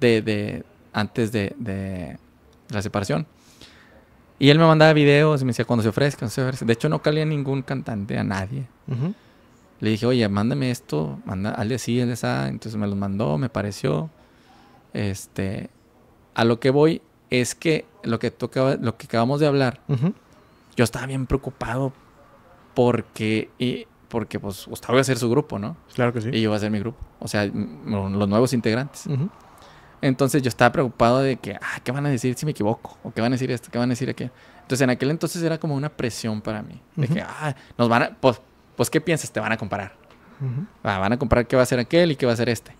de, de antes de la separación. Y él me mandaba videos y me decía, cuando se ofrezca, se De hecho, no calía ningún cantante, a nadie. Le dije, oye, mándame esto, manda, Sí, así, les esa. Entonces me los mandó, me pareció. Este, a lo que voy es que lo que, tocaba, lo que acabamos de hablar, yo estaba bien preocupado porque, y, porque pues, Gustavo iba a ser su grupo, ¿no? Claro que sí. Y yo iba a ser mi grupo, o sea, los nuevos integrantes. Entonces yo estaba preocupado de que, ah, ¿qué van a decir si me equivoco? ¿O qué van a decir esto? ¿Qué van a decir aquello? Entonces en aquel entonces era como una presión para mí. ah, nos van a, pues, pues, ¿qué piensas? Te van a comparar. Ah, van a comparar qué va a ser aquel y qué va a ser este.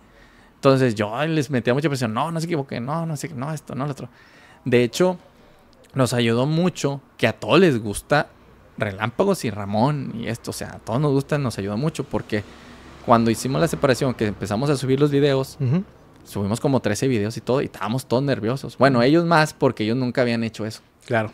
Entonces yo les metía mucha presión. No, no se equivoqué. No, no sé, no esto, no lo otro. De hecho, nos ayudó mucho que a todos les gusta Relámpagos y Ramón y esto. O sea, a todos nos gusta, nos ayudó mucho porque cuando hicimos la separación, que empezamos a subir los videos, subimos como 13 videos y todo y estábamos todos nerviosos. Bueno, ellos más porque ellos nunca habían hecho eso. Claro.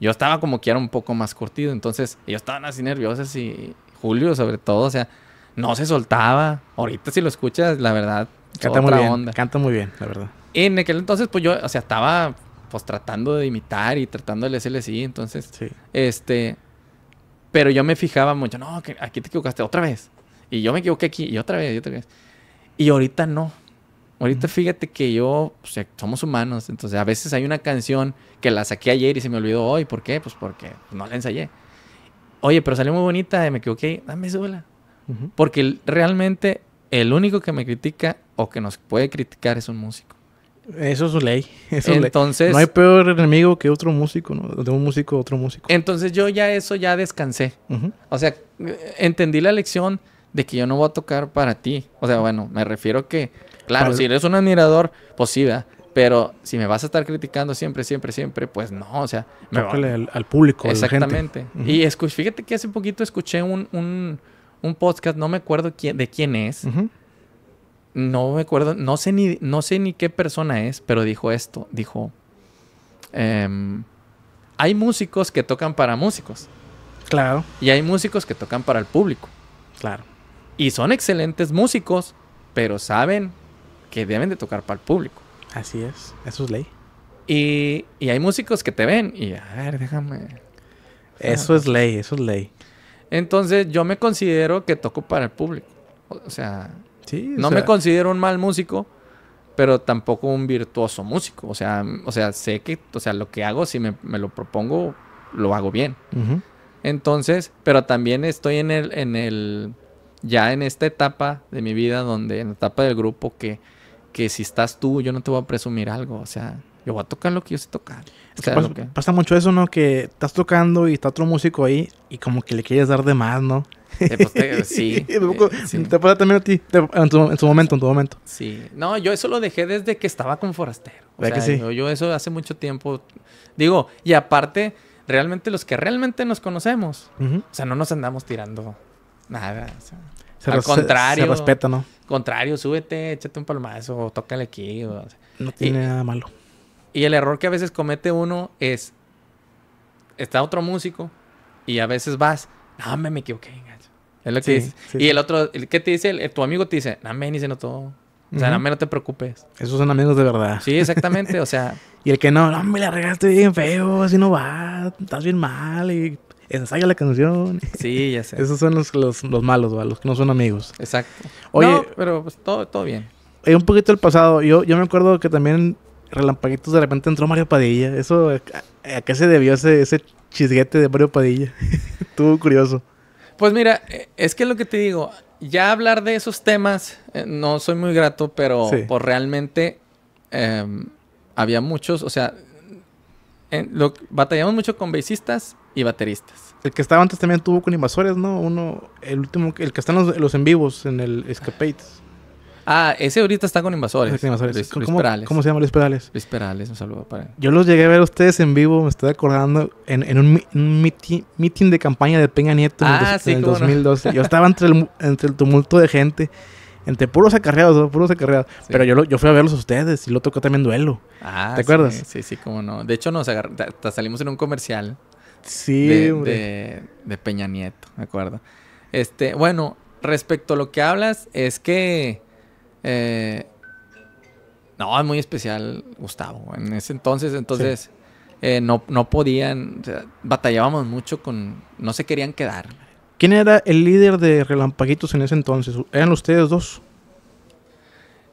Yo estaba como que era un poco más curtido, entonces ellos estaban así nerviosos y Julio sobre todo, o sea, no se soltaba. Ahorita si lo escuchas, la verdad, canta muy bien, Canta muy bien, la verdad. En aquel entonces pues yo, o sea, estaba pues tratando de imitar y tratando el SLC, entonces sí. este pero yo me fijaba mucho, no, que aquí te equivocaste otra vez. Y yo me equivoqué aquí y otra vez, y otra vez. Y ahorita no Ahorita fíjate que yo, sea, somos humanos, entonces a veces hay una canción que la saqué ayer y se me olvidó hoy. ¿Por qué? Pues porque no la ensayé. Oye, pero salió muy bonita y me equivoqué, dame súbela. Uh Porque realmente el único que me critica o que nos puede criticar es un músico. Eso es su ley. Eso entonces, no hay peor enemigo que otro músico, ¿no? De un músico a otro músico. Entonces yo ya eso ya descansé. O sea, entendí la lección de que yo no voy a tocar para ti. O sea, bueno, me refiero que Claro, si eres un admirador, pues sí, Pero si me vas a estar criticando siempre, siempre, siempre, pues no, o sea... Me al, público, Exactamente. Y fíjate que hace poquito escuché un, podcast, no me acuerdo quién, de quién es. No me acuerdo, no sé, ni, no sé ni qué persona es, pero dijo esto. Dijo, em, hay músicos que tocan para músicos. Claro. Y hay músicos que tocan para el público. Claro. Y son excelentes músicos, pero saben que deben de tocar para el público. Así es, eso es ley. Y, hay músicos que te ven y, a ver, déjame. Eso es ley, eso es ley. Entonces yo me considero que toco para el público. O sea, sí, no me considero un mal músico, pero tampoco un virtuoso músico. O sea, o sea sé que o sea, lo que hago, si me, lo propongo, lo hago bien. Entonces, pero también estoy en el, en el, ya en esta etapa de mi vida, donde en la etapa del grupo que que si estás tú, yo no te voy a presumir algo, o sea, yo voy a tocar lo que yo sé tocar. O pasa, mucho eso, ¿no? Que estás tocando y está otro músico ahí y como que le quieres dar de más, ¿no? sí, Te pasa también a ti, en, tu, momento, en tu momento. Sí. No, yo eso lo dejé desde que estaba con Forastero. O sea, yo, eso hace mucho tiempo. Digo, y aparte, realmente los que realmente nos conocemos, o sea, no nos andamos tirando nada. O sea, al contrario. Se respeta, ¿no? Contrario, súbete, échate un palmazo, toca tócale aquí. No tiene nada malo. Y el error que a veces comete uno es, está otro músico y a veces vas, no, me, equivoqué, equivoqué. Es lo que y el otro, ¿qué te dice? tu amigo te dice, no, me, ni se notó. O sea, no, te preocupes. Esos son amigos de verdad. Sí, exactamente. o sea. y el que no, no, me la regaste bien feo, así no va, estás bien mal. Y ensaya la canción. Sí, ya sé. Esos son los, los, malos, los que no son amigos. Exacto. Oye, no, pero pues todo, todo bien. Hay eh, un poquito el pasado. Yo, yo me acuerdo que también Relampaguitos de repente entró Mario Padilla. Eso, ¿a, qué se debió ese, ese chisguete de Mario Padilla? Tú curioso. Pues mira, eh, es que lo que te digo, ya hablar de esos temas, eh, no soy muy grato, pero realmente em, había muchos, o sea, batallamos mucho con bassistas y bateristas. El que estaba antes también tuvo con invasores, ¿no? Uno, el último, el que están los, los en vivos en el Escapeades. Ah, ese ahorita está con invasores. con invasores. ¿Cómo, se llama Luis Perales? Luis Perales, un saludo para él. Yo los llegué a ver ustedes en vivo, me estoy acordando, en, un, meeting, de campaña de Peña Nieto en, el, 2012. Ah, yo estaba entre el, entre el tumulto de gente entre puros acarreados, puros acarreados. Pero yo, yo fui a verlos ustedes y lo tocó también duelo. Ah, ¿Te acuerdas? Sí, sí, cómo no. De hecho, nos salimos en un comercial Sí, de, Peña Nieto, me acuerdo. Este, bueno, respecto a lo que hablas, es que. Eh, no, es muy especial Gustavo. En ese entonces, entonces, eh, no, no podían. O batallábamos mucho con. No se querían quedar. ¿Quién era el líder de Relampaguitos en ese entonces? ¿Eran ustedes dos?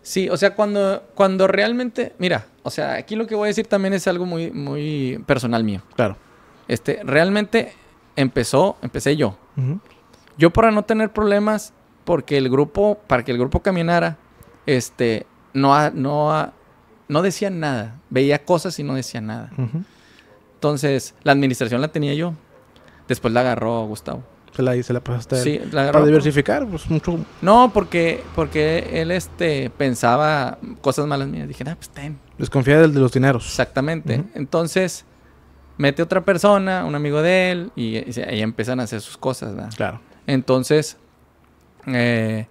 Sí, o sea, cuando, cuando realmente. Mira, o sea, aquí lo que voy a decir también es algo muy, muy personal mío. Claro. Este, realmente empezó, empecé yo. Yo para no tener problemas, porque el grupo, para que el grupo caminara, este, no, no, no decía nada. Veía cosas y no decía nada. Entonces, la administración la tenía yo. Después la agarró Gustavo. Se la, se la pasaste sí, para diversificar, pues mucho. No, porque, porque él este, pensaba cosas malas mías. Dije, ah, pues ten. Desconfía del, de los dineros. Exactamente. Entonces, mete otra persona, un amigo de él, y, ahí empiezan a hacer sus cosas, ¿verdad? Claro. Entonces, eh,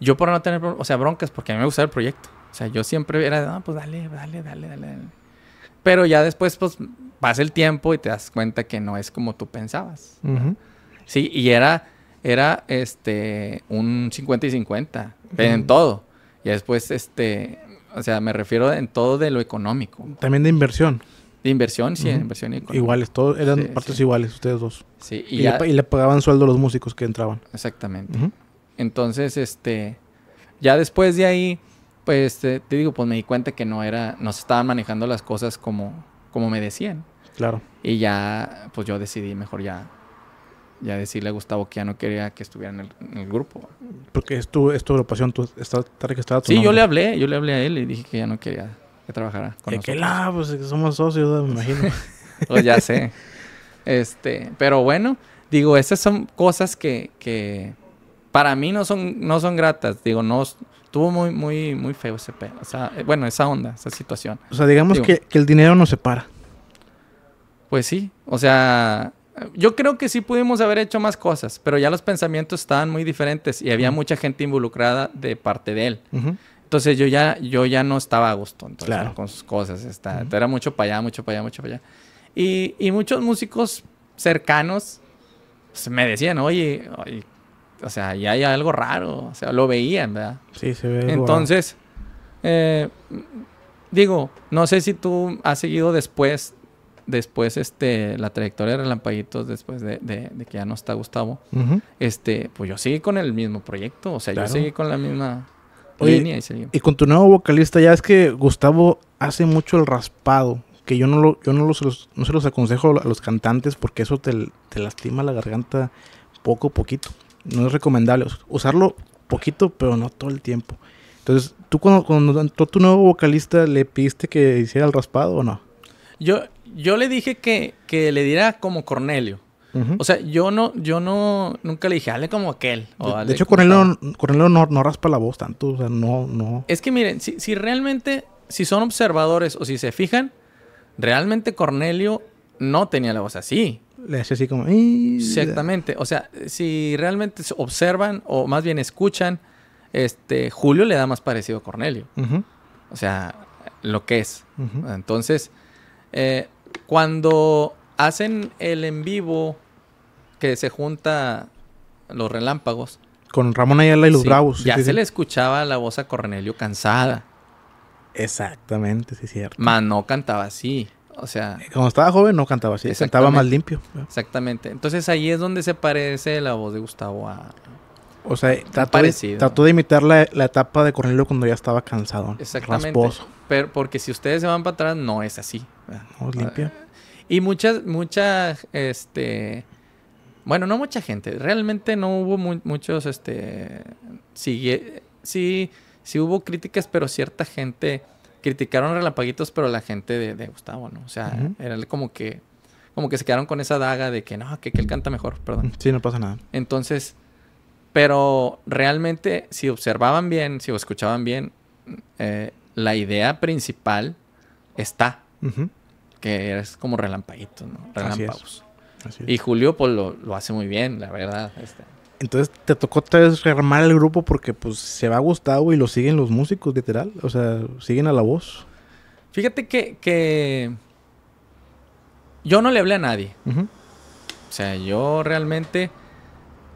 yo por no tener, o sea, broncas, porque a mí me gustaba el proyecto. O sea, yo siempre era, no, pues dale, dale, dale, dale, Pero ya después, pues, pasa el tiempo y te das cuenta que no es como tú pensabas. Sí, y era, era, este, un 50 y 50, en todo. Y después, este, o sea, me refiero en todo de lo económico. También de inversión. De inversión, sí, inversión. Y iguales, todos eran partes iguales, ustedes dos. Sí, y, le, pagaban sueldo a los músicos que entraban. Exactamente. Entonces, este, ya después de ahí, pues te, digo, pues me di cuenta que no era, no se estaban manejando las cosas como, como me decían. Claro. Y ya, pues yo decidí mejor ya, ya decirle a Gustavo que ya no quería que estuviera en el, grupo. Porque es tu, es tu agrupación, tú estás registrado sí, yo le hablé, yo le hablé a él y dije que ya no quería que trabajará con ¿De qué la? Pues somos socios, me imagino. pues ya sé. Este, pero bueno, digo, esas son cosas que, que para mí no son, no son gratas. Digo, no estuvo muy, muy, muy feo ese pedo. O sea, eh, bueno, esa onda, esa situación. O sea, digamos que, el dinero nos separa. Pues sí. O sea, yo creo que sí pudimos haber hecho más cosas, pero ya los pensamientos estaban muy diferentes y había mucha gente involucrada de parte de él. Entonces yo ya, yo ya no estaba a gusto con sus cosas. Era mucho para allá, mucho para allá, mucho para allá. Y, muchos músicos cercanos pues, me decían, oye, o sea, ya hay algo raro. O sea, lo veían, ¿verdad? Sí, se ve. Entonces, eh, digo, no sé si tú has seguido después después este la trayectoria de Relampaguitos después de, que ya no está Gustavo este pues yo seguí con el mismo proyecto o sea yo seguí con la misma y con tu nuevo vocalista, ya es que Gustavo hace mucho el raspado. Que yo no lo, yo no se los aconsejo a los cantantes porque eso te, lastima la garganta poco a poquito. No es recomendable. Usarlo poquito, pero no todo el tiempo. Entonces, ¿tú cuando, tu nuevo vocalista le pidiste que hiciera el raspado o no? Yo, yo le dije que, que le diera como Cornelio. O sea, yo no, yo no, nunca le dije, hable como aquel. de, hecho, Cornelio no, no, raspa la voz tanto, o sea, no, no. Es que miren, si, realmente, si son observadores o si se fijan, realmente Cornelio no tenía la voz así. Le hace así como... Exactamente. O sea, si realmente observan o más bien escuchan, este, Julio le da más parecido a Cornelio. O sea, lo que es. Entonces, eh, cuando hacen el en vivo que se junta los relámpagos. Con Ramón Ayala y los Bravos. ya se le escuchaba la voz a Cornelio cansada. Exactamente, sí, cierto. Más no cantaba así. O sea. Eh, cuando estaba joven no cantaba así, cantaba más limpio. Exactamente. Entonces ahí es donde se parece la voz de Gustavo a. O sea, trató de, trató de, imitar la, etapa de Cornelio cuando ya estaba cansado. Exactamente. Pero porque si ustedes se van para atrás, no es así. Ah, no, es limpio. Ah, y muchas, Muchas... este bueno, no mucha gente. Realmente no hubo muchos, este, sí, sí, sí hubo críticas, pero cierta gente criticaron Relampaguitos, pero la gente de, Gustavo, ¿no? O sea, era como que, como que se quedaron con esa daga de que no, que, él canta mejor, perdón. Sí, no pasa nada. Entonces, pero realmente si observaban bien, si escuchaban bien, eh, la idea principal está, que eres como relampaguitos, ¿no? Relampagos. Y Julio pues lo, hace muy bien, la verdad. Este. Entonces te tocó otra vez rearmar el grupo porque pues se va a Gustavo y lo siguen los músicos, literal. O sea, siguen a la voz. Fíjate que, yo no le hablé a nadie. O sea, yo realmente,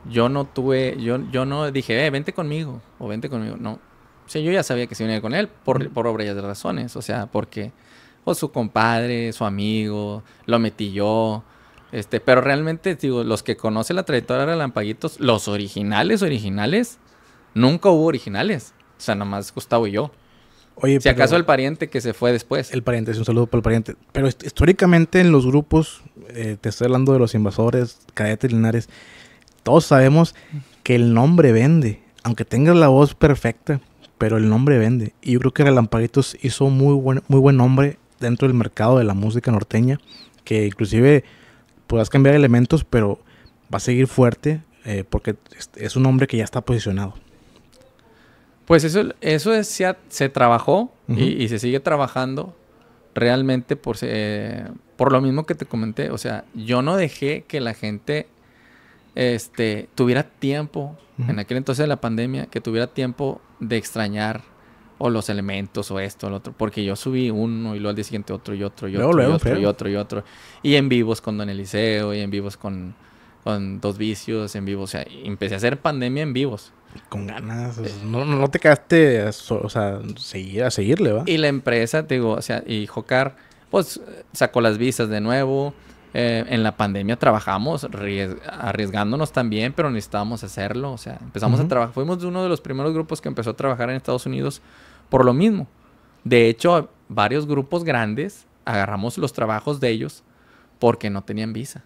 yo no tuve, yo, yo no dije, eh, vente conmigo o vente conmigo. No. O sea, yo ya sabía que se unía con él por, obras de razones. O sea, porque o pues, su compadre, su amigo, lo metí yo. Este, pero realmente, digo, los que conocen la trayectoria de Lampaguitos, los originales, originales, nunca hubo originales. O sea, nomás Gustavo y yo. Oye, si acaso el pariente que se fue después. El pariente, es un saludo para el pariente. Pero históricamente en los grupos, eh, te estoy hablando de los invasores, cadetes linares, todos sabemos que el nombre vende. Aunque tengas la voz perfecta, pero el nombre vende. Y yo creo que Relampaguitos hizo muy buen, muy buen nombre dentro del mercado de la música norteña, que inclusive Puedas cambiar elementos, pero va a seguir fuerte eh, porque es un hombre que ya está posicionado. Pues eso, eso se, se trabajó y, se sigue trabajando realmente por, eh, por lo mismo que te comenté. O sea, yo no dejé que la gente este, tuviera tiempo, en aquel entonces de la pandemia, que tuviera tiempo de extrañar o los elementos o esto o lo otro, porque yo subí uno y luego al día siguiente otro y otro y otro, y, otro y, otro y en vivos con Don Eliseo y en vivos con, Dos Vicios, en vivos, o sea, empecé a hacer pandemia en vivos. Con ganas, no, no te quedaste, a, o sea, seguir, a seguirle, ¿va? Y la empresa, digo, o sea, y Jocar, pues sacó las visas de nuevo, eh, en la pandemia trabajamos arriesgándonos también, pero necesitábamos hacerlo. O sea, empezamos a trabajar. Fuimos uno de los primeros grupos que empezó a trabajar en Estados Unidos por lo mismo. De hecho, varios grupos grandes agarramos los trabajos de ellos porque no tenían visa.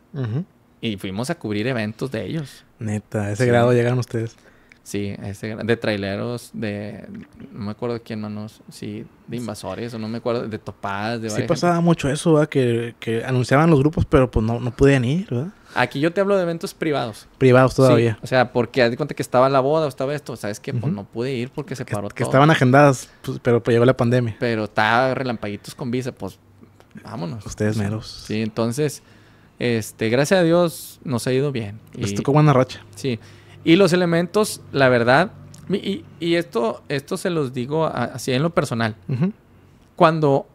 Y fuimos a cubrir eventos de ellos. Neta, a ese grado llegaron ustedes. Sí, este, de traileros, de. No me acuerdo quién manos. Sí, de invasores, o no me acuerdo, de topadas, de Sí, pasaba mucho eso, ¿verdad? Que, anunciaban los grupos, pero pues no, no podían ir, ¿verdad? Aquí yo te hablo de eventos privados. Privados todavía. o sea, porque haz de cuenta que estaba la boda o estaba esto. ¿Sabes que Pues no pude ir porque se paró todo. Que estaban agendadas, pues, pero pues llegó la pandemia. Pero estaba relampaguitos con visa, pues vámonos. Ustedes meros. Sí, entonces, este, gracias a Dios nos ha ido bien. Les tocó buena racha. Sí. Y los elementos, la verdad, y, esto, esto se los digo así en lo personal. Cuando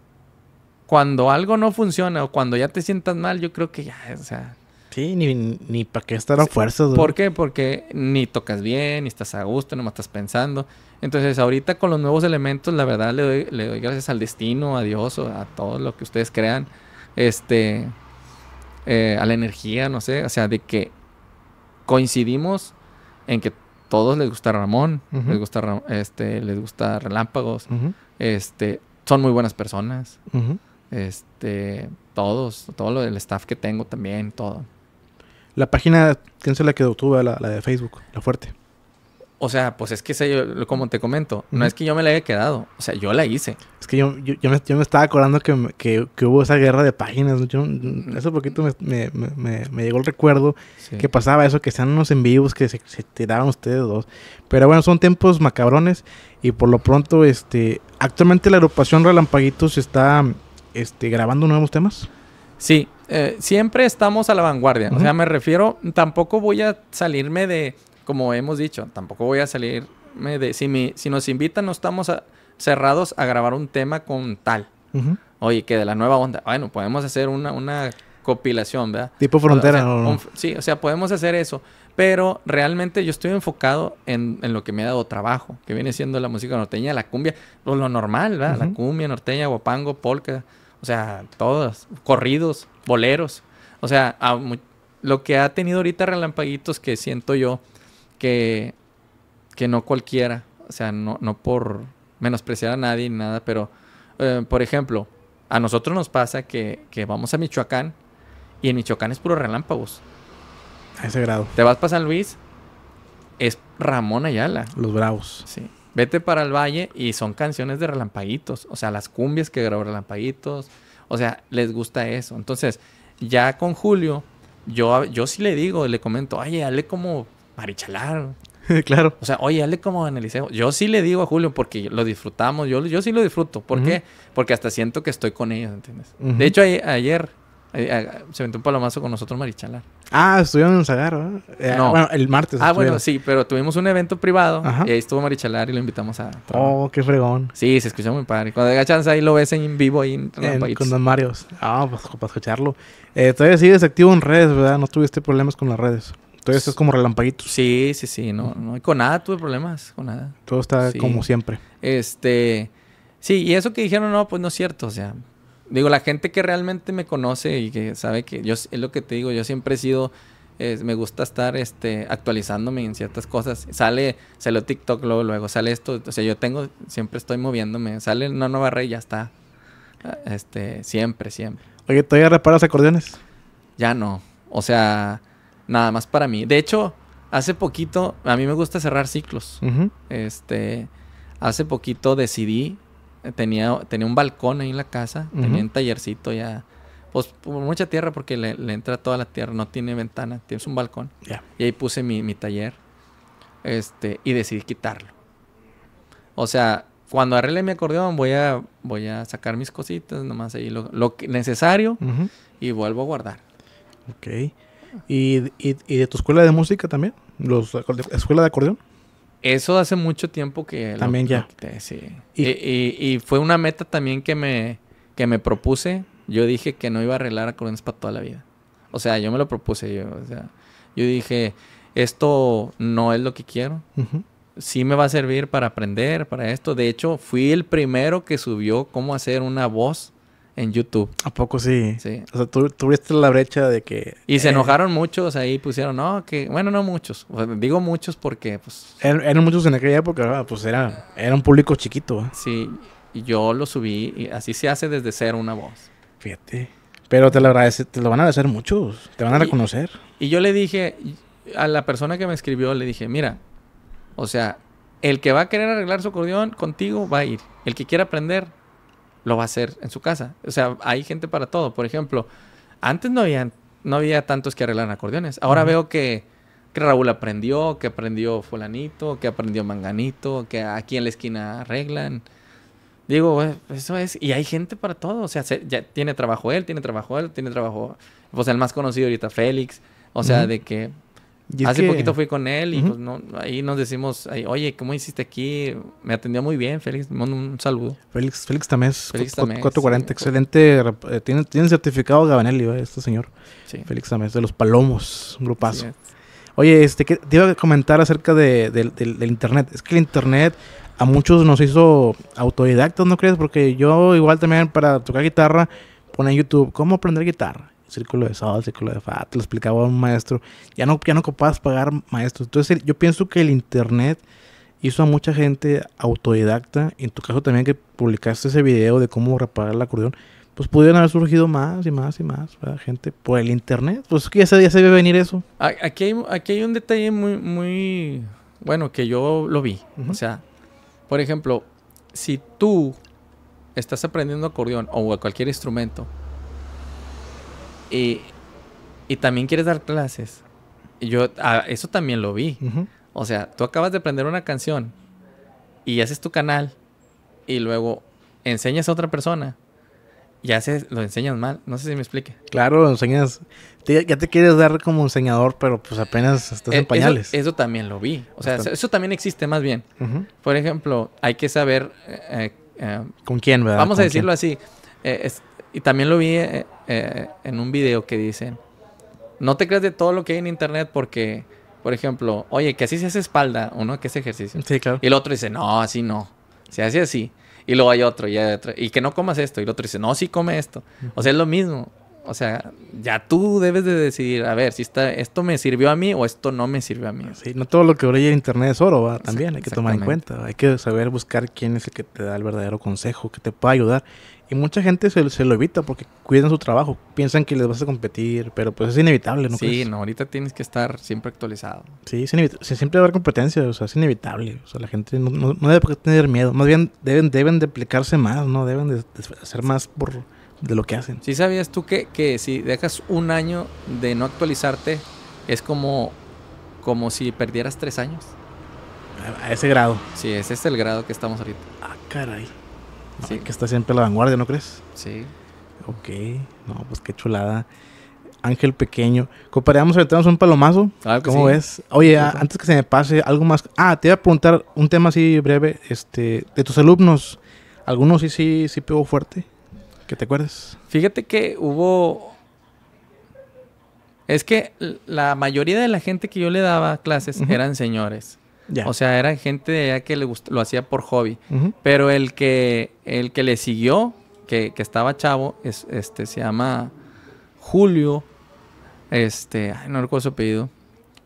cuando algo no funciona o cuando ya te sientas mal, yo creo que ya, o sea. Sí, ni, ni para qué estar a fuerzas. ¿Por qué? Porque ni tocas bien, ni estás a gusto, no más estás pensando. Entonces, ahorita con los nuevos elementos, la verdad le doy, le doy gracias al destino, a Dios, o a todo lo que ustedes crean, este, eh, a la energía, no sé, o sea, de que coincidimos en que todos les gusta Ramón, les gusta este, les gusta Relámpagos, este, son muy buenas personas. Este, todos, todo lo del staff que tengo también, todo. La página, ¿quién se la quedó? Tú, la de Facebook, la fuerte. O sea, pues es que yo, como te comento, no es que yo me la haya quedado, o sea, yo la hice. Es que yo, yo, yo, me, estaba acordando que, que, hubo esa guerra de páginas. Yo, mm. poquito me, me, llegó el recuerdo que pasaba eso, que sean unos en vivos que se, se, tiraban ustedes dos. Pero bueno, son tiempos macabrones y por lo pronto, este, actualmente la agrupación Relampaguitos está este, grabando nuevos temas. Sí, eh, siempre estamos a la vanguardia. O sea, me refiero, tampoco voy a salirme de como hemos dicho, tampoco voy a salirme de... Si, si nos invitan, no estamos cerrados a grabar un tema con tal. Oye, que de la nueva onda. Bueno, podemos hacer una, una compilación, ¿verdad? Tipo frontera, sí, o sea, podemos hacer eso. Pero realmente yo estoy enfocado en, lo que me ha dado trabajo, que viene siendo la música norteña, la cumbia, lo, normal, ¿verdad? La cumbia norteña, guapango, polka, o sea, todas, corridos, boleros. O sea, lo que ha tenido ahorita Relampaguitos que siento yo que, no cualquiera, o sea, no, por menospreciar a nadie ni nada, pero eh, por ejemplo, a nosotros nos pasa que, vamos a Michoacán y en Michoacán es puro relámpagos. A ese grado. Te vas para San Luis, es Ramón Ayala. Los Bravos. Sí. Vete para el Valle y son canciones de relampaguitos. O sea, las cumbias que grabó relampaguitos. O sea, les gusta eso. Entonces, ya con Julio, yo, yo sí le digo, le comento, oye, dale como marichalar. claro. O sea, oye, hazle como en Yo sí le digo a Julio porque lo disfrutamos, yo, yo sí lo disfruto. ¿Por qué? Porque hasta siento que estoy con ellos, ¿entiendes? De hecho, ayer se metió un palomazo con nosotros Marichalar. Ah, estuvieron en zagaro. Eh, no. Bueno, el martes. Ah, bueno, sí, pero tuvimos un evento privado y ahí estuvo Marichalar y lo invitamos a. Oh, qué fregón. Sí, se escucha muy padre. Cuando tenga chance ahí lo ves en vivo ahí en, Con Don Marios. Ah, pues, para escucharlo. Eh, todavía sigues activo en redes, ¿verdad? No tuviste problemas con las redes. Entonces es como relampaguitos. Sí, sí, sí. No, no, con nada tuve problemas, con nada. Todo está como siempre. Este, sí, y eso que dijeron, no, pues no es cierto, o sea, digo, la gente que realmente me conoce y que sabe que yo, es lo que te digo, yo siempre he sido, me gusta estar este, actualizándome en ciertas cosas. Sale, salió TikTok luego, luego, sale esto, o sea, yo tengo, siempre estoy moviéndome, sale una nueva red y ya está. Ah, este, siempre, siempre. Oye, ¿todavía reparas acordeones? Ya no, o sea nada más para mí. De hecho, hace poquito, a mí me gusta cerrar ciclos. Este, hace poquito decidí, tenía, tenía un balcón ahí en la casa, tenía un tallercito ya, pues mucha tierra porque le, entra toda la tierra, no tiene ventana, tienes un balcón. Y ahí puse mi, taller, este, y decidí quitarlo. O sea, cuando arregle mi acordeón voy a, voy a sacar mis cositas, nomás ahí lo, lo necesario, y vuelvo a guardar. Ok. ¿Y, de tu escuela de música también? ¿Los, ¿Escuela de acordeón? Eso hace mucho tiempo que... También ya. ¿Y? fue una meta también que me, que me propuse. Yo dije que no iba a arreglar acordeones para toda la vida. O sea, yo me lo propuse. Yo, yo dije, esto no es lo que quiero. Sí me va a servir para aprender, para esto. De hecho, fui el primero que subió cómo hacer una voz en YouTube. ¿A poco sí? Sí. O sea, tú tuviste la brecha de que... Y se eh, enojaron muchos ahí, pusieron, no, que... Bueno, no muchos. digo muchos porque, pues... Er-, eran muchos en aquella época, pues era, era un público chiquito. Sí, y yo lo subí y así se hace desde cero una voz. Fíjate. Pero te lo, agradece, te lo van a agradecer muchos, te van a reconocer. Y, y yo le dije, a la persona que me escribió, le dije, mira, o sea, el que va a querer arreglar su acordeón contigo va a ir. El que quiera aprender lo va a hacer en su casa. O sea, hay gente para todo. Por ejemplo, antes no había, no había tantos que arreglan acordeones. Ahora veo que, que, Raúl aprendió, que aprendió fulanito, que aprendió manganito, que aquí en la esquina arreglan. Digo, eso es. Y hay gente para todo. O sea, ya tiene trabajo él, tiene trabajo él, tiene trabajo. sea, pues, el más conocido ahorita, Félix. O sea, de que Hace poquito fui con él y pues, ahí nos decimos, oye, ¿cómo hiciste aquí? Me atendió muy bien, Félix, un saludo. Félix, Félix Tamés, Félix 440, excelente, eh, tiene, tiene, certificado Gabanelli, este señor. Sí. Félix Tamés, de los Palomos, un grupazo. Oye, este, te iba a comentar acerca del internet? Es que el internet a muchos nos hizo autodidactos, ¿no crees? Porque yo igual también para tocar guitarra pone en YouTube, ¿cómo aprender guitarra? círculo de sol, círculo de fa, te lo explicaba un maestro. Ya no, ya no pagar maestros. Entonces yo pienso que el internet hizo a mucha gente autodidacta. En tu caso también que publicaste ese video de cómo reparar el acordeón, pues pudieron haber surgido más y más y más gente por el internet. Pues ya ya se debe venir eso. Aquí hay, aquí hay un detalle muy, muy bueno que yo lo vi. O sea, por ejemplo, si tú estás aprendiendo acordeón o cualquier instrumento, y, y también quieres dar clases. Y yo, ah, eso también lo vi. O sea, tú acabas de aprender una canción y haces tu canal y luego enseñas a otra persona. Y lo enseñas mal, no sé si me explique. Claro, lo enseñas. ya te quieres dar como enseñador, pero pues apenas estás e, en pañales. Eso, también lo vi. O sea, eso, también existe más bien. Por ejemplo, hay que saber. Eh, eh, ¿Con quién, verdad? Vamos a decirlo así. Eh, y también lo vi eh, en un video que dice no te creas de todo lo que hay en internet porque, por ejemplo, oye, que así se hace espalda, uno que es ejercicio. Y el otro dice, no, así no, se hace así. Y luego hay otro, y hay otro, y que no comas esto. Y el otro dice, no, sí come esto. O sea, es lo mismo. O sea, ya tú debes de decidir, a ver, si está, esto me sirvió a mí o esto no me sirvió a mí. Sí, no todo lo que brilla en internet es oro, ¿va? también hay que tomar en cuenta. Hay que saber buscar quién es el que te da el verdadero consejo, que te pueda ayudar y mucha gente se, lo evita porque cuidan su trabajo. Piensan que les vas a competir, pero pues es inevitable, ¿no? Sí, no, ahorita tienes que estar siempre actualizado. Sí, siempre va a haber competencia, o sea, es inevitable. O sea, la gente no, debe tener miedo. Más bien deben, deben de aplicarse más, ¿no? Deben de, hacer más por de lo que hacen. Sí, sabías tú que, que si dejas un año de no actualizarte, es como, como si perdieras tres años. A ese grado. Sí, ese es el grado que estamos ahorita. Ah, caray. Sí. que está siempre a la vanguardia, ¿no crees? Sí. Ok, no, pues qué chulada. Ángel Pequeño. Comparamos ahorita un palomazo. ¿Cómo es ves? Oye, antes que se me pase, algo más. Ah, te iba a preguntar un tema así breve. Este, de tus alumnos, ¿algunos sí, sí, sí pegó fuerte? ¿Que te acuerdas? Fíjate que hubo. Es que la mayoría de la gente que yo le daba clases eran señores. O sea, era gente de allá que le lo hacía por hobby. Pero el que, el que le siguió, que, estaba chavo, este, se llama Julio. Este, no recuerdo su apellido.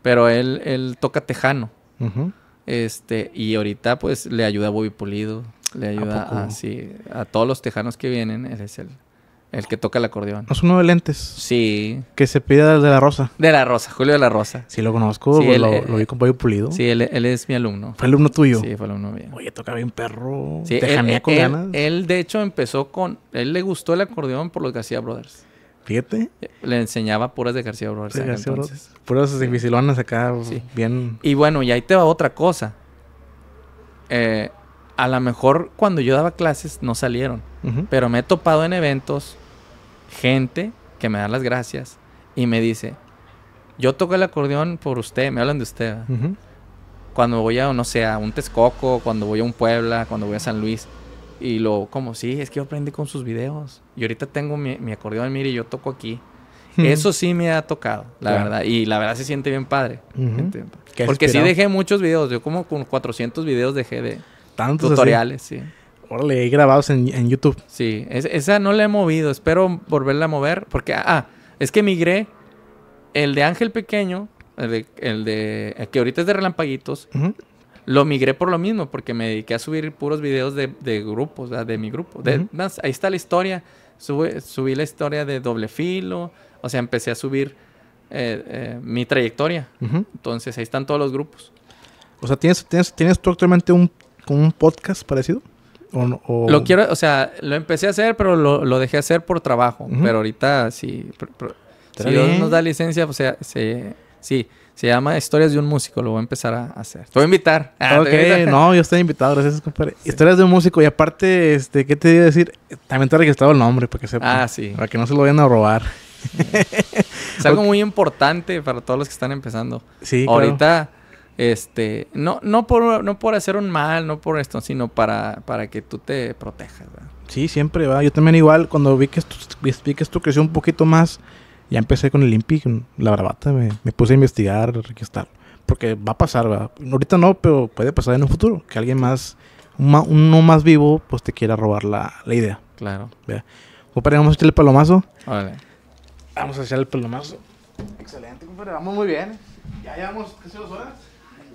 Pero él, él toca tejano. Este, y ahorita pues le ayuda a Bobby Pulido, le ayuda ¿A, a todos los tejanos que vienen, él es el el que toca el acordeón. No es uno de lentes. Sí. Que se pide de la Rosa. De la Rosa, Julio de la Rosa. Sí, lo conozco, pues, lo, vi con Pollo Pulido. Sí, él, es mi alumno. ¿Fue alumno tuyo? Sí, fue alumno mío. Oye, toca bien perro. Te él, con ganas. Él, de hecho, empezó con. Él le gustó el acordeón por los García Brothers. Fíjate. Le enseñaba puras de García Brothers. De García Brothers. Puras de acá, bien. Y bueno, y ahí te va otra cosa. Eh, a lo mejor cuando yo daba clases no salieron, pero me he topado en eventos gente que me da las gracias y me dice, yo toco el acordeón por usted, me hablan de usted. Cuando voy a, no sé, a un Texcoco, cuando voy a un Puebla, cuando voy a San Luis. Y lo, como, sí, es que yo aprendí con sus videos. Y ahorita tengo mi, mi acordeón, mire, yo toco aquí. Eso sí me ha tocado, la verdad. Y la verdad se siente bien padre. Porque sí dejé muchos videos. Yo como con 400 videos dejé de tutoriales, sí. Ahora le grabados en, en YouTube. Sí, esa no la he movido. Espero volverla a mover. Porque, ah, ah es que migré el de Ángel Pequeño, el de, que ahorita es de Relampaguitos. Lo migré por lo mismo, porque me dediqué a subir puros videos de, grupos, de mi grupo. Ahí está la historia. subí la historia de doble filo. O sea, empecé a subir eh, eh, mi trayectoria. Entonces, ahí están todos los grupos. O sea, ¿tienes, tienes, tienes tú actualmente un, un podcast parecido? Lo quiero, o sea, lo empecé a hacer, pero lo, dejé hacer por trabajo. Pero ahorita sí. si Dios nos da licencia, o pues, sea, se, sí. Se llama Historias de un músico, lo voy a empezar a hacer. Te voy a invitar. Ah, ok, no, yo estoy invitado, gracias, compadre. Historias de un músico, y aparte, este, ¿qué te iba a decir? También te he registrado el nombre para que sepa. Ah, sí. Para que no se lo vayan a robar. es algo muy importante para todos los que están empezando. Sí, Ahorita. Este, no, no por, no por hacer un mal, no por esto, sino para, que tú te protejas, ¿verdad? Sí, siempre va. Yo también igual, cuando vi que esto, vi que esto creció un poquito más, ya empecé con el IMPI, la bravata, me, puse a investigar, Porque va a pasar, ¿verdad? Ahorita no, pero puede pasar en un futuro, que alguien más, uno más vivo, pues te quiera robar la, idea. Claro. vamos a echarle el palomazo. Vamos a echarle el palomazo. Excelente, compadre. Vamos muy bien. Ya llevamos casi dos horas.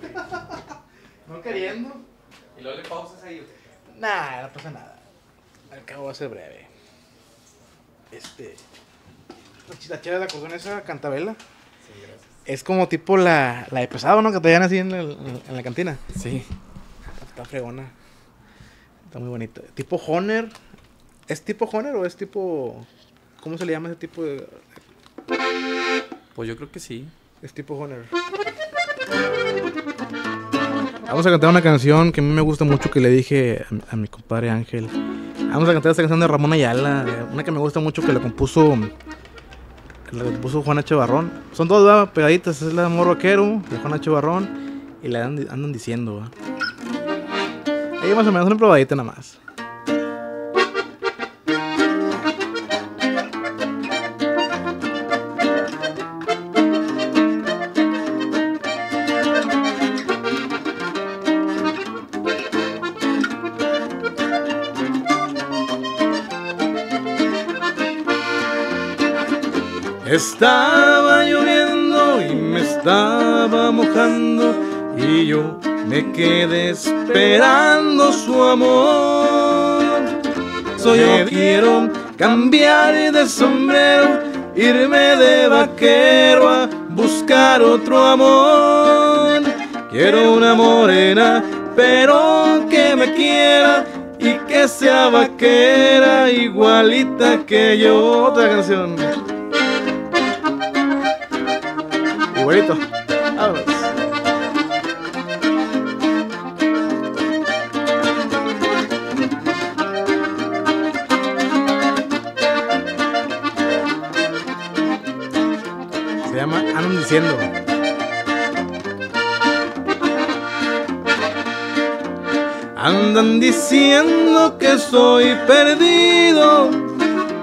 no queriendo. Y luego le pausas ahí. Nah, no pasa nada. Al cabo va a ser breve. Este. La chela de la cocina esa cantabela. Sí, gracias. Es como tipo la, la de pesado, ¿no? Que te dan así en, el, en la cantina. Sí. Está fregona. Está muy bonito Tipo Honer. ¿Es tipo Honer o es tipo. ¿Cómo se le llama ese tipo de.? Pues yo creo que sí. Es tipo Honer. Vamos a cantar una canción que a mí me gusta mucho que le dije a, mi compadre Ángel. Vamos a cantar esta canción de Ramón Ayala, una que me gusta mucho que la compuso la compuso Juan H. Barrón. Son dos pegaditas, es la de Amor Vaquero, de Juan H. Barrón, y la andan, diciendo. Ahí más o menos una probadita nada más. Estaba lloviendo y me estaba mojando y yo me quedé esperando su amor. Soy yo quiero cambiar de sombrero, irme de vaquero a buscar otro amor. Quiero una morena, pero que me quiera y que sea vaquera igualita que yo. Otra canción. Se llama Andan diciendo. Andan diciendo que soy perdido,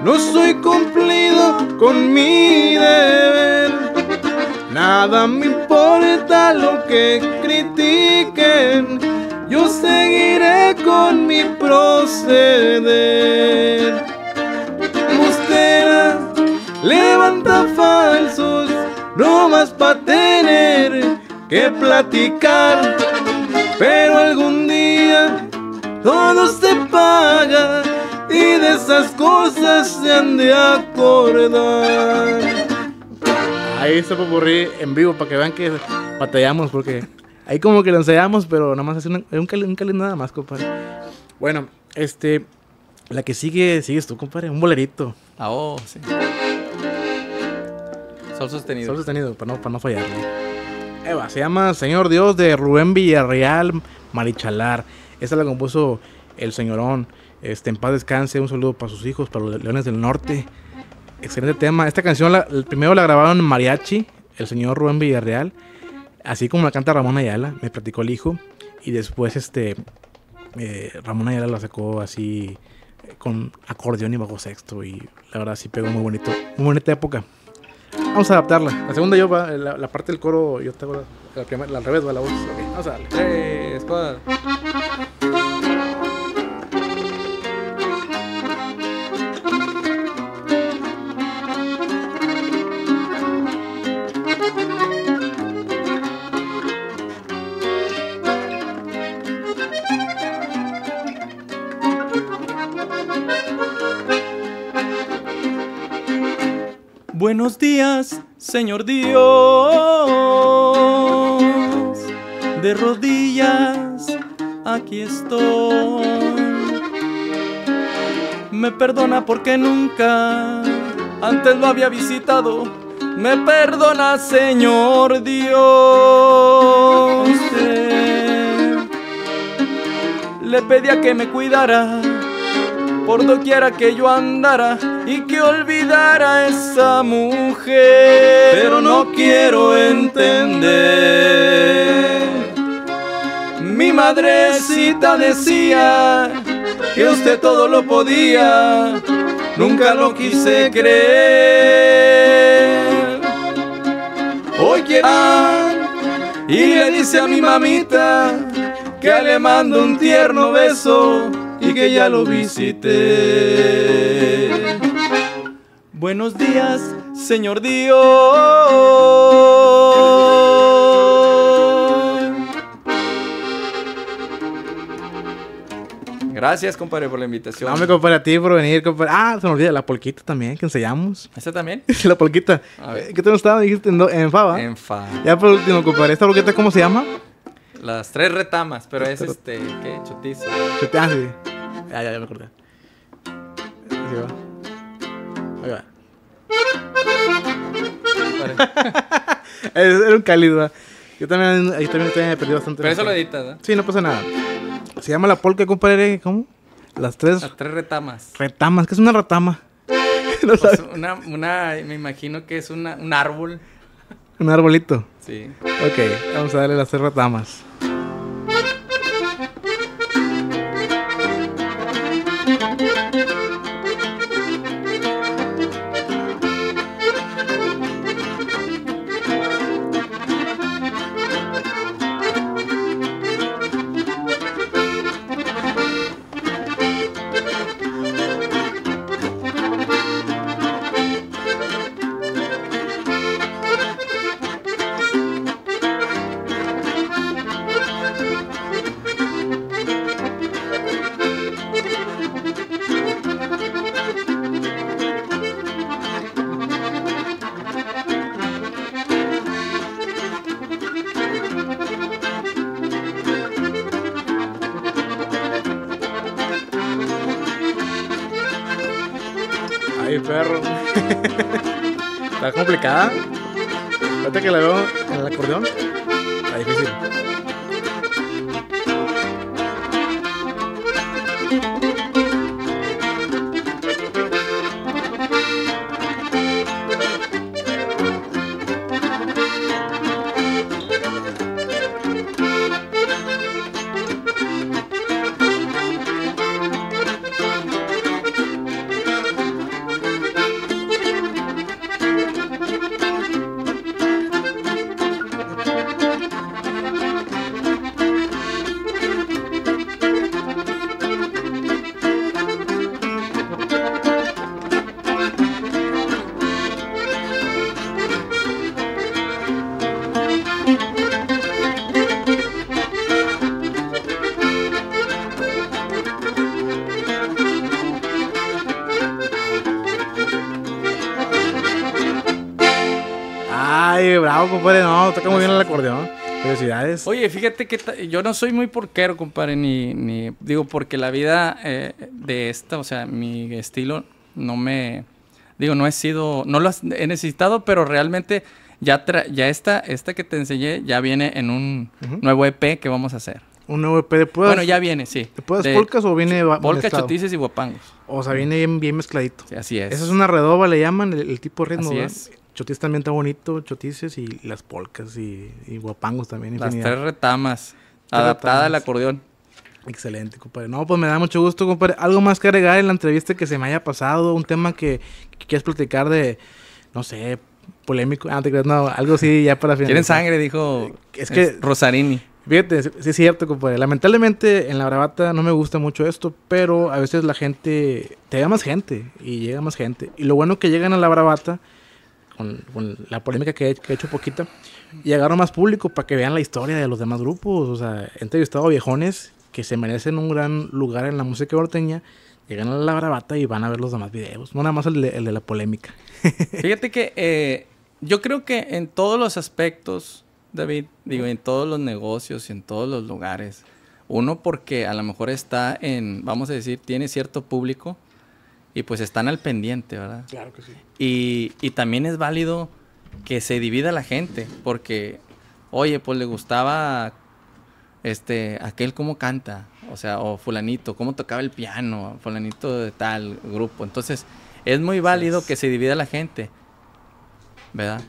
no soy cumplido con mi deber. Nada me importa lo que critiquen, yo seguiré con mi proceder. Mostera, levanta falsos, Bromas para tener que platicar. Pero algún día todo se paga y de esas cosas se han de acordar ahí está ocurrir en vivo para que vean que batallamos, porque ahí como que lo ensayamos, pero nada más es un, un, un nada más, compadre. Bueno, este, la que sigue, sigues tú, compadre, un bolerito. Ah, oh, sí. Sol sostenido. Sol sostenido, para no, para no fallarle. Eva, se llama Señor Dios de Rubén Villarreal Marichalar. Esta la compuso el señorón. Este, en paz descanse, un saludo para sus hijos, para los leones del norte excelente tema. Esta canción la, primero la grabaron mariachi, el señor Rubén Villarreal, así como la canta Ramón Ayala, me platicó el hijo, y después este eh, Ramón Ayala la sacó así eh, con acordeón y bajo sexto y la verdad sí pegó muy bonito, muy bonita época. Vamos a adaptarla. La segunda yo va, la, parte del coro yo tengo la, la, primera, al revés va la voz. vamos a darle. Buenos días, Señor Dios. De rodillas, aquí estoy. Me perdona porque nunca antes lo había visitado. Me perdona, Señor Dios. Le pedía que me cuidara por doquiera que yo andara y que olvidara a esa mujer. Pero no quiero entender. Mi madrecita decía que usted todo lo podía, nunca lo quise creer. Hoy quiero y le dice a mi mamita que le mando un tierno beso y que ya lo visité. Buenos días, Señor Dios. Gracias, compadre, por la invitación. No, me compadre, a ti por venir, compadre. Ah, se me olvida, la polquita también, que enseñamos. ¿Esta también? la polquita. A ver. ¿Qué te gustaba? Dijiste en, en Fava. En Fava. Ya por último, compadre, ¿esta polquita cómo se llama? Las tres retamas, pero es este, ¿qué? Chotizo. Chotizo, ah, sí. Ya, ya, ya me acordé. Así era un cálido. ¿eh? Yo también, ahí también, me perdí bastante. Pero eso lo editas, ¿no? ¿eh? Sí, no pasa nada. Se llama la polca, compadre. ¿Cómo? Las tres. Las tres retamas. Retamas, ¿qué es una retama? Pues una, una, me imagino que es una, un árbol. Un arbolito. Sí. Ok, vamos a darle las tres retamas. Oye, fíjate que yo no soy muy porquero, compadre, ni. ni digo, porque la vida eh, de esta, o sea, mi estilo no me. Digo, no he sido. No lo he necesitado, pero realmente ya, ya esta, esta que te enseñé ya viene en un nuevo EP que vamos a hacer. Un nuevo EP de puedas. Bueno, ya viene, sí. ¿Te puedas polcas o viene Polcas, chotices y guapangos. O sea, viene bien, mezcladito. así es. Esa es una redoba, le llaman el, tipo de ritmo. Así es. Chotis también está bonito, chotices y las polcas y, y guapangos también. Las tres retamas, adaptada al acordeón. Excelente, compadre. No, pues me da mucho gusto, compadre. Algo más que agregar en la entrevista que se me haya pasado, un tema que, que quieres platicar de, no sé, polémico. Ah, te no, algo así ya para finalizar. Tienen sangre, dijo es que, Rosarini. Fíjate, sí es, cierto, compadre. Lamentablemente en la bravata no me gusta mucho esto, pero a veces la gente, te llega más gente y llega más gente. Y lo bueno que llegan a la bravata con, la polémica que he, hecho poquita, y agarro más público para que vean la historia de los demás grupos. O sea, he entrevistado viejones que se merecen un gran lugar en la música norteña, llegan a la bravata y van a ver los demás videos. No nada más el de, la polémica. Fíjate que eh, yo creo que en todos los aspectos, David, digo, en todos los negocios, y en todos los lugares, uno porque a lo mejor está en, vamos a decir, tiene cierto público, y pues están al pendiente, ¿verdad? Claro que sí. Y, y también es válido que se divida la gente, porque, oye, pues le gustaba este, aquel cómo canta, o sea, o fulanito, cómo tocaba el piano, fulanito de tal grupo. Entonces, es muy válido que se divida la gente, ¿verdad?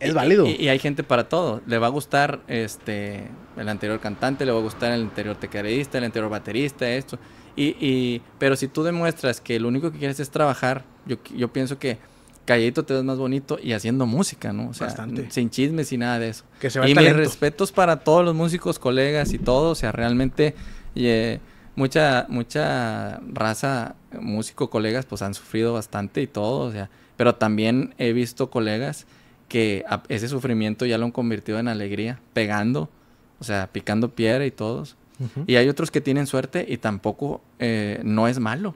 Es, válido. Y, hay gente para todo. Le va a gustar este el anterior cantante, le va a gustar el anterior tecladista, el anterior baterista, esto. Y, y, pero si tú demuestras que lo único que quieres es trabajar, yo, yo pienso que calladito te ves más bonito y haciendo música, ¿no? O sea, sin chismes y nada de eso. Que se y mis respetos para todos los músicos, colegas y todo. O sea, realmente eh, mucha, mucha raza, músico, colegas, pues han sufrido bastante y todo. O sea, pero también he visto colegas que ese sufrimiento ya lo han convertido en alegría, pegando, o sea, picando piedra y todos. Y hay otros que tienen suerte y tampoco eh, no es malo.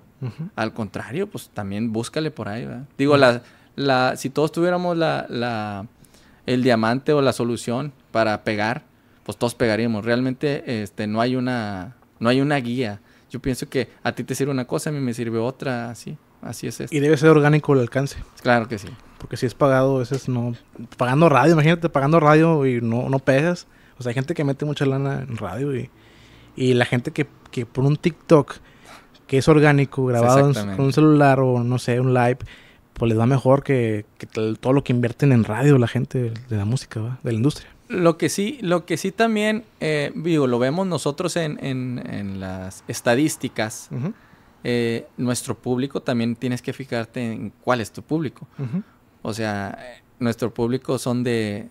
Al contrario, pues también búscale por ahí. Digo, la, la, si todos tuviéramos la, el diamante o la solución para pegar, pues todos pegaríamos. Realmente este, no, hay una, no hay una guía. Yo pienso que a ti te sirve una cosa, a mí me sirve otra, así. Así es. Esto. Y debe ser orgánico el alcance. Claro que sí. Porque si es pagado, eso no. Pagando radio, imagínate, pagando radio y no, no pegas. O sea, hay gente que mete mucha lana en radio y y la gente que, que por un TikTok que es orgánico, grabado con un celular o no sé, un live, pues les va mejor que, todo lo que invierten en radio la gente de la música, ¿va? de la industria. Lo que sí, lo que sí también, eh, digo, lo vemos nosotros en, en, las estadísticas. Eh, nuestro público también tienes que fijarte en cuál es tu público. O sea, eh, nuestro público son de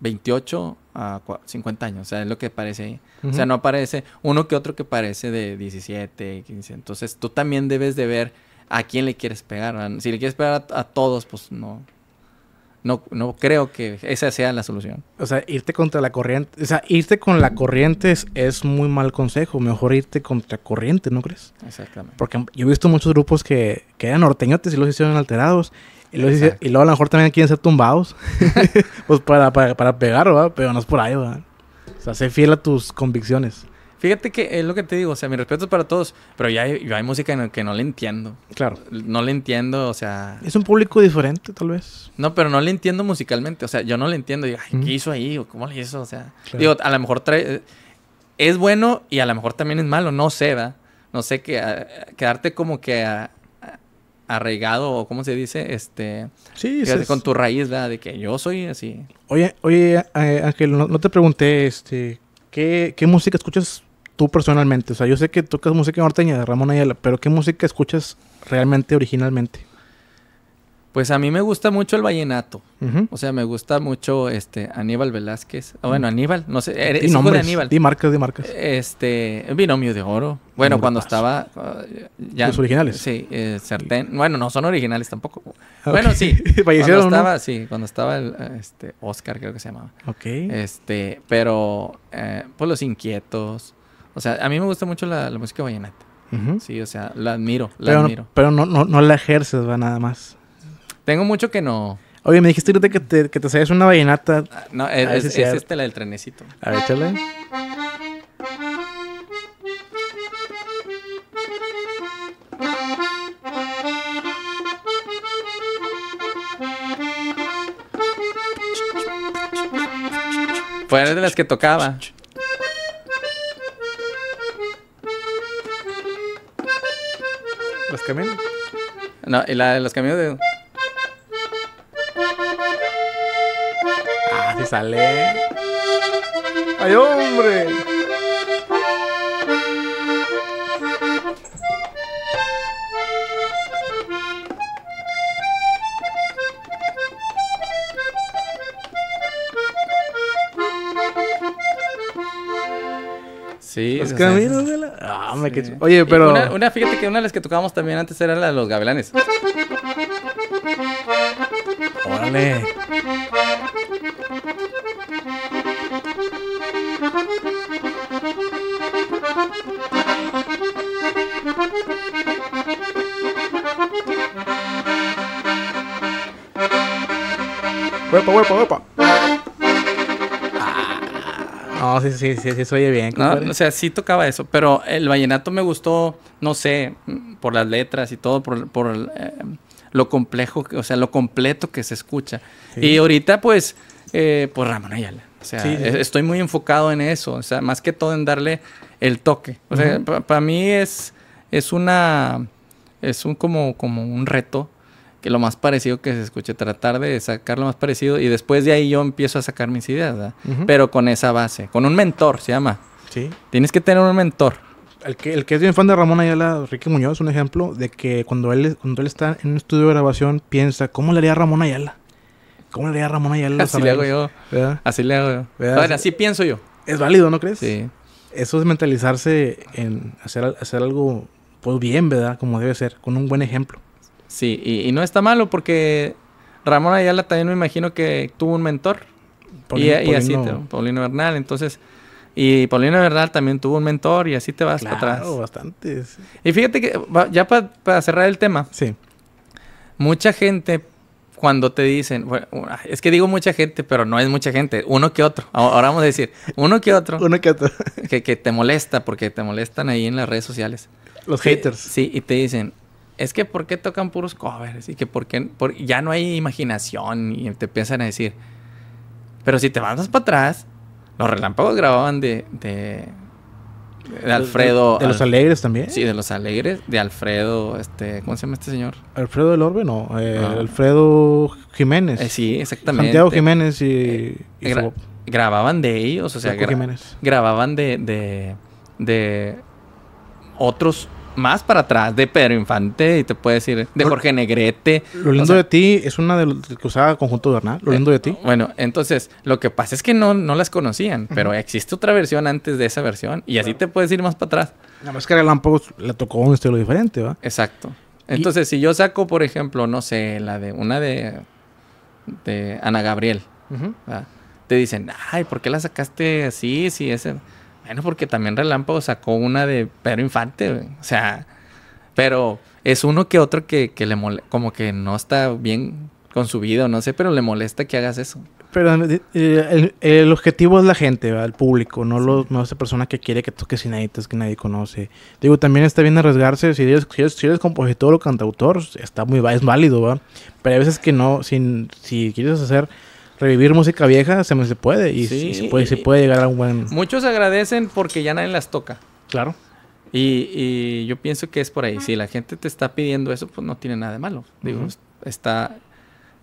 28 a 50 años, o sea, es lo que parece ahí. O sea, no aparece uno que otro que parece de 17, 15. Entonces, tú también debes de ver a quién le quieres pegar. Si le quieres pegar a, todos, pues no, no, no creo que esa sea la solución. O sea, irte contra la corriente, o sea, irte con la corriente es, muy mal consejo. Mejor irte contra corriente, ¿no crees? Exactamente. Porque yo he visto muchos grupos que, que eran norteñotes y los hicieron alterados y luego, a lo mejor también quieren ser tumbados. pues para, para, para pegar, ¿verdad? Pero no es por ahí, ¿verdad? O sea, sé fiel a tus convicciones. Fíjate que es lo que te digo, o sea, mi respeto es para todos, pero ya hay, música en la que no le entiendo. Claro. No le entiendo, o sea... Es un público diferente, tal vez. No, pero no le entiendo musicalmente, o sea, yo no le entiendo. Digo, ¿qué hizo ahí? ¿Cómo le hizo? O sea, digo, a lo mejor trae... Es bueno y a lo mejor también es malo, no sé, ¿verdad? No sé, que, quedarte como que a, arraigado o cómo se dice, este, sí, con tu raíz, De que yo soy así. Oye, oye, Ángel, no, no te pregunté, este, ¿qué, ¿qué, música escuchas tú personalmente? O sea, yo sé que tocas música norteña de Ramón Ayala, pero ¿qué música escuchas realmente originalmente? Pues a mí me gusta mucho el vallenato. O sea, me gusta mucho este Aníbal Velázquez. Ah, bueno, mm. Aníbal, no sé, eres hijo de Aníbal. Di marcas, di marcas. Este, binomio de oro. Bueno, cuando estaba ah, ya, los originales. Sí, eh, Bueno, no son originales tampoco. Bueno, sí. Cuando estaba, sí, cuando estaba el, eh, este Oscar creo que se llamaba. Ok. Este, pero eh, pues los inquietos. O sea, a mí me gusta mucho la, música vallenata. Sí, o sea, la admiro, la pero admiro. No, pero no, no, no la ejerces, va nada más. Tengo mucho que no. Oye, me dijiste que te, que te sabes una vallenata. Ah, no, es, ah, es, esta la del trenecito. A ver, échale. Fue pues de las que tocaba. ¿Los caminos? No, y la de los caminos de... sale. ¡Ay, hombre! Sí. Los caminos de la... Ah, me sí. Oye, pero... Una, fíjate que una de las que tocábamos también antes era la de los gavilanes. Órale. Ah. No, sí, sí, sí, se oye bien. o sea, sí tocaba eso, pero el vallenato me gustó, no sé, por las letras y todo, por, eh, lo complejo, o sea, lo completo que se escucha. Y ahorita, pues, eh, pues Ramón Ayala. O sea, estoy muy enfocado en eso, o sea, más que todo en darle el toque. O sea, para mí es, es una, es un como, como un reto que lo más parecido que se escuche, tratar de sacar lo más parecido y después de ahí yo empiezo a sacar mis ideas, ¿verdad? pero con esa base, con un mentor se llama. Sí. Tienes que tener un mentor. El que, el que es bien fan de Ramón Ayala, Ricky Muñoz, es un ejemplo de que cuando él, cuando él está en un estudio de grabación piensa, ¿cómo le haría Ramón Ayala? ¿Cómo le haría Ramón Ayala? Así le hago yo. Así le hago yo. así pienso yo. Es válido, ¿no crees? Sí. Eso es mentalizarse en hacer, hacer algo pues, bien, ¿verdad? Como debe ser, con un buen ejemplo. Sí, y, no está malo porque Ramón Ayala también me imagino que tuvo un mentor. Paulino, y, así, te, Paulino Bernal. Entonces, y Paulino Bernal también tuvo un mentor y así te vas atrás. bastante Y fíjate que, ya para cerrar el tema. Sí. Mucha gente, cuando te dicen, ah, es que digo mucha gente, pero no es mucha gente, uno que otro. Ahora vamos a decir, uno que otro. uno que otro. que te molesta, porque te molestan ahí en las redes sociales. Los haters. Sí, y te dicen, es que ¿por qué tocan puros covers? Y que ¿por qué? ya no hay imaginación y te piensan a decir. Pero si te vas para atrás, los relámpagos grababan de, de, Alfredo. De, los Alegres también. Sí, de los Alegres, de Alfredo, este, ¿cómo se llama este señor? Alfredo del Orbe, no, eh, ah. Alfredo Jiménez. Eh, sí, exactamente. Santiago Jiménez y, eh, grababan de ellos, o sea, Jiménez. grababan de, de otros más para atrás, de Pedro Infante, y te puedes ir de Jorge Negrete. Lo lindo de ti es una de las que usaba conjunto, ¿verdad? Lo lindo de ti. Bueno, entonces, lo que pasa es que no, no las conocían, pero existe otra versión antes de esa versión, y así te puedes ir más para atrás. Nada más que a le tocó un estilo diferente, ¿va? Exacto. Entonces, si yo saco, por ejemplo, no sé, la de una de, de Ana Gabriel, te dicen, ay, ¿por qué la sacaste así? Si ese. Bueno, porque también Relámpago sacó una de Pedro Infante, O sea, pero es uno que otro que, que le mole como que no está bien con su vida no sé, pero le molesta que hagas eso. Pero eh, el, objetivo es la gente, el público, no, esa persona que quiere que toques inéditas que nadie conoce. Digo, también está bien arriesgarse. Si eres, si compositor o cantautor, está muy es válido, Pero hay veces que no, sin si quieres hacer revivir música vieja se, me, se puede y se, puede, llegar a un buen... Muchos agradecen porque ya nadie las toca. Claro. Y, y, yo pienso que es por ahí. Si la gente te está pidiendo eso, pues no tiene nada de malo. Digo, está...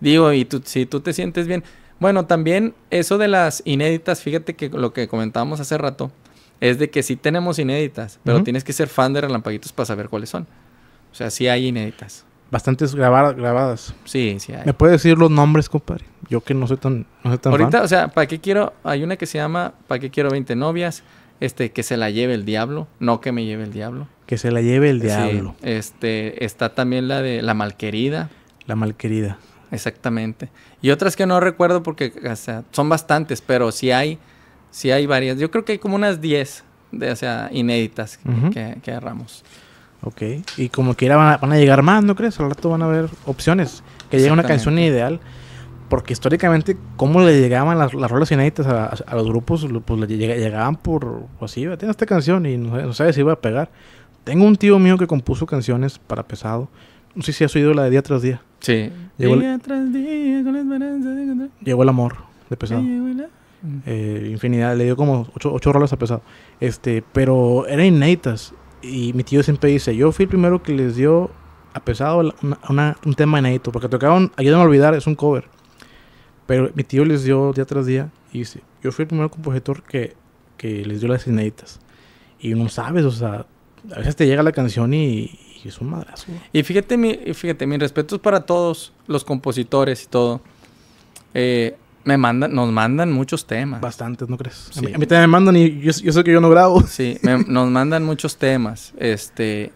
Digo, y tú, si tú te sientes bien... Bueno, también eso de las inéditas, fíjate que lo que comentábamos hace rato, es de que sí tenemos inéditas, pero tienes que ser fan de Relampaguitos para saber cuáles son. O sea, sí hay inéditas bastantes grabadas, grabadas. Sí, sí hay. ¿Me puede decir los nombres, compadre? Yo que no sé tan, no tan Ahorita, o sea, ¿para qué quiero? Hay una que se llama ¿Para qué quiero 20 novias? Este, que se la lleve el diablo, no que me lleve el diablo. Que se la lleve el diablo. este, está también la de La malquerida. La malquerida. Exactamente. Y otras que no recuerdo porque o sea, son bastantes, pero sí hay, sí hay varias. Yo creo que hay como unas 10, de, o sea, inéditas que, que agarramos. Ok, y como quiera van a, llegar más, ¿no crees? Al rato van a haber opciones. Que llegue una canción ideal. Porque históricamente, ¿cómo le llegaban las, las rolas inéditas a, los grupos? Pues llegaban por, así, pues, tengo esta canción y no, sabes si iba a pegar. Tengo un tío mío que compuso canciones para pesado. No sé si has oído la de día tras día. Sí. Llegó el, tras día con Llegó el amor de pesado. Eh, infinidad, le dio como ocho, ocho rolas a pesado. Este, pero eran inéditas y mi tío siempre dice, yo fui el primero que les dio a pesado de un tema inédito, porque tocaron, ayúdame a olvidar, es un cover. Pero mi tío les dio día tras día y dice, yo fui el primer compositor que, que les dio las inéditas. Y no sabes, o sea, a veces te llega la canción y, y es un madrazo. Y fíjate, mi, fíjate, mis respetos para todos los compositores y todo. Eh, me mandan, nos mandan muchos temas. Bastantes, ¿no crees? A, mí, también me mandan y yo, sé que yo no grabo. Sí, nos mandan muchos temas. Este,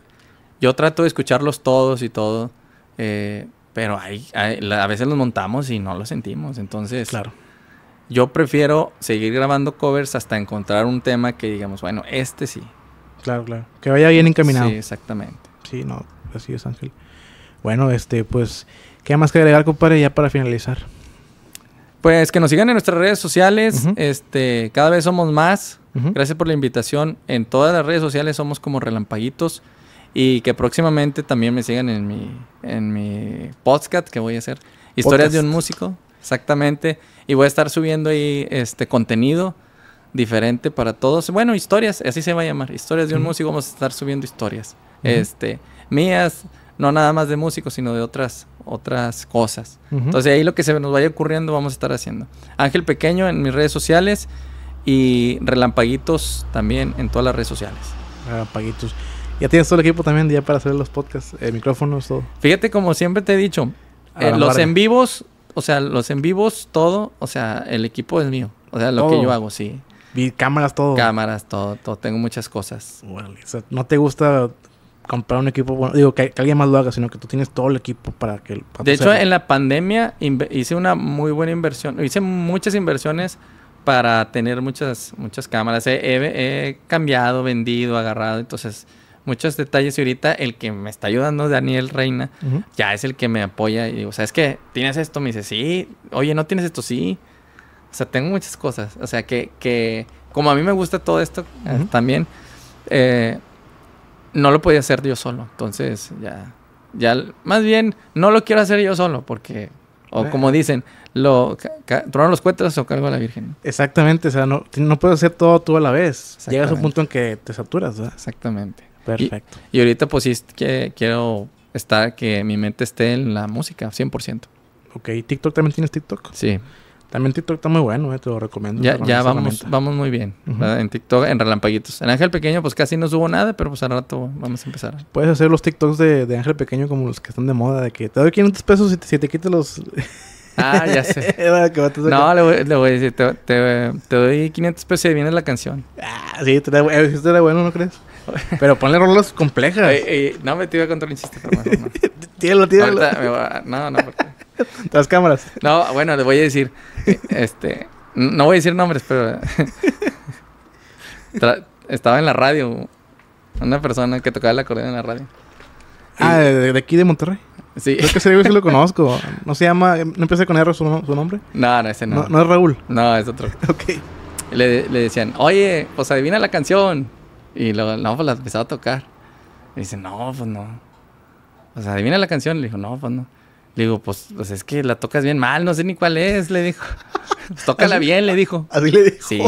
yo trato de escucharlos todos y todo, eh, pero hay, a veces los montamos y no los sentimos. Entonces, claro. yo prefiero seguir grabando covers hasta encontrar un tema que digamos, bueno, este sí. Claro, claro. Que vaya bien encaminado. Sí, exactamente. Sí, no, así es, Ángel. Bueno, este, pues, ¿qué más que agregar, compadre, ya para finalizar? Pues que nos sigan en nuestras redes sociales. Este, cada vez somos más. Gracias por la invitación. En todas las redes sociales somos como relampaguitos. Y que próximamente también me sigan en mi, en mi podcast que voy a hacer. Historias de un músico. Exactamente. Y voy a estar subiendo ahí este contenido diferente para todos. Bueno, historias, así se va a llamar. Historias de un músico. Vamos a estar subiendo historias. Este, mías, no nada más de músicos, sino de otras otras cosas. Entonces ahí lo que se nos vaya ocurriendo vamos a estar haciendo. Ángel Pequeño en mis redes sociales y Relampaguitos también en todas las redes sociales. Relampaguitos. Ya tienes todo el equipo también ya para hacer los podcasts, eh, micrófonos, todo. Fíjate como siempre te he dicho, eh, los en vivos, o sea, los en vivos, todo, o sea, el equipo es mío. O sea, lo que yo hago, sí. Cámaras, todo. Cámaras, todo, todo. Tengo muchas cosas. ¿no te gusta comprar un equipo bueno. Digo, que, alguien más lo haga, sino que tú tienes todo el equipo para que... de hecho, en la pandemia hice una muy buena inversión. Hice muchas inversiones para tener muchas, muchas cámaras. He, cambiado, vendido, agarrado. Entonces, muchos detalles. Y ahorita el que me está ayudando, Daniel Reina, ya es el que me apoya. Y digo, o sea, es que tienes esto. Me dice, sí. Oye, no tienes esto, sí. O sea, tengo muchas cosas. O sea, que, como a mí me gusta todo esto eh, también, eh, no lo podía hacer yo solo. Entonces, ya, ya, más bien, no lo quiero hacer yo solo, porque, o como dicen, lo los cuetas o cargo a la Virgen. Exactamente, o sea, no, no puedes hacer todo tú a la vez. Llegas a un punto en que te saturas, ¿verdad? Exactamente. Perfecto. Y, ahorita, pues sí, que quiero estar, que mi mente esté en la música, 100%. Ok, ¿TikTok también tienes TikTok? Sí. También TikTok está muy bueno, eh, te lo recomiendo. Ya, vamos, vamos muy bien en TikTok, en Relampaguitos. En Ángel Pequeño, pues casi no subo nada, pero pues al rato vamos a empezar. Puedes hacer los TikToks de, Ángel Pequeño como los que están de moda, de que te doy 500 pesos si te, si te quitas los. Ah, ya sé. no, le voy, a decir, te, doy 500 pesos y viene la canción. Ah, sí, te da, eh, bueno, ¿no crees? Pero ponle rolas complejas. no, me tiro iba a contar un chiste, tíralo, no, no, porque... Tras cámaras. No, bueno, le voy a decir. Eh, este. No voy a decir nombres, pero. estaba en la radio. Una persona que tocaba la acordeón en la radio. Ah, de, aquí de Monterrey. Sí. Creo que ese sí lo conozco. No se llama. ¿No empieza con R su, nombre? No, no, ese no. no. es Raúl. No, es otro. ok. Le, decían, oye, pues adivina la canción. Y luego, no, pues la empezaba a tocar. Y dice, no, pues no. O sea, adivina la canción. Le dijo, no, pues no. Le digo, pues, pues, es que la tocas bien mal, no sé ni cuál es, le dijo. Pues, tócala bien, le dijo. Así le dijo. Sí.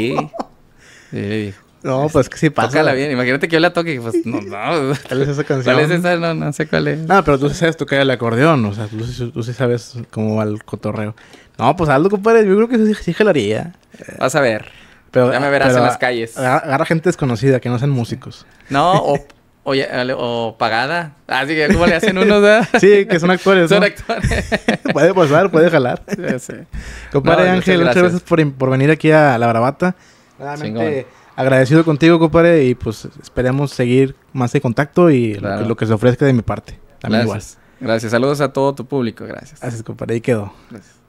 sí le dijo. No, pues que sí pasa. Tócala bien. Imagínate que yo la toque. Pues no, no. ¿Cuál es esa canción? ¿Cuál es esa? No, no sé cuál es. No, pero tú sabes tocar el acordeón. O sea, tú, sí sabes cómo va el cotorreo. No, pues algo compadre. Yo creo que sí, jalaría. Vas a ver. Pero, ya me verás en las calles. Agarra gente desconocida que no sean músicos. No, o, o, o pagada. Así ah, que ¿cómo le hacen unos, ¿verdad? Sí, que son actores. son actores. puede pasar, puede jalar. Sí, sí. Compadre Ángel, muchas gracias por, por, venir aquí a La Bravata. Realmente agradecido contigo, compadre, y pues esperemos seguir más de contacto y lo, que, se ofrezca de mi parte. También gracias. Igual. Gracias. Saludos a todo tu público. Gracias. Gracias, compadre. Ahí quedó. Gracias.